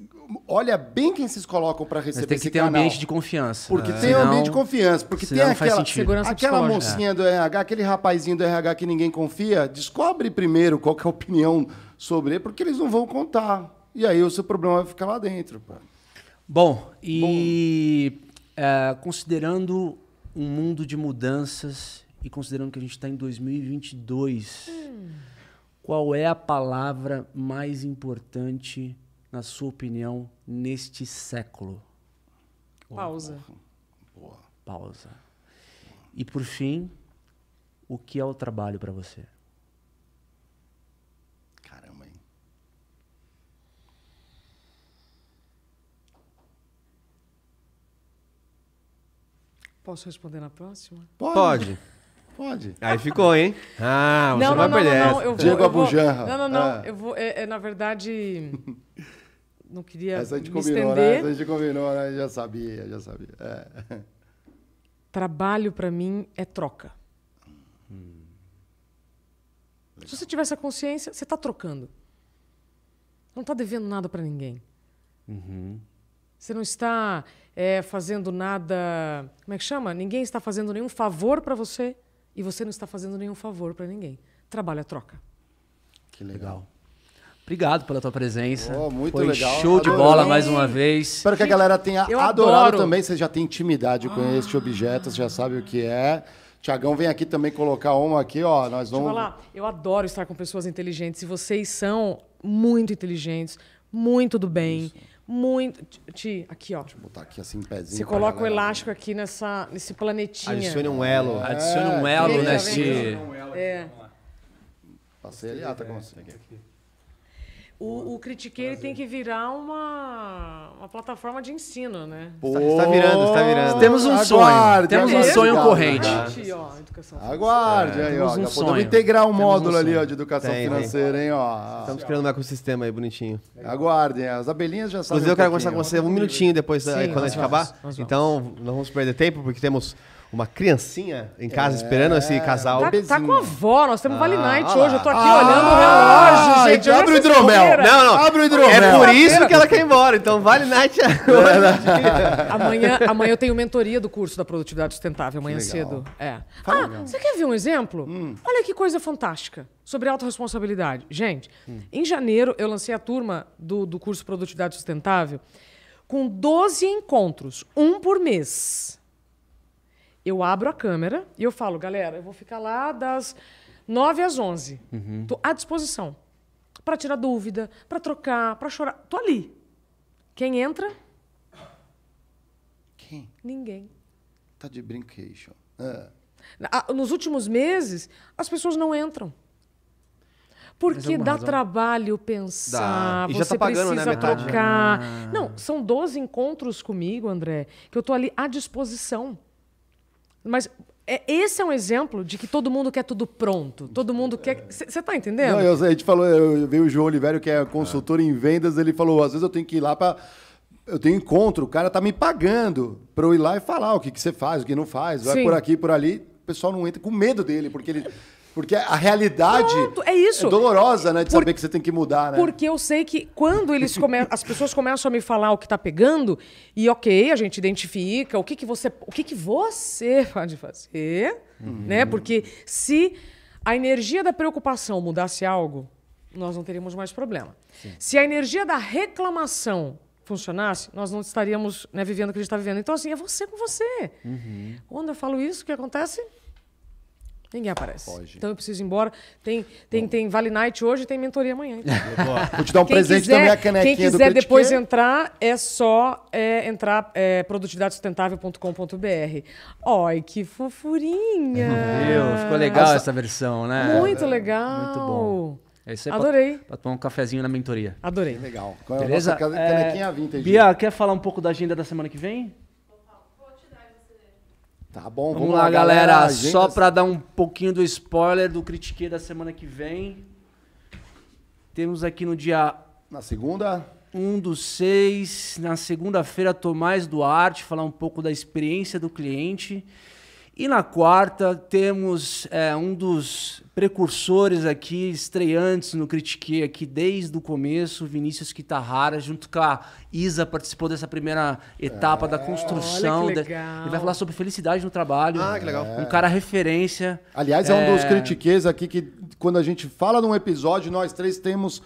S1: olha bem quem vocês colocam para receber Mas tem que esse ter canal. ambiente
S2: de confiança. Porque é. tem senão, ambiente de confiança.
S1: Porque tem aquela, segurança aquela né? mocinha é. do RH, aquele rapazinho do RH que ninguém confia, descobre primeiro qual é a opinião sobre ele, porque eles não vão contar. E aí o seu problema vai ficar lá dentro. Pô. Bom, e Bom. É, considerando
S2: um mundo de mudanças e considerando que a gente está em 2022, hum. qual é a palavra mais importante na sua opinião, neste século?
S4: Pausa. Boa.
S2: Pausa. E por fim, o que é o trabalho para você? Caramba, hein?
S4: Posso responder na próxima? Pode.
S3: Pode. Aí ficou, hein? Ah, você não, não vai não, perder. Não, não, eu vou, Diego Abujanra. Não, não, não. Ah.
S4: Eu vou, é, é, na verdade. não queria Essa a gente combinou, estender. Né? Essa a
S1: gente combinou, né? Já sabia, já sabia. É.
S4: Trabalho para mim é troca. Hum. Se você tiver essa consciência, você está trocando. Não está devendo nada para ninguém. Uhum. Você não está é, fazendo nada. Como é que chama? Ninguém está fazendo nenhum favor para você e você não está fazendo nenhum favor para ninguém. Trabalho é troca.
S1: Que legal.
S2: Obrigado pela tua presença. Oh, muito Foi legal. Show Adorei. de bola mais uma
S1: vez. Espero que a galera tenha Eu adorado adoro. também. Você já tem intimidade com ah. este objeto, você já sabe o que é. Tiagão vem aqui também colocar uma aqui, ó. Nós vamos. Deixa eu
S4: falar. Eu adoro estar com pessoas inteligentes. E vocês são muito inteligentes, muito do bem. Isso. Muito. Ti, aqui, ó. Deixa eu botar aqui assim pezinho. Você coloca galera, o elástico né? aqui nessa, nesse planetinha. Adicione um elo. É. Adicione um elo é. neste. É.
S1: Passei ali. Ah, tá com você. Aqui.
S4: O, o Critiquei tem que virar uma, uma plataforma de ensino, né? Pô, está virando, está virando.
S1: Temos um Aguarde, sonho. Temos um sonho corrente. ó, Aguarde é. aí, ó. Vamos integrar um módulo um ali, ó, de educação tem, financeira,
S3: hein, ó. Estamos criando um ecossistema aí bonitinho.
S1: Aguardem, as abelhinhas já
S4: sabem. eu quero conversar com você um minutinho depois, eh, Sim, quando a gente acabar.
S3: Então, não vamos perder tempo, porque temos uma criancinha em casa esperando esse é. casal. Tá,
S4: tá com a avó, nós temos ah, Vale Night hoje. Eu tô aqui olhando o relógio, gente. abre o hidromel. Não, não. Abre o é hidromel. É por isso que ela quer ir embora. Então, Vale Night é amanhã, amanhã eu tenho mentoria do curso da produtividade sustentável, amanhã cedo. É. Fala, ah, legal. você quer ver um exemplo? Hum. Olha que coisa fantástica sobre autorresponsabilidade. Gente, hum. em janeiro eu lancei a turma do, do curso Produtividade Sustentável com 12 encontros, um por mês eu abro a câmera e eu falo, galera, eu vou ficar lá das 9 às 11. Estou uhum. à disposição. Para tirar dúvida, para trocar, para chorar. Estou ali. Quem entra? Quem? Ninguém.
S1: Tá de brincation.
S4: Ah. Nos últimos meses, as pessoas não entram. Porque é dá razão. trabalho pensar, dá. E já tá você tá pagando, né, precisa né, trocar. Ah. Não, são 12 encontros comigo, André, que eu estou ali à disposição. Mas é, esse é um exemplo de que todo mundo quer tudo pronto. Todo mundo quer. Você tá entendendo? Não, eu,
S1: a gente falou, eu, veio o João Oliveira, que é consultor em vendas, ele falou: às vezes eu tenho que ir lá para. Eu tenho encontro, o cara tá me pagando para eu ir lá e falar o que, que você faz, o que não faz, vai Sim. por aqui, por ali. O pessoal não entra com medo dele, porque ele. Porque a realidade Pronto, é, é, dolorosa, né? De Por, saber que você tem que mudar, né? Porque
S4: eu sei que quando eles come... as pessoas começam a me falar o que tá pegando, e ok, a gente identifica o que, que você. O que, que você pode fazer, uhum. né? Porque se a energia da preocupação mudasse algo, nós não teríamos mais problema. Sim. Se a energia da reclamação funcionasse, nós não estaríamos né, vivendo o que a gente está vivendo. Então, assim, é você com você. Uhum. Quando eu falo isso, o que acontece? Ninguém aparece. Pode. Então eu preciso ir embora. Tem, tem, tem Vale Night hoje e tem mentoria amanhã. Então. Vou te dar um quem presente quiser, também, a canequinha do Quem quiser depois entrar, é só é, entrar é, produtividadesustentável.com.br. Oi, que fofurinha! Meu, ficou legal Nossa. essa versão, né? Muito legal. Muito bom. É Adorei.
S2: Pra, pra, tomar um cafezinho na mentoria. Adorei.
S3: Que legal. Qual Beleza? a nossa canequinha é, vintage.
S2: Bia, quer falar um pouco da agenda da semana que vem?
S1: Tá bom, vamos, vamos lá, lá, galera. galera agenda... Só para
S2: dar um pouquinho do spoiler do Critiquei da semana que vem. Temos aqui no dia. Na segunda? 1 do 6. Na segunda-feira, Tomás Duarte, falar um pouco da experiência do cliente. E na quarta temos é, um dos precursores aqui, estreantes no Critique aqui desde o começo, Vinícius Quitarrara, junto com a Isa, participou dessa primeira etapa é, da construção. Olha Ele vai falar sobre felicidade no
S1: trabalho. Ah, que legal. Um cara
S2: referência. Aliás, é, é um dos é. critiques
S1: aqui que quando a gente fala num episódio, nós três temos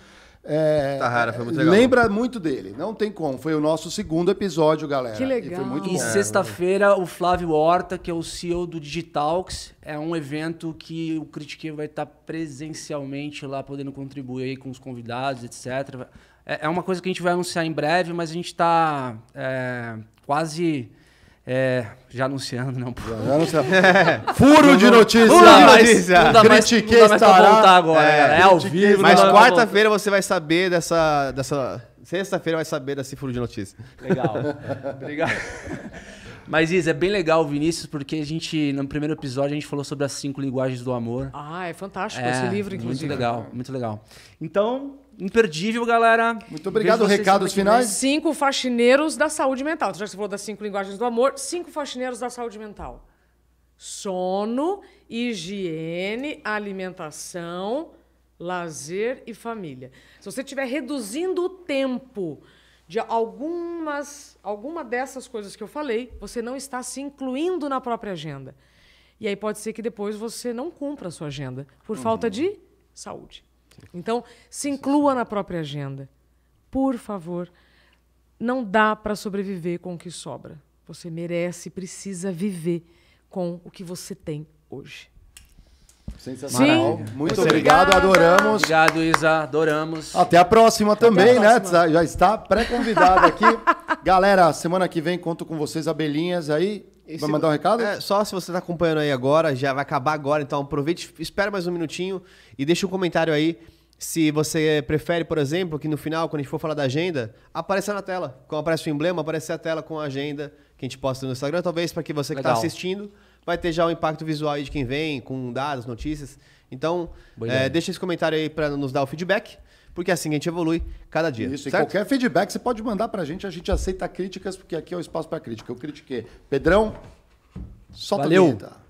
S1: é, Tahara foi muito é, legal. Lembra muito dele, não tem como. Foi o nosso segundo episódio, galera. Que legal. E foi muito E é. sexta-feira,
S2: o Flávio Horta, que é o CEO do Digitalx, é um evento que o Critique vai estar presencialmente lá, podendo contribuir aí com os convidados, etc. É, é uma coisa que a gente vai anunciar em breve, mas a gente está é, quase é, já anunciando, não. Já,
S3: já anunciando. É. Furo de notícia. Furo de notícia. Critiquei mais estará. agora, é, cara. É ao vivo. Mas né? quarta-feira você vai saber dessa... dessa... Sexta-feira vai saber desse furo de notícia. Legal.
S4: Obrigado.
S2: Mas Isa, é bem legal, Vinícius, porque a gente, no primeiro episódio, a gente falou sobre as cinco linguagens do amor. Ah, é fantástico é, esse livro, inclusive. Muito legal, muito legal. Então, Imperdível, galera. Muito obrigado. Recados finais?
S4: Cinco faxineiros da saúde mental. Já se falou das cinco linguagens do amor, cinco faxineiros da saúde mental. Sono, higiene, alimentação, lazer e família. Se você estiver reduzindo o tempo de algumas, alguma dessas coisas que eu falei, você não está se incluindo na própria agenda. E aí pode ser que depois você não cumpra a sua agenda por uhum. falta de saúde. Então, se inclua na própria agenda. Por favor, não dá para sobreviver com o que sobra. Você merece, precisa viver com o que você tem hoje. Sensacional. Sim. Muito obrigado, adoramos.
S2: Obrigado, Isa, adoramos. Até
S4: a próxima também, a né? próxima. né? Já está pré-convidado aqui.
S1: Galera, semana que vem conto com vocês, abelhinhas aí vai mandar um é recado? É,
S3: só se você está acompanhando aí agora, já vai acabar agora, então aproveite, espera mais um minutinho e deixa um comentário aí se você prefere, por exemplo, que no final, quando a gente for falar da agenda, apareça na tela. Quando aparece o emblema, aparece a tela com a agenda que a gente posta no Instagram, talvez para que você que está assistindo vai ter já o um impacto visual aí de quem vem, com dados, notícias. Então, é, deixa esse comentário aí para nos dar o feedback porque é assim a gente evolui cada dia. Isso, certo? e qualquer
S1: feedback você pode mandar para a gente, a gente aceita críticas, porque aqui é o espaço para crítica. Eu critiquei. Pedrão, solta Valeu. a vinheta.